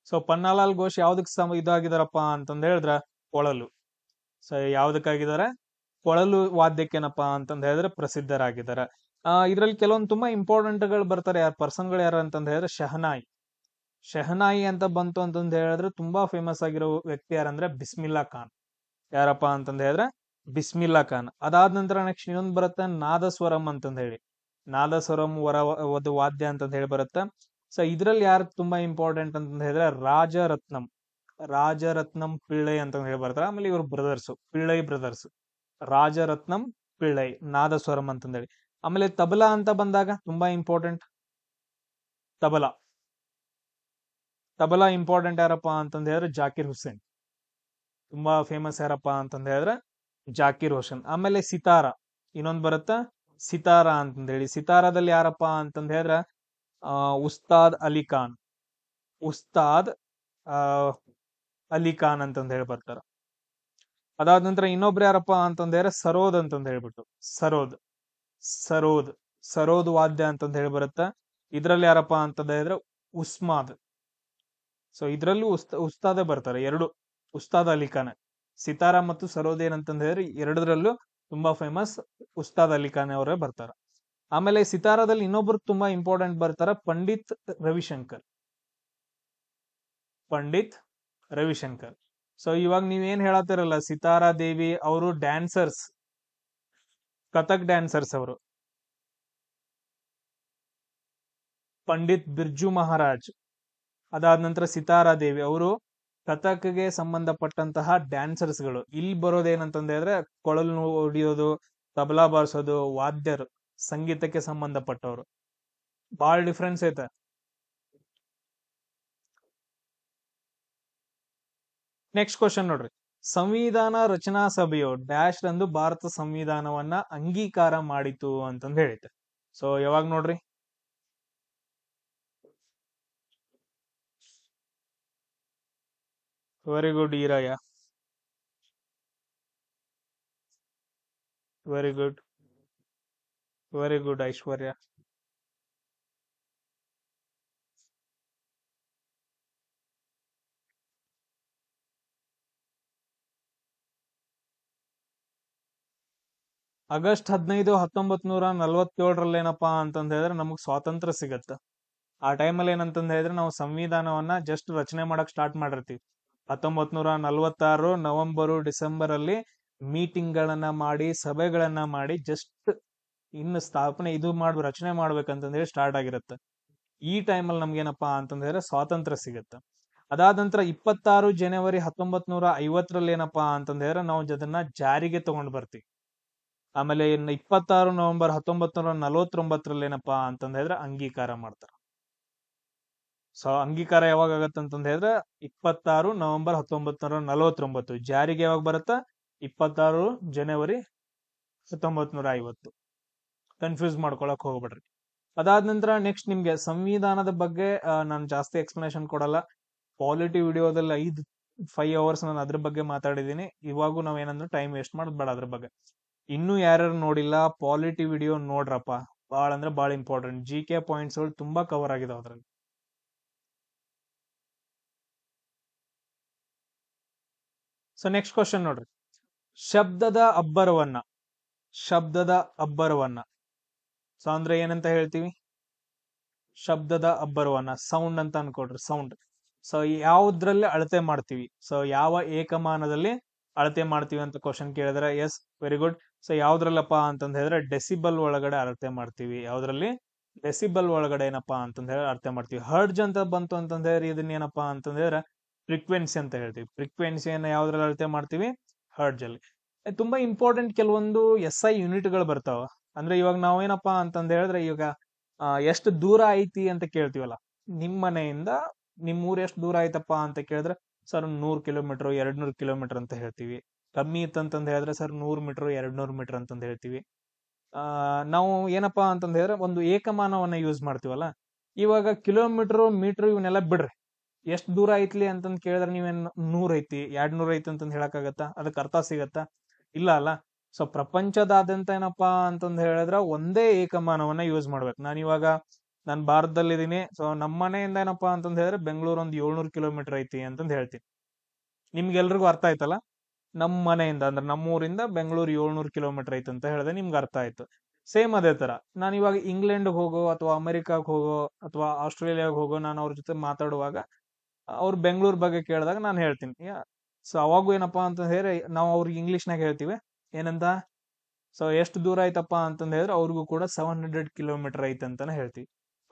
ಸೊ ಪನ್ನಾಲಾಲ್ ಘೋಷ್ ಯಾವ್ದಕ್ ಸಮ ಇದಾಗಿದಾರಪ್ಪ ಅಂತಂದ ಹೇಳಿದ್ರ ಕೊಳಲು ಸೊ ಯಾವ್ದಕ್ಕಾಗಿದ್ದಾರೆ ಕೊಳಲು ವಾದ್ಯಕ್ಕೇನಪ್ಪಾ ಅಂತಂದ ಹೇಳಿದ್ರೆ ಪ್ರಸಿದ್ಧರಾಗಿದ್ದಾರೆ ಆ ಇದ್ರಲ್ಲಿ ಕೆಲವೊಂದು ತುಂಬಾ ಇಂಪಾರ್ಟೆಂಟ್ ಗಳು ಬರ್ತಾರೆ ಯಾರು ಪರ್ಸನ್ಗಳು ಯಾರು ಅಂತಂದ ಹೇಳಿದ್ರೆ ಶಹನಾಯಿ ಶಹನಾಯಿ ಅಂತ ಬಂತು ಅಂತಂದ ಹೇಳಿದ್ರೆ ತುಂಬಾ ಫೇಮಸ್ ಆಗಿರೋ ವ್ಯಕ್ತಿ ಯಾರಂದ್ರೆ ಬಿಸ್ಮಿಲ್ಲಾ ಖಾನ್ ಯಾರಪ್ಪ ಅಂತಂದ ಹೇಳಿದ್ರೆ ಬಿಸ್ಮಿಲ್ಲಾ ಖಾನ್ ಅದಾದ ನಂತರ ನೆಕ್ಸ್ಟ್ ಇನ್ನೊಂದು ಬರುತ್ತೆ ನಾದಸ್ವರಂ ಅಂತಂದ ಹೇಳಿ ನಾದಸ್ವರಂ ವರ ಒಂದು ವಾದ್ಯ ಅಂತಂದ್ ಹೇಳಿ ಬರುತ್ತೆ ಸೊ ಇದ್ರಲ್ಲಿ ಯಾರು ತುಂಬಾ ಇಂಪಾರ್ಟೆಂಟ್ ಅಂತ ಹೇಳಿದ್ರೆ ರಾಜರತ್ನಂ ರಾಜರತ್ನಂ ಪಿಳ್ಳೈ ಅಂತ ಹೇಳಿ ಬರ್ತಾರೆ ಆಮೇಲೆ ಇವರು ಬ್ರದರ್ಸ್ ಪಿಳೈ ಬ್ರದರ್ಸ್ ರಾಜರತ್ನಂ ಪಿಳ್ಳೈ ನಾದಸ್ವರಂ ಅಂತಂದೇಳಿ ಆಮೇಲೆ ತಬಲಾ ಅಂತ ಬಂದಾಗ ತುಂಬಾ ಇಂಪಾರ್ಟೆಂಟ್ ತಬಲಾ ತಬಲಾ ಇಂಪಾರ್ಟೆಂಟ್ ಯಾರಪ್ಪ ಅಂತಂದ ಹೇಳಿದ್ರೆ ಜಾಕಿರ್ ಹುಸೇನ್ ತುಂಬಾ ಫೇಮಸ್ ಯಾರಪ್ಪ ಅಂತಂದ ಹೇಳಿದ್ರೆ ಜಾಕಿರ್ ಹುಸೇನ್ ಆಮೇಲೆ ಸಿತಾರ ಇನ್ನೊಂದು ಬರುತ್ತ ಸಿತಾರ ಅಂತಂದ ಹೇಳಿ ಸಿತಾರದಲ್ಲಿ ಯಾರಪ್ಪ ಅಂತಂದ ಹೇಳಿದ್ರೆ ಉಸ್ತಾದ್ ಅಲಿ ಖಾನ್ ಉಸ್ತಾದ್ ಅಲಿ ಖಾನ್ ಅಂತಂದು ಹೇಳಿ ಬರ್ತಾರ ಅದಾದ ನಂತರ ಇನ್ನೊಬ್ರು ಯಾರಪ್ಪ ಅಂತಂದ ಸರೋದ್ ಅಂತಂದ್ ಹೇಳ್ಬಿಟ್ಟು ಸರೋದ್ ಸರೋದ್ ಸರೋದ್ ವಾದ್ಯ ಅಂತಂದು ಹೇಳಿ ಬರುತ್ತ ಇದ್ರಲ್ಲಿ ಯಾರಪ್ಪ ಅಂತಂದ ಹೇಳಿದ್ರೆ ಉಸ್ಮಾದ್ ಸೊ ಇದ್ರಲ್ಲೂ ಉಸ್ತ ಉಸ್ತಾದೆ ಬರ್ತಾರೆ ಎರಡು ಉಸ್ತಾದ್ ಅಲಿ ಖಾನ್ ಸಿತಾರಾಮ್ ಮತ್ತು ಸರೋದ್ ಏನಂತಂದ್ರೆ ಹೇಳಿದ್ರೆ ಎರಡರಲ್ಲೂ ತುಂಬಾ ಫೇಮಸ್ ಉಸ್ತಾದ್ ಅಲಿ ಖಾನ್ ಅವರೇ ಬರ್ತಾರ ಆಮೇಲೆ ಸಿತಾರದಲ್ಲಿ ಇನ್ನೊಬ್ರು ತುಂಬಾ ಇಂಪಾರ್ಟೆಂಟ್ ಬರ್ತಾರ ಪಂಡಿತ್ ರವಿಶಂಕರ್ ಪಂಡಿತ್ ರವಿಶಂಕರ್ ಸೊ ಇವಾಗ ನೀವೇನ್ ಹೇಳತ್ತಿರಲ್ಲ ಸಿತಾರಾ ದೇವಿ ಅವರು ಡ್ಯಾನ್ಸರ್ಸ್ ಕಥಕ್ ಡ್ಯಾನ್ಸರ್ಸ್ ಅವರು ಪಂಡಿತ್ ಬಿರ್ಜು ಮಹಾರಾಜ್ ಅದಾದ ನಂತರ ಸಿತಾರಾ ದೇವಿ ಅವರು ಕಥಕ್ಗೆ ಸಂಬಂಧಪಟ್ಟಂತಹ ಡ್ಯಾನ್ಸರ್ಸ್ಗಳು ಇಲ್ಲಿ ಬರೋದೇನಂತಂದ್ರೆ ಕೊಳಲು ಹೊಡಿಯೋದು ತಬಲಾ ಬಾರಿಸೋದು ವಾದ್ಯರು ಸಂಗೀತಕ್ಕೆ ಸಂಬಂಧಪಟ್ಟವರು ಬಹಳ ಡಿಫ್ರೆನ್ಸ್ ಐತೆ ನೆಕ್ಸ್ಟ್ ಕ್ವಶನ್ ನೋಡ್ರಿ ಸಂವಿಧಾನ ರಚನಾ ಸಭೆಯು ಡ್ಯಾಶ್ ರಂದು ಭಾರತ ಸಂವಿಧಾನವನ್ನ ಅಂಗೀಕಾರ ಮಾಡಿತು ಅಂತಂದು ಹೇಳಿತೆ ಸೊ ಯಾವಾಗ ನೋಡ್ರಿ ವೆರಿ ಗುಡ್ ಈರಯ್ಯ very good very good Aishwarya August ಹದಿನೈದು ಹತ್ತೊಂಬತ್ ನೂರ ನಲ್ವತ್ತೇಳರಲ್ಲಿ ಏನಪ್ಪಾ ಅಂತಂದ ಹೇಳಿದ್ರೆ ನಮಗ್ ಸ್ವಾತಂತ್ರ್ಯ ಸಿಗತ್ತ ಆ ಟೈಮಲ್ಲಿ ಏನಂತಂದ ಹೇಳಿದ್ರೆ ನಾವು ಸಂವಿಧಾನವನ್ನ ಜಸ್ಟ್ ರಚನೆ ಮಾಡಕ್ ಸ್ಟಾರ್ಟ್ ಮಾಡಿರ್ತೀವಿ ಹತ್ತೊಂಬತ್ ನೂರ ನಲ್ವತ್ತಾರು ನವೆಂಬರು ಡಿಸೆಂಬರ್ ಅಲ್ಲಿ ಮೀಟಿಂಗ್ ಗಳನ್ನ ಮಾಡಿ ಸಭೆಗಳನ್ನ ಮಾಡಿ ಜಸ್ಟ್ ಇನ್ನು ಸ್ಥಾಪನೆ ಇದು ಮಾಡ್ ರಚನೆ ಮಾಡ್ಬೇಕಂತಂದ್ರೆ ಸ್ಟಾರ್ಟ್ ಆಗಿರುತ್ತೆ ಈ ಟೈಮಲ್ಲಿ ಏನಪ್ಪಾ ಅಂತಂದ್ರೆ ಸ್ವಾತಂತ್ರ್ಯ ಸಿಗುತ್ತೆ ಅದಾದ ನಂತರ ಇಪ್ಪತ್ತಾರು ಜನವರಿ ಹತ್ತೊಂಬತ್ ನೂರ ಐವತ್ತರಲ್ಲಿ ಏನಪ್ಪಾ ಅಂತಂದ್ರೆ ನಾವು ಅದನ್ನ ಜಾರಿಗೆ ತಗೊಂಡ್ ಬರ್ತೀವಿ ಆಮೇಲೆ ಇನ್ನು ಇಪ್ಪತ್ತಾರು ನವೆಂಬರ್ ಹತ್ತೊಂಬತ್ ನೂರ ನಲವತ್ತೊಂಬತ್ತರಲ್ಲಿ ಏನಪ್ಪಾ ಅಂತಂದ್ರೆ ಅಂಗೀಕಾರ ಮಾಡ್ತಾರ ಸೊ ಅಂಗೀಕಾರ ಯಾವಾಗ ಅಂತಂದ ಹೇಳಿದ್ರೆ ಇಪ್ಪತ್ತಾರು ನವೆಂಬರ್ ಹತ್ತೊಂಬತ್ ನೂರ ನಲವತ್ತೊಂಬತ್ತು ಜಾರಿಗೆ ಯಾವಾಗ ಬರುತ್ತ ಇಪ್ಪತ್ತಾರು ಜನವರಿ ಹತ್ತೊಂಬತ್ ನೂರ ಐವತ್ತು ಕನ್ಫ್ಯೂಸ್ ಮಾಡ್ಕೊಳಕ್ ಹೋಗ್ಬಿಡ್ರಿ ಅದಾದ ನಂತರ ನೆಕ್ಸ್ಟ್ ನಿಮ್ಗೆ ಸಂವಿಧಾನದ ಬಗ್ಗೆ ನಾನು ಜಾಸ್ತಿ ಎಕ್ಸ್ಪ್ಲನೇಷನ್ ಕೊಡಲ್ಲ ಪಾಲಿಟಿವ್ ವಿಡಿಯೋದಲ್ಲಿ ಐದು ಫೈವ್ ಅವರ್ಸ್ ನಾನು ಅದ್ರ ಬಗ್ಗೆ ಮಾತಾಡಿದ್ದೀನಿ ಇವಾಗೂ ಏನಂದ್ರೆ ಟೈಮ್ ವೇಸ್ಟ್ ಮಾಡ್ಬೇಡ ಅದ್ರ ಬಗ್ಗೆ ಇನ್ನೂ ಯಾರ್ಯಾರು ನೋಡಿಲ್ಲ ಪಾಲಿಟಿವ್ ವಿಡಿಯೋ ನೋಡ್ರಪ್ಪ ಭಾಳ ಅಂದ್ರೆ ಭಾಳ ಇಂಪಾರ್ಟೆಂಟ್ ಜಿ ಕೆ ಪಾಯಿಂಟ್ಸ್ ಗಳು ತುಂಬಾ ಕವರ್ ಆಗಿದೆ ಅದ್ರಲ್ಲಿ ಸೊ ನೆಕ್ಸ್ಟ್ ಕ್ವಶನ್ ನೋಡ್ರಿ ಶಬ್ದದ ಅಬ್ಬರವನ್ನ ಶಬ್ದದ ಅಬ್ಬರವನ್ನ ಸೊ ಅಂದ್ರೆ ಏನಂತ ಹೇಳ್ತೀವಿ ಶಬ್ದದ ಅಬ್ಬರವನ್ನ ಸೌಂಡ್ ಅಂತ ಅನ್ಕೊಡ್ರಿ ಸೌಂಡ್ ಸೊ ಯಾವ್ದ್ರಲ್ಲಿ ಅಳತೆ ಮಾಡ್ತೀವಿ ಸೊ ಯಾವ ಏಕಮಾನದಲ್ಲಿ ಅಳತೆ ಮಾಡ್ತೀವಿ ಅಂತ ಕ್ವಶನ್ ಕೇಳಿದ್ರೆ ಎಸ್ ವೆರಿ ಗುಡ್ ಸೊ ಯಾವ್ದ್ರಲ್ಲಪ್ಪ ಅಂತಂದ ಹೇಳಿದ್ರೆ ಡೆಸಿಬಲ್ ಒಳಗಡೆ ಅಳತೆ ಮಾಡ್ತೀವಿ ಯಾವ್ದ್ರಲ್ಲಿ ಡೆಸಿಬಲ್ ಒಳಗಡೆ ಏನಪ್ಪಾ ಅಂತಂದ ಹೇಳಿ ಅಳತೆ ಮಾಡ್ತೀವಿ ಹರ್ಡ್ಜ್ ಅಂತ ಬಂತು ಅಂತಂದ ಹೇಳಿ ಇದನ್ನ ಏನಪ್ಪಾ ಅಂತಂದ ಹೇಳಿದ್ರೆ ಫ್ರಿಕ್ವೆನ್ಸಿ ಅಂತ ಹೇಳ್ತೀವಿ ಫ್ರೀಕ್ವೆನ್ಸಿಯನ್ನ ಯಾವ್ದ್ರಲ್ಲಿ ಅಳತೆ ಮಾಡ್ತೀವಿ ಹರ್ಡ್ಜ್ ಅಲ್ಲಿ ತುಂಬಾ ಇಂಪಾರ್ಟೆಂಟ್ ಕೆಲವೊಂದು ಎಸ್ ಐ ಯೂನಿಟ್ಗಳು ಬರ್ತಾವ ಅಂದ್ರೆ ಇವಾಗ ನಾವೇನಪ್ಪಾ ಅಂತಂದ ಹೇಳಿದ್ರೆ ಇವಾಗ ಎಷ್ಟು ದೂರ ಐತಿ ಅಂತ ಕೇಳ್ತೀವಲ್ಲ ನಿಮ್ ಮನೆಯಿಂದ ನಿಮ್ ಊರ್ ಎಷ್ಟು ದೂರ ಆಯ್ತಪ್ಪ ಅಂತ ಕೇಳಿದ್ರೆ ಸರ್ ನೂರ್ ಕಿಲೋಮೀಟರ್ ಎರಡ್ ನೂರ್ ಕಿಲೋಮೀಟರ್ ಅಂತ ಹೇಳ್ತೀವಿ ಕಮ್ಮಿ ಇತ್ತಂತಂದ್ ಹೇಳಿದ್ರೆ ಸರ್ ನೂರ್ ಮೀಟರ್ ಎರಡ್ ನೂರ್ ಮೀಟರ್ ಅಂತಂದ ಹೇಳ್ತೀವಿ ಆ ನಾವು ಏನಪ್ಪಾ ಅಂತಂದ್ರೆ ಹೇಳಿದ್ರೆ ಒಂದು ಏಕಮಾನವನ್ನ ಯೂಸ್ ಮಾಡ್ತೀವಲ್ಲ ಇವಾಗ ಕಿಲೋಮೀಟರ್ ಮೀಟರ್ ಇವನ್ನೆಲ್ಲ ಬಿಡ್ರಿ ಎಷ್ಟು ದೂರ ಐತ್ಲಿ ಅಂತಂದ್ ಕೇಳಿದ್ರೆ ನೀವೇನ್ ನೂರ್ ಐತಿ ಎರಡ್ ನೂರ್ ಐತಿ ಅಂತಂದ್ ಹೇಳಕ್ಕಾಗತ್ತಾ ಅದಕ್ಕೆ ಅರ್ಥ ಸಿಗತ್ತಾ ಇಲ್ಲ ಅಲ್ಲ ಸೊ ಪ್ರಪಂಚದಾದ್ಯಂತ ಏನಪ್ಪಾ ಅಂತಂದ್ ಹೇಳಿದ್ರೆ ಒಂದೇ ಏಕಮಾನವನ್ನ ಯೂಸ್ ಮಾಡ್ಬೇಕು ನಾನು ಇವಾಗ ನಾನು ಭಾರತದಲ್ಲಿದ್ದೀನಿ ಸೊ ನಮ್ ಮನೆಯಿಂದ ಏನಪ್ಪಾ ಅಂತಂದ್ ಹೇಳಿದ್ರೆ ಬೆಂಗಳೂರು ಒಂದು ಏಳ್ನೂರು ಕಿಲೋಮೀಟರ್ ಐತಿ ಅಂತಂದ್ ಹೇಳ್ತೀನಿ ನಿಮ್ಗೆಲ್ರಿಗೂ ಅರ್ಥ ಆಯ್ತಲ್ಲ ನಮ್ಮ ಮನೆಯಿಂದ ಅಂದ್ರೆ ನಮ್ಮೂರಿಂದ ಬೆಂಗಳೂರು ಏಳ್ನೂರ್ ಕಿಲೋಮೀಟರ್ ಐತೆ ಅಂತ ಹೇಳಿದೆ ನಿಮ್ಗೆ ಅರ್ಥ ಆಯ್ತು ಸೇಮ್ ಅದೇ ತರ ನಾನು ಇವಾಗ ಇಂಗ್ಲೆಂಡ್ ಹೋಗೋ ಅಥವಾ ಅಮೆರಿಕಾಗ್ ಹೋಗೋ ಅಥವಾ ಆಸ್ಟ್ರೇಲಿಯಾಗ ಹೋಗೋ ನಾನು ಅವ್ರ ಜೊತೆ ಮಾತಾಡುವಾಗ ಅವ್ರು ಬೆಂಗಳೂರು ಬಗ್ಗೆ ಕೇಳಿದಾಗ ನಾನು ಹೇಳ್ತೀನಿ ಸೊ ಅವಾಗೂ ಏನಪ್ಪಾ ಅಂತ ಹೇಳಿ ನಾವು ಅವ್ರಿಗೆ ಇಂಗ್ಲಿಷ್ನಾಗ ಹೇಳ್ತೀವಿ ಏನಂತ ಸೊ ಎಷ್ಟು ದೂರ ಆಯ್ತಪ್ಪ ಅಂತಂದ ಹೇಳಿದ್ರೆ ಅವ್ರಿಗೂ ಕೂಡ ಸೆವೆನ್ ಹಂಡ್ರೆಡ್ ಕಿಲೋಮೀಟರ್ ಐತೆ ಅಂತಾನೆ ಹೇಳ್ತೀವಿ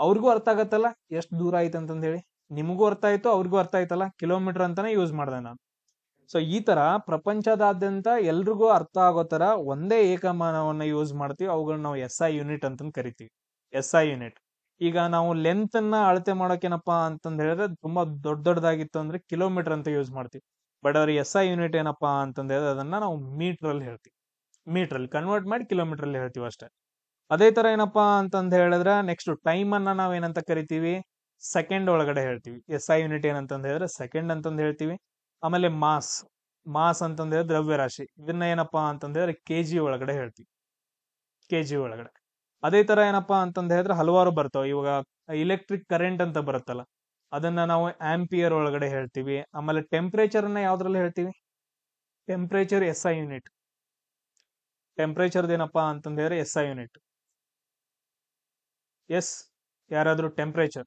ಅವ್ರಿಗೂ ಅರ್ಥ ಆಗತ್ತಲ್ಲ ಎಷ್ಟು ದೂರ ಆಯ್ತು ಅಂತಂದ ಹೇಳಿ ನಿಮಗೂ ಅರ್ಥ ಆಯ್ತು ಅವ್ರಿಗೂ ಅರ್ಥ ಆಯ್ತಲ್ಲ ಕಿಲೋಮೀಟರ್ ಅಂತಾನೆ ಯೂಸ್ ಮಾಡ್ದೆ ನಾನು ಸೊ ಈ ತರ ಪ್ರಪಂಚದಾದ್ಯಂತ ಎಲ್ರಿಗೂ ಅರ್ಥ ಆಗೋ ತರ ಒಂದೇ ಏಕಮಾನವನ್ನ ಯೂಸ್ ಮಾಡ್ತೀವಿ ಅವುಗಳನ್ನ ನಾವು ಎಸ್ ಐ ಯೂನಿಟ್ ಅಂತಂದು ಕರಿತೀವಿ ಎಸ್ ಐ ಯೂನಿಟ್ ಈಗ ನಾವು ಲೆಂತ್ ಅನ್ನ ಅಳತೆ ಮಾಡೋಕೇನಪ್ಪ ಅಂತಂದ ಹೇಳಿದ್ರೆ ತುಂಬಾ ದೊಡ್ಡ ದೊಡ್ಡದಾಗಿತ್ತು ಅಂದ್ರೆ ಕಿಲೋಮೀಟರ್ ಅಂತ ಯೂಸ್ ಮಾಡ್ತೀವಿ ಬಟ್ ಅವ್ರ ಎಸ್ ಐ ಯೂನಿಟ್ ಏನಪ್ಪಾ ಅಂತಂದ್ರೆ ಅದನ್ನ ನಾವು ಮೀಟ್ರಲ್ಲಿ ಹೇಳ್ತೀವಿ ಮೀಟ್ರಲ್ಲಿ ಕನ್ವರ್ಟ್ ಮಾಡಿ ಕಿಲೋಮೀಟರ್ ಅಲ್ಲಿ ಹೇಳ್ತೀವಿ ಅಷ್ಟೇ ಅದೇ ತರ ಏನಪ್ಪಾ ಅಂತಂದ ಹೇಳಿದ್ರೆ ನೆಕ್ಸ್ಟ್ ಟೈಮ್ ಅನ್ನ ನಾವ್ ಏನಂತ ಕರಿತೀವಿ ಸೆಕೆಂಡ್ ಒಳಗಡೆ ಹೇಳ್ತೀವಿ ಎಸ್ ಐ ಯೂನಿಟ್ ಏನಂತಂದ್ರೆ ಹೇಳಿದ್ರೆ ಸೆಕೆಂಡ್ ಅಂತಂದು ಹೇಳ್ತೀವಿ ಆಮೇಲೆ ಮಾಸ್ ಮಾಸ್ ಅಂತಂದ್ರೆ ದ್ರವ್ಯರಾಶಿ ಇದನ್ನ ಏನಪ್ಪಾ ಅಂತಂದ್ರೆ ಕೆ ಜಿ ಒಳಗಡೆ ಹೇಳ್ತೀವಿ ಕೆ ಜಿ ಒಳಗಡೆ ಅದೇ ತರ ಏನಪ್ಪಾ ಅಂತಂದ್ರೆ ಹೇಳಿದ್ರೆ ಹಲವಾರು ಬರ್ತಾವ ಇವಾಗ ಎಲೆಕ್ಟ್ರಿಕ್ ಕರೆಂಟ್ ಅಂತ ಬರುತ್ತಲ್ಲ ಅದನ್ನ ನಾವು ಆಂಪಿಯರ್ ಒಳಗಡೆ ಹೇಳ್ತೀವಿ ಆಮೇಲೆ ಅನ್ನ ಯಾವ್ದ್ರಲ್ಲಿ ಹೇಳ್ತೀವಿ temperature S I unit temperature ಏನಪ್ಪಾ ಅಂತಂದ್ರೆ ಎಸ್ ಐ ಯೂನಿಟ್ ಎಸ್ ಯಾರಾದ್ರೂ ಟೆಂಪ್ರೇಚರ್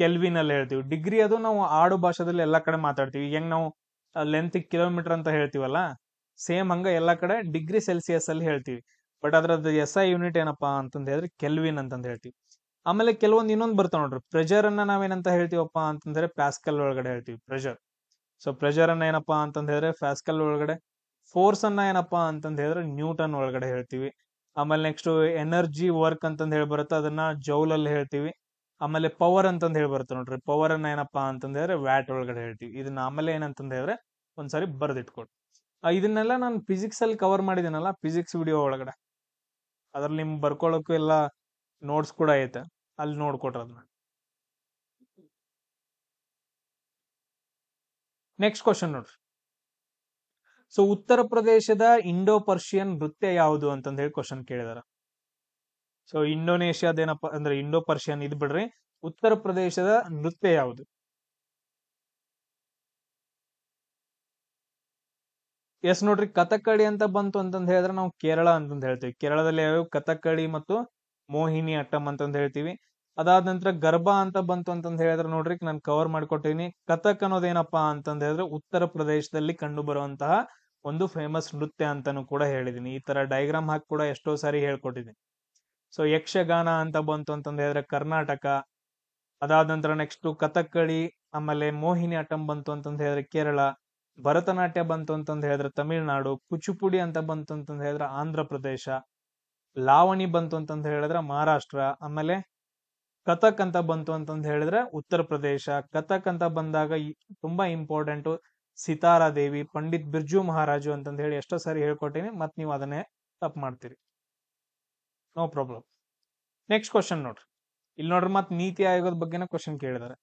ಕೆಲ್ವಿನ್ ಅಲ್ಲಿ ಹೇಳ್ತೀವಿ ಡಿಗ್ರಿ ಅದು ನಾವು ಆಡು ಭಾಷೆದಲ್ಲಿ ಎಲ್ಲ ಕಡೆ ಮಾತಾಡ್ತೀವಿ ಹೆಂಗ್ ನಾವು ಲೆಂತ್ ಕಿಲೋಮೀಟರ್ ಅಂತ ಹೇಳ್ತೀವಲ್ಲ ಸೇಮ್ ಹಂಗ ಎಲ್ಲ ಕಡೆ ಡಿಗ್ರಿ ಸೆಲ್ಸಿಯಸ್ ಅಲ್ಲಿ ಹೇಳ್ತೀವಿ ಬಟ್ ಅದ್ರದ್ದು ಎಸ್ ಐ ಯೂನಿಟ್ ಏನಪ್ಪಾ ಅಂತಂದ್ರೆ ಕೆಲ್ವಿನ್ ಅಂತಂದ ಹೇಳ್ತೀವಿ ಆಮೇಲೆ ಕೆಲವೊಂದು ಇನ್ನೊಂದು ಬರ್ತಾವ ನೋಡ್ರಿ ಪ್ರೆಜರ್ ಅನ್ನ ನಾವೇನಂತ ಹೇಳ್ತೀವಪ್ಪ ಅಂತಂದ್ರೆ ಪ್ಯಾಸ್ಕಲ್ ಒಳಗಡೆ ಹೇಳ್ತೀವಿ ಪ್ರೆಷರ್ ಸೊ ಪ್ರೆಷರ್ ಅನ್ನ ಏನಪ್ಪಾ ಅಂತಂದ ಹೇಳಿದ್ರೆ ಪ್ಯಾಸ್ಕಲ್ ಒಳಗಡೆ ಫೋರ್ಸ್ ಅನ್ನ ಏನಪ್ಪಾ ಅಂತಂದ ಹೇಳಿದ್ರೆ ನ್ಯೂಟನ್ ಒಳಗಡೆ ಹೇಳ್ತೀವಿ ಆಮೇಲೆ ನೆಕ್ಸ್ಟ್ ಎನರ್ಜಿ ವರ್ಕ್ ಅಂತಂದ ಹೇಳಿ ಬರುತ್ತೆ ಅದನ್ನ ಜೌಲ್ ಅಲ್ಲಿ ಹೇಳ್ತೀವಿ ಆಮೇಲೆ ಪವರ್ ಅಂತಂದ ಹೇಳಿ ಬರುತ್ತೆ ನೋಡ್ರಿ ಪವರ್ ಅನ್ನ ಏನಪ್ಪಾ ಅಂತಂದ ಹೇಳಿದ್ರೆ ವ್ಯಾಟ್ ಒಳಗಡೆ ಹೇಳ್ತೀವಿ ಇದನ್ನ ಆಮೇಲೆ ಏನಂತಂದ ಹೇಳಿದ್ರೆ ಒಂದ್ಸರಿ ಬರ್ದಿಟ್ಕೊಡಿ ಇದನ್ನೆಲ್ಲ ನಾನು ಫಿಸಿಕ್ಸ್ ಅಲ್ಲಿ ಕವರ್ ಮಾಡಿದೀನಲ್ಲ ಫಿಸಿಕ್ಸ್ ವಿಡಿಯೋ ಒಳಗಡೆ ಅದ್ರಲ್ಲಿ ನಿಮ್ ಬರ್ಕೊಳ್ಳೋಕ್ಕೂ ಎಲ್ಲ ನೋಟ್ಸ್ ಕೂಡ ಐತೆ ಅಲ್ಲಿ ನೋಡ್ಕೊಟ್ರ ಅದನ್ನ ನೆಕ್ಸ್ಟ್ ಕ್ವಶನ್ ನೋಡ್ರಿ ಸೊ ಉತ್ತರ ಪ್ರದೇಶದ ಇಂಡೋ ಪರ್ಷಿಯನ್ ನೃತ್ಯ ಯಾವುದು ಅಂತಂದ ಹೇಳಿ ಕ್ವಶನ್ ಕೇಳಿದಾರ ಸೊ ಇಂಡೋನೇಷ್ಯಾದ ಏನಪ್ಪ ಅಂದ್ರೆ ಇಂಡೋ ಪರ್ಷಿಯನ್ ಇದ್ ಬಿಡ್ರಿ ಉತ್ತರ ಪ್ರದೇಶದ ನೃತ್ಯ ಯಾವುದು ಎಸ್ ನೋಡ್ರಿ ಕಥಕ್ಕಳಿ ಅಂತ ಬಂತು ಅಂತಂದ ಹೇಳಿದ್ರೆ ನಾವು ಕೇರಳ ಅಂತಂದ ಹೇಳ್ತೀವಿ ಕೇರಳದಲ್ಲಿ ಯಾವ್ಯಾವ ಕಥಕ್ಕಳಿ ಮತ್ತು ಮೋಹಿನಿ ಅಟ್ಟಂ ಅಂತಂದ್ ಹೇಳ್ತೀವಿ ಅದಾದ ನಂತರ ಗರ್ಭ ಅಂತ ಬಂತು ಅಂತಂದ್ ಹೇಳಿದ್ರೆ ನೋಡ್ರಿ ನಾನು ಕವರ್ ಮಾಡ್ಕೊಟ್ಟಿನಿ ಕಥಕ್ ಅನ್ನೋದೇನಪ್ಪಾ ಅಂತಂದ ಹೇಳಿದ್ರೆ ಉತ್ತರ ಪ್ರದೇಶದಲ್ಲಿ ಕಂಡು ಬರುವಂತಹ ಒಂದು ಫೇಮಸ್ ನೃತ್ಯ ಅಂತಾನು ಕೂಡ ಹೇಳಿದೀನಿ ಈ ತರ ಡೈಗ್ರಾಮ್ ಹಾಕಿ ಕೂಡ ಎಷ್ಟೋ ಸಾರಿ ಹೇಳ್ಕೊಟ್ಟಿದ್ದೀನಿ ಸೊ ಯಕ್ಷಗಾನ ಅಂತ ಬಂತು ಅಂತಂದು ಹೇಳಿದ್ರೆ ಕರ್ನಾಟಕ ಅದಾದ ನಂತರ ನೆಕ್ಸ್ಟ್ ಕಥಕ್ಕಳಿ ಆಮೇಲೆ ಮೋಹಿನಿ ಆಟಂ ಬಂತು ಅಂತಂದ್ರೆ ಹೇಳಿದ್ರೆ ಕೇರಳ ಭರತನಾಟ್ಯ ಬಂತು ಅಂತಂದು ಹೇಳಿದ್ರೆ ತಮಿಳುನಾಡು ಕುಚುಪುಡಿ ಅಂತ ಬಂತು ಅಂತಂದು ಹೇಳಿದ್ರೆ ಆಂಧ್ರ ಪ್ರದೇಶ ಲಾವಣಿ ಬಂತು ಅಂತಂದು ಹೇಳಿದ್ರೆ ಮಹಾರಾಷ್ಟ್ರ ಆಮೇಲೆ ಕಥಕ್ ಅಂತ ಬಂತು ಅಂತಂದು ಹೇಳಿದ್ರೆ ಉತ್ತರ ಪ್ರದೇಶ ಕಥಕ್ ಅಂತ ಬಂದಾಗ ತುಂಬಾ ಇಂಪಾರ್ಟೆಂಟು ಸಿತಾರಾ ದೇವಿ ಪಂಡಿತ್ ಬಿರ್ಜು ಮಹಾರಾಜು ಅಂತಂದು ಹೇಳಿ ಎಷ್ಟೋ ಸಾರಿ ಹೇಳ್ಕೊಟ್ಟಿನಿ ಮತ್ತೆ ನೀವು ಅದನ್ನೇ ತಪ್ಪು ಮಾಡ್ತೀರಿ ನೋ ಪ್ರಾಬ್ಲಮ್ ನೆಕ್ಸ್ಟ್ ಕ್ವಶನ್ ನೋಡ್ರಿ ಇಲ್ಲಿ ನೋಡ್ರಿ ಮತ್ತೆ ನೀತಿ ಆಯೋಗದ ಬಗ್ಗೆನ ಕ್ವಶನ್ ಕೇಳಿದಾರೆ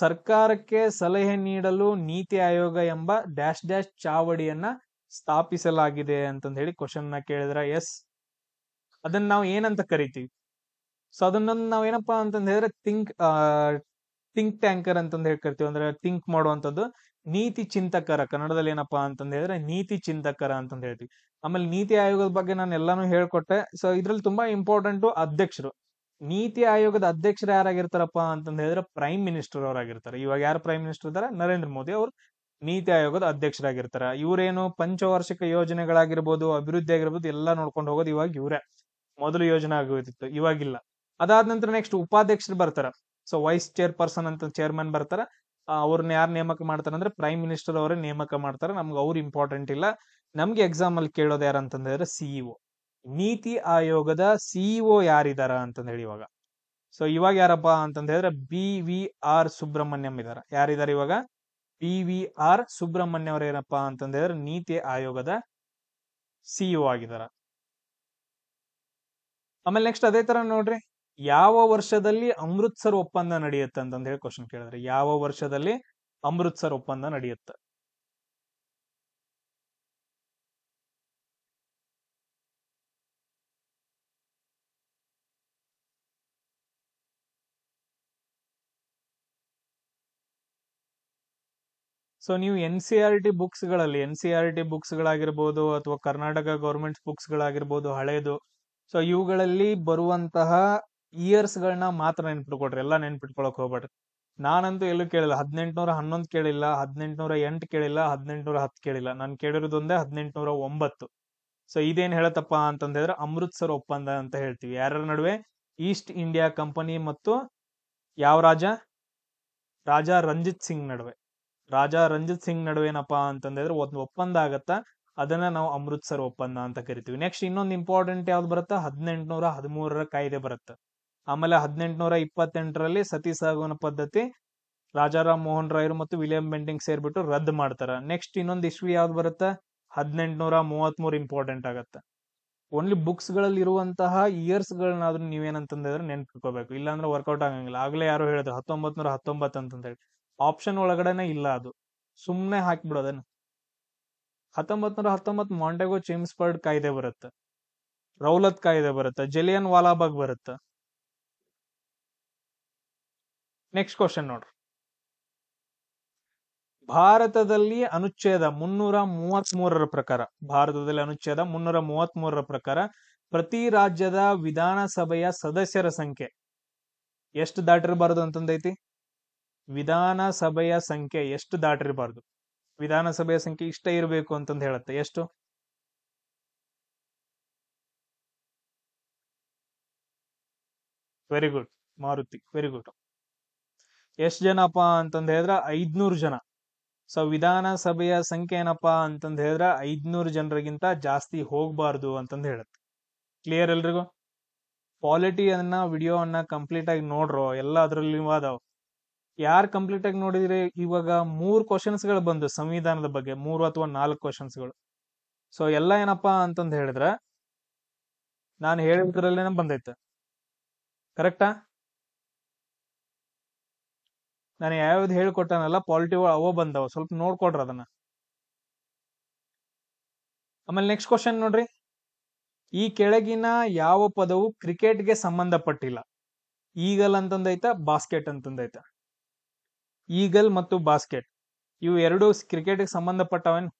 ಸರ್ಕಾರಕ್ಕೆ ಸಲಹೆ ನೀಡಲು ನೀತಿ ಆಯೋಗ ಎಂಬ ಡ್ಯಾಶ್ ಡ್ಯಾಶ್ ಚಾವಡಿಯನ್ನ ಸ್ಥಾಪಿಸಲಾಗಿದೆ ಅಂತಂದು ಹೇಳಿ ಕ್ವಶನ್ ನ ಕೇಳಿದ್ರ ಎಸ್ ಅದನ್ನ ನಾವು ಏನಂತ ಕರಿತೀವಿ ಸೊ ಅದನ್ನ ಏನಪ್ಪಾ ಅಂತಂದ ಹೇಳಿದ್ರೆ ಥಿಂಕ್ ಥಿಂಕ್ ಟ್ಯಾಂಕರ್ ಅಂತಂದು ಹೇಳಿ ಅಂದ್ರೆ ಥಿಂಕ್ ಮಾಡುವಂಥದ್ದು ನೀತಿ ಚಿಂತಕರ ಕನ್ನಡದಲ್ಲಿ ಏನಪ್ಪಾ ಅಂತಂದ ಹೇಳಿದ್ರೆ ನೀತಿ ಚಿಂತಕರ ಅಂತಂದು ಹೇಳ್ತೀವಿ ಆಮೇಲೆ ನೀತಿ ಆಯೋಗದ ಬಗ್ಗೆ ನಾನು ಎಲ್ಲಾನು ಹೇಳ್ಕೊಟ್ಟೆ ಸೊ ಇದ್ರಲ್ಲಿ ತುಂಬಾ ಇಂಪಾರ್ಟೆಂಟ್ ಅಧ್ಯಕ್ಷರು ನೀತಿ ಆಯೋಗದ ಅಧ್ಯಕ್ಷರು ಯಾರಾಗಿರ್ತಾರಪ್ಪ ಅಂತಂದ ಹೇಳಿದ್ರೆ ಪ್ರೈಮ್ ಮಿನಿಸ್ಟರ್ ಅವರಾಗಿರ್ತಾರೆ ಇವಾಗ ಯಾರು ಪ್ರೈಮ್ ಮಿನಿಸ್ಟರ್ ಇದಾರೆ ನರೇಂದ್ರ ಮೋದಿ ಅವರು ನೀತಿ ಆಯೋಗದ ಅಧ್ಯಕ್ಷರಾಗಿರ್ತಾರೆ ಇವರೇನು ಪಂಚವಾರ್ಷಿಕ ಯೋಜನೆಗಳಾಗಿರ್ಬೋದು ಅಭಿವೃದ್ಧಿ ಆಗಿರ್ಬೋದು ಎಲ್ಲ ನೋಡ್ಕೊಂಡು ಹೋಗೋದು ಇವಾಗ ಇವರೇ ಮೊದಲು ಯೋಜನೆ ಆಗೋದಿತ್ತು ಇವಾಗಿಲ್ಲ ಅದಾದ ನಂತರ ನೆಕ್ಸ್ಟ್ ಉಪಾಧ್ಯಕ್ಷರು ಬರ್ತಾರ ಸೊ ವೈಸ್ ಚೇರ್ ಪರ್ಸನ್ ಅಂತ ಚೇರ್ಮನ್ ಬರ್ತಾರ ಅವ್ರನ್ನ ಯಾರು ನೇಮಕ ಅಂದ್ರೆ ಪ್ರೈಮ್ ಮಿನಿಸ್ಟರ್ ಅವರೇ ನೇಮಕ ಮಾಡ್ತಾರೆ ನಮ್ಗೆ ಅವ್ರು ಇಂಪಾರ್ಟೆಂಟ್ ಇಲ್ಲ ನಮ್ಗೆ ಎಕ್ಸಾಮ್ ಅಲ್ಲಿ ಕೇಳೋದು ಯಾರು ಅಂತಂದ್ರೆ ಸಿಇಒ e ನೀತಿ ಆಯೋಗದ ಸಿಇಒ e ಯಾರಿದಾರ ಅಂತಂದ ಹೇಳಿ ಇವಾಗ ಸೊ ಇವಾಗ ಯಾರಪ್ಪ ಅಂತಂದ್ರೆ ಹೇಳಿದ್ರೆ ಬಿ ವಿ ಆರ್ ಸುಬ್ರಹ್ಮಣ್ಯಂ ಇದಾರ ಯಾರಿದಾರ ಇವಾಗ ಬಿ ವಿ ಆರ್ ಸುಬ್ರಹ್ಮಣ್ಯ ಅವ್ರ ಏನಪ್ಪ ಅಂತಂದ ನೀತಿ ಆಯೋಗದ ಸಿಇಒ e ಆಗಿದಾರ ಆಮೇಲೆ ನೆಕ್ಸ್ಟ್ ಅದೇ ತರ ನೋಡ್ರಿ ಯಾವ ವರ್ಷದಲ್ಲಿ ಅಮೃತ್ಸರ್ ಒಪ್ಪಂದ ನಡೆಯುತ್ತೆ ಅಂತ ಹೇಳಿ ಕ್ವಶನ್ ಕೇಳಿದ್ರೆ ಯಾವ ವರ್ಷದಲ್ಲಿ ಅಮೃತ್ಸರ್ ಒಪ್ಪಂದ ನಡೆಯುತ್ತೆ ಸೊ ನೀವು N C R e T ಗಳಲ್ಲಿ N C R e T ಗಳಾಗಿರ್ಬೋದು ಅಥವಾ ಕರ್ನಾಟಕ ಬುಕ್ಸ್ ಗಳಾಗಿರ್ಬೋದು ಹಳೇದು ಸೊ ಇವುಗಳಲ್ಲಿ ಬರುವಂತಹ ಇಯರ್ಸ್ಗಳನ್ನ ಮಾತ್ರ ನೆನ್ಪಿಟ್ಕೊಡ್ರಿ ಎಲ್ಲ ನೆನ್ಪಿಟ್ಕೊಳಕ್ ಹೋಗ್ಬೇಡ್ರಿ ನಾನಂತೂ ಎಲ್ಲೂ ಕೇಳಿಲ್ಲ ಹದಿನೆಂಟುನೂರ ಹನ್ನೊಂದು ಕೇಳಿಲ್ಲ ಹದಿನೆಂಟುನೂರ ಎಂಟ್ ಕೇಳಿಲ್ಲ ಹದಿನೆಂಟುನೂರ ಹತ್ತು ಕೇಳಿಲ್ಲ ನಾನು ಕೇಳಿರೋದೊಂದೇ ಹದಿನೆಂಟುನೂರ ಒಂಬತ್ತು ಸೊ ಇದೇನು ಹೇಳತ್ತಪ್ಪ ಅಂತಂದ್ರೆ ಅಮೃತ್ಸರ್ ಒಪ್ಪಂದ ಅಂತ ಹೇಳ್ತೀವಿ ಯಾರ್ಯಾರ ನಡುವೆ ಈಸ್ಟ್ ಇಂಡಿಯಾ ಕಂಪನಿ ಮತ್ತು ಯಾವ ರಾಜ ರಾಜಾ ರಂಜಿತ್ ಸಿಂಗ್ ನಡುವೆ ರಾಜಾ ರಂಜಿತ್ ಸಿಂಗ್ ನಡುವೆ ಏನಪ್ಪಾ ಅಂತಂದ್ರೆ ಒಂದು ಒಪ್ಪಂದ ಆಗತ್ತ ಅದನ್ನ ನಾವು ಅಮೃತ್ಸರ್ ಒಪ್ಪಂದ ಅಂತ ಕರಿತೀವಿ ನೆಕ್ಸ್ಟ್ ಇನ್ನೊಂದು ಇಂಪಾರ್ಟೆಂಟ್ ಯಾವ್ದು ಬರುತ್ತಾ ಹದಿನೆಂಟುನೂರ ಹದಿಮೂರರ ಕಾಯ್ದೆ ಬರುತ್ತೆ ಆಮೇಲೆ ಹದಿನೆಂಟುನೂರ ಇಪ್ಪತ್ತೆಂಟರಲ್ಲಿ ಸತಿ ಸಹಗಮನ ಪದ್ಧತಿ ರಾಜಾರಾಮ್ ಮೋಹನ್ ರಾಯರು ಮತ್ತು ವಿಲಿಯಂ ಬೆಂಟಿಂಗ್ ಸೇರ್ಬಿಟ್ಟು ರದ್ದು ಮಾಡ್ತಾರೆ ನೆಕ್ಸ್ಟ್ ಇನ್ನೊಂದು ಇಶ್ವಿ ಯಾವ್ದು ಬರುತ್ತೆ ಹದಿನೆಂಟುನೂರ ಮೂವತ್ತ್ಮೂರು ಇಂಪಾರ್ಟೆಂಟ್ ಆಗುತ್ತೆ ಓನ್ಲಿ ಬುಕ್ಸ್ಗಳಲ್ಲಿ ಇರುವಂತಹ ಇಯರ್ಸ್ಗಳನ್ನಾದ್ರೂ ನೀವೇನಂತಂದ್ರೆ ನೆನ್ಪಿಟ್ಕೋಬೇಕು ಇಲ್ಲಾಂದ್ರೆ ವರ್ಕೌಟ್ ಆಗಂಗಿಲ್ಲ ಆಗಲೇ ಯಾರು ಹೇಳಿದ್ರು ಹತ್ತೊಂಬತ್ ನೂರ ಹತ್ತೊಂಬತ್ತು ಅಂತಂದೇಳಿ ಆಪ್ಷನ್ ಒಳಗಡೆನೆ ಇಲ್ಲ ಅದು ಸುಮ್ಮನೆ ಹಾಕಿಬಿಡೋದನ್ನ ಹತ್ತೊಂಬತ್ ನೂರ ಹತ್ತೊಂಬತ್ತು ಮಾಂಟೆಗೋ ಚೇಮ್ಸ್ಬರ್ಡ್ ಕಾಯ್ದೆ ಬರುತ್ತೆ ರೌಲತ್ ಕಾಯ್ದೆ ಬರುತ್ತೆ ಜಲಿಯನ್ ವಾಲಾಬಾಗ್ ಬರುತ್ತೆ ನೆಕ್ಸ್ಟ್ ಕ್ವಶನ್ ನೋಡ್ರಿ ಭಾರತದಲ್ಲಿ ಅನುಚ್ಛೇದ ಮುನ್ನೂರ ಮೂವತ್ತ್ ಮೂರರ ಪ್ರಕಾರ ಭಾರತದಲ್ಲಿ ಅನುಚ್ಛೇದ ಮುನ್ನೂರ ಮೂವತ್ತ್ ಮೂರರ ಪ್ರಕಾರ ಪ್ರತಿ ರಾಜ್ಯದ ವಿಧಾನಸಭೆಯ ಸದಸ್ಯರ ಸಂಖ್ಯೆ ಎಷ್ಟು ದಾಟಿರಬಾರ್ದು ಅಂತಂದೈತಿ ವಿಧಾನಸಭೆಯ ಸಂಖ್ಯೆ ಎಷ್ಟು ದಾಟಿರಬಾರ್ದು ವಿಧಾನಸಭೆಯ ಸಂಖ್ಯೆ ಇಷ್ಟೇ ಇರಬೇಕು ಅಂತಂದು ಹೇಳುತ್ತೆ ಎಷ್ಟು very good Maruti very good ಎಷ್ಟು ಜನಪ್ಪ ಅಂತಂದು ಹೇಳಿದ್ರೆ ಐದ್ನೂರು ಜನ ಸೊ ವಿಧಾನಸಭೆಯ ಸಂಖ್ಯೆ ಏನಪ್ಪ ಅಂತಂದು ಹೇಳಿದ್ರೆ ಐದ್ನೂರು ಜನರಿಗಿಂತ ಜಾಸ್ತಿ ಹೋಗಬಾರ್ದು ಅಂತಂದು ಹೇಳುತ್ತೆ ಕ್ಲಿಯರ್ ಎಲ್ರಿಗೂ ಪಾಲಿಟಿ ಅನ್ನ ವಿಡಿಯೋ ಅನ್ನ ಕಂಪ್ಲೀಟ್ ಆಗಿ ನೋಡ್ರೋ ಎಲ್ಲ ಅದರಲ್ಲಿ ಅದಾವ ಯಾರು ಕಂಪ್ಲೀಟ್ ಆಗಿ ನೋಡಿದ್ರಿ ಇವಾಗ ಮೂರು ಗಳು ಬಂದು ಸಂವಿಧಾನದ ಬಗ್ಗೆ ಮೂರು ಅಥವಾ ನಾಲ್ಕು ಕ್ವಶನ್ಸ್ಗಳು ಸೊ ಎಲ್ಲ ಏನಪ್ಪಾ ಅಂತಂದು ಹೇಳಿದ್ರೆ ನಾನು ಹೇಳಿದ್ರಲ್ಲೇನ ಬಂದೈತೆ ಕರೆಕ್ಟಾ ನಾನು ಯಾವ್ದು ಹೇಳ್ಕೊಟ್ಟನಲ್ಲ ಪಾಲಿಟಿವ್ ಅವೋ ಬಂದವ ಸ್ವಲ್ಪ ನೋಡ್ಕೊಡ್ರಿ ಅದನ್ನ ಆಮೇಲೆ ನೆಕ್ಸ್ಟ್ ಕ್ವಶನ್ ನೋಡ್ರಿ ಈ ಕೆಳಗಿನ ಯಾವ ಪದವು ಕ್ರಿಕೆಟ್ಗೆ ಸಂಬಂಧಪಟ್ಟಿಲ್ಲ ಈಗಲ್ ಅಂತಂದೈತ ಬಾಸ್ಕೆಟ್ ಅಂತಂದೈತ ಈಗಲ್ ಮತ್ತು ಬಾಸ್ಕೆಟ್ ಇವು ಎರಡು ಕ್ರಿಕೆಟ್ಗೆ ಸಂಬಂಧಪಟ್ಟವೇನು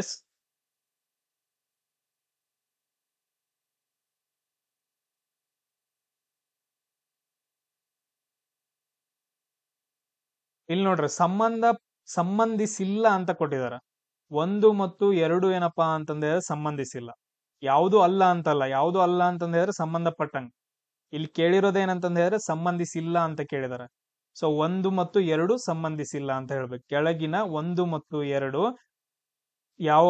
ಎಸ್ ಇಲ್ಲಿ ನೋಡ್ರಿ ಸಂಬಂಧ ಸಂಬಂಧಿಸಿಲ್ಲ ಅಂತ ಕೊಟ್ಟಿದ್ದಾರೆ ಒಂದು ಮತ್ತು ಎರಡು ಏನಪ್ಪಾ ಅಂತಂದ್ರೆ ಸಂಬಂಧಿಸಿಲ್ಲ ಯಾವುದು ಅಲ್ಲ ಅಂತಲ್ಲ ಯಾವುದು ಅಲ್ಲ ಅಂತಂದ್ರೆ ಸಂಬಂಧಪಟ್ಟಂಗ ಇಲ್ಲಿ ಕೇಳಿರೋದೇನಂತಂದ ಹೇಳಿದ್ರೆ ಸಂಬಂಧಿಸಿಲ್ಲ ಅಂತ ಕೇಳಿದ್ದಾರೆ ಸೊ ಒಂದು ಮತ್ತು ಎರಡು ಸಂಬಂಧಿಸಿಲ್ಲ ಅಂತ ಹೇಳ್ಬೇಕು ಕೆಳಗಿನ ಒಂದು ಮತ್ತು ಎರಡು ಯಾವ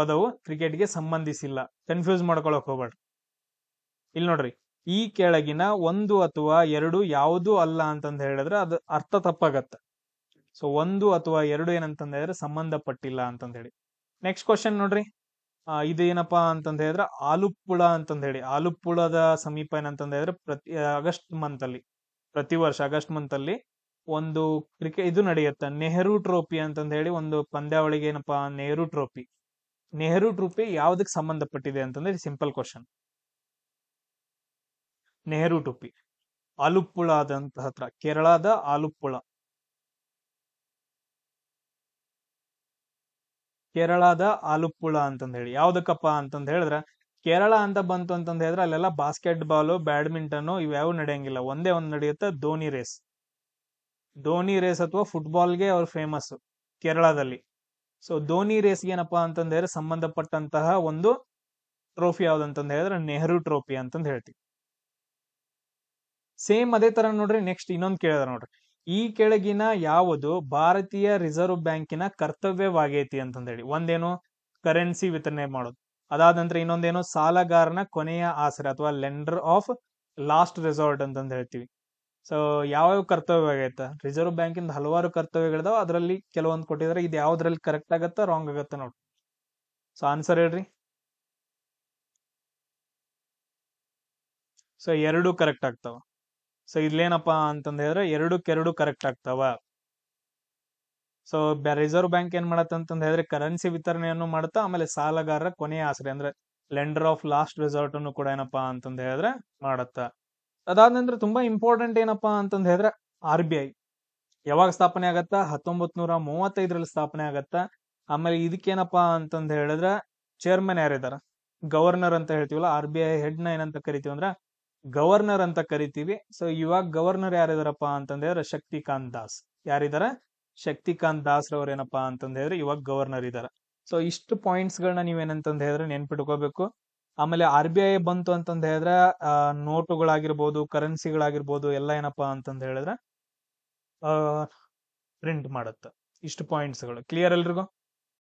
ಪದವು ಕ್ರಿಕೆಟ್ಗೆ ಸಂಬಂಧಿಸಿಲ್ಲ ಕನ್ಫ್ಯೂಸ್ ಮಾಡ್ಕೊಳಕ್ ಹೋಗ್ಬೇಡ್ರಿ ಇಲ್ಲಿ ನೋಡ್ರಿ ಈ ಕೆಳಗಿನ ಒಂದು ಅಥವಾ ಎರಡು ಯಾವುದು ಅಲ್ಲ ಅಂತಂದ ಹೇಳಿದ್ರೆ ಅದು ಅರ್ಥ ತಪ್ಪಾಗತ್ತೆ ಸೊ ಒಂದು ಅಥವಾ ಎರಡು ಏನಂತಂದ್ರೆ ಸಂಬಂಧಪಟ್ಟಿಲ್ಲ ಅಂತಂದ ಹೇಳಿ ನೆಕ್ಸ್ಟ್ ಕ್ವಶನ್ ನೋಡ್ರಿ ಇದು ಏನಪ್ಪಾ ಅಂತಂದ ಹೇಳಿದ್ರೆ ಆಲುಪ್ಪುಳ ಅಂತಂದ ಹೇಳಿ ಆಲುಪ್ಪುಳದ ಸಮೀಪ ಏನಂತಂದ ಹೇಳಿದ್ರೆ ಪ್ರತಿ ಆಗಸ್ಟ್ ಮಂತ್ ಅಲ್ಲಿ ಪ್ರತಿ ವರ್ಷ ಆಗಸ್ಟ್ ಮಂತ್ ಅಲ್ಲಿ ಒಂದು ಕ್ರಿಕೆಟ್ ಇದು ನಡೆಯುತ್ತೆ ನೆಹರು ಟ್ರೋಫಿ ಅಂತಂದ ಹೇಳಿ ಒಂದು ಪಂದ್ಯಾವಳಿಗೆ ಏನಪ್ಪಾ ನೆಹರು ಟ್ರೋಫಿ ನೆಹರು ಟ್ರೋಫಿ ಯಾವ್ದಕ್ಕೆ ಸಂಬಂಧಪಟ್ಟಿದೆ ಅಂತಂದ್ರೆ simple question Nehru trophy Alappuzha ಅದಂತ ಹತ್ರ ಕೇರಳದ ಆಲುಪ್ಪುಳ ಕೇರಳದ ಆಲುಪ್ಪುಳ ಅಂತಂದೇಳಿ ಹೇಳಿ ಯಾವ್ದಕ್ಕಪ್ಪ ಹೇಳಿದ್ರ ಹೇಳಿದ್ರೆ ಕೇರಳ ಅಂತ ಬಂತು ಅಂತಂದ ಹೇಳಿದ್ರೆ ಅಲ್ಲೆಲ್ಲ ಬಾಸ್ಕೆಟ್ ಬಾಲು ಬ್ಯಾಡ್ಮಿಂಟನ್ ಇವ್ಯಾವ ನಡೆಯಂಗಿಲ್ಲ ಒಂದೇ ಒಂದು ನಡೆಯುತ್ತೆ ಧೋನಿ ರೇಸ್ ಧೋನಿ ರೇಸ್ ಅಥವಾ ಫುಟ್ಬಾಲ್ಗೆ ಅವ್ರ ಫೇಮಸ್ ಕೇರಳದಲ್ಲಿ ಸೊ ಧೋನಿ ರೇಸ್ ಏನಪ್ಪಾ ಅಂತಂದ ಹೇಳಿದ್ರೆ ಸಂಬಂಧಪಟ್ಟಂತಹ ಒಂದು ಟ್ರೋಫಿ ಯಾವ್ದಂತಂದ ಹೇಳಿದ್ರೆ ನೆಹರು ಟ್ರೋಫಿ ಅಂತಂದ ಹೇಳ್ತೀವಿ ಸೇಮ್ ಅದೇ ತರ ನೋಡ್ರಿ ನೆಕ್ಸ್ಟ್ ಇನ್ನೊಂದು ಕೇಳಿದ್ರೆ ನೋಡ್ರಿ ಈ ಕೆಳಗಿನ ಯಾವುದು ಭಾರತೀಯ ರಿಸರ್ವ್ ಬ್ಯಾಂಕಿನ ಕರ್ತವ್ಯವಾಗೈತಿ ಅಂತಂದೇಳಿ ಒಂದೇನು ಕರೆನ್ಸಿ ವಿತರಣೆ ಮಾಡೋದು ಅದಾದ ನಂತರ ಇನ್ನೊಂದೇನು ಸಾಲಗಾರನ ಕೊನೆಯ ಆಸರೆ ಅಥವಾ ಲೆಂಡರ್ ಆಫ್ ಲಾಸ್ಟ್ ರೆಸಾರ್ಟ್ ಅಂತಂದ ಹೇಳ್ತೀವಿ ಸೊ ಯಾವ್ಯಾವ ಕರ್ತವ್ಯ ಆಗೈತೆ ರಿಸರ್ವ್ ಬ್ಯಾಂಕಿಂದ ಹಲವಾರು ಕರ್ತವ್ಯಗಳಿದಾವ ಅದರಲ್ಲಿ ಕೆಲವೊಂದು ಕೊಟ್ಟಿದ್ರೆ ಇದು ಯಾವ್ದ್ರಲ್ಲಿ ಕರೆಕ್ಟ್ ಆಗತ್ತ ರಾಂಗ್ ಆಗತ್ತ ನೋಡಿ ಸೊ ಆನ್ಸರ್ ಹೇಳ್ರಿ ಸೊ ಎರಡು ಕರೆಕ್ಟ್ ಆಗ್ತಾವ ಸೊ ಇಲ್ಲೇನಪ್ಪಾ ಅಂತಂದ ಹೇಳಿದ್ರೆ ಎರಡಕ್ಕೆರಡು ಕರೆಕ್ಟ್ ಆಗ್ತಾವ ಸೊ ರಿಸರ್ವ್ ಬ್ಯಾಂಕ್ ಏನ್ ಮಾಡತ್ತಂತಂದ ಹೇಳಿದ್ರೆ ಕರೆನ್ಸಿ ವಿತರಣೆಯನ್ನು ಮಾಡುತ್ತಾ ಆಮೇಲೆ ಸಾಲಗಾರರ ಕೊನೆಯ ಆಸರೆ ಅಂದ್ರೆ ಲೆಂಡರ್ ಆಫ್ ಲಾಸ್ಟ್ ರಿಸಾರ್ಟ್ ಅನ್ನು ಕೂಡ ಏನಪ್ಪಾ ಅಂತಂದ ಹೇಳಿದ್ರೆ ಮಾಡತ್ತ ಅದಾದ ನಂತರ ತುಂಬಾ ಇಂಪಾರ್ಟೆಂಟ್ ಏನಪ್ಪಾ ಅಂತಂದ ಹೇಳಿದ್ರೆ ಆರ್ ಬಿ ಐ ಯಾವಾಗ ಸ್ಥಾಪನೆ ಆಗತ್ತಾ ಹತ್ತೊಂಬತ್ ನೂರ ಮೂವತ್ತೈದರಲ್ಲಿ ಸ್ಥಾಪನೆ ಆಗತ್ತ ಆಮೇಲೆ ಇದಕ್ಕೇನಪ್ಪಾ ಅಂತಂದ ಹೇಳಿದ್ರೆ ಚೇರ್ಮನ್ ಯಾರಿದಾರ ಗವರ್ನರ್ ಅಂತ ಹೇಳ್ತೀವಲ್ಲ ಆರ್ ಬಿ ಐ ಹೆಡ್ ನ ಏನಂತ ಕರಿತೀವಿ ಅಂದ್ರೆ ಗವರ್ನರ್ ಅಂತ ಕರಿತೀವಿ ಸೊ ಇವಾಗ ಗವರ್ನರ್ ಯಾರಿದಾರಪ್ಪ ಅಂತಂದ್ರೆ ಶಕ್ತಿಕಾಂತ್ ದಾಸ್ ಯಾರಿದಾರ ಶಕ್ತಿಕಾಂತ್ ದಾಸ್ ರವ್ರ ಏನಪ್ಪಾ ಅಂತಂದ ಹೇಳಿದ್ರೆ ಇವಾಗ ಗವರ್ನರ್ ಇದಾರೆ ಸೊ ಇಷ್ಟು ಪಾಯಿಂಟ್ಸ್ ಗಳನ್ನ ನೀವೇನಂತಂದ ಹೇಳಿದ್ರೆ ನೆನ್ಪಿಟ್ಕೋಬೇಕು ಆಮೇಲೆ ಆರ್ ಬಿ ಐ ಬಂತು ಅಂತಂದ ಹೇಳಿದ್ರೆ ನೋಟುಗಳಾಗಿರ್ಬೋದು ಕರೆನ್ಸಿಗಳಾಗಿರ್ಬೋದು ಎಲ್ಲ ಏನಪ್ಪಾ ಅಂತಂದ ಹೇಳಿದ್ರೆ ಪ್ರಿಂಟ್ ಮಾಡುತ್ತೆ ಇಷ್ಟು ಪಾಯಿಂಟ್ಸ್ಗಳು ಕ್ಲಿಯರ್ ಎಲ್ರಿಗೂ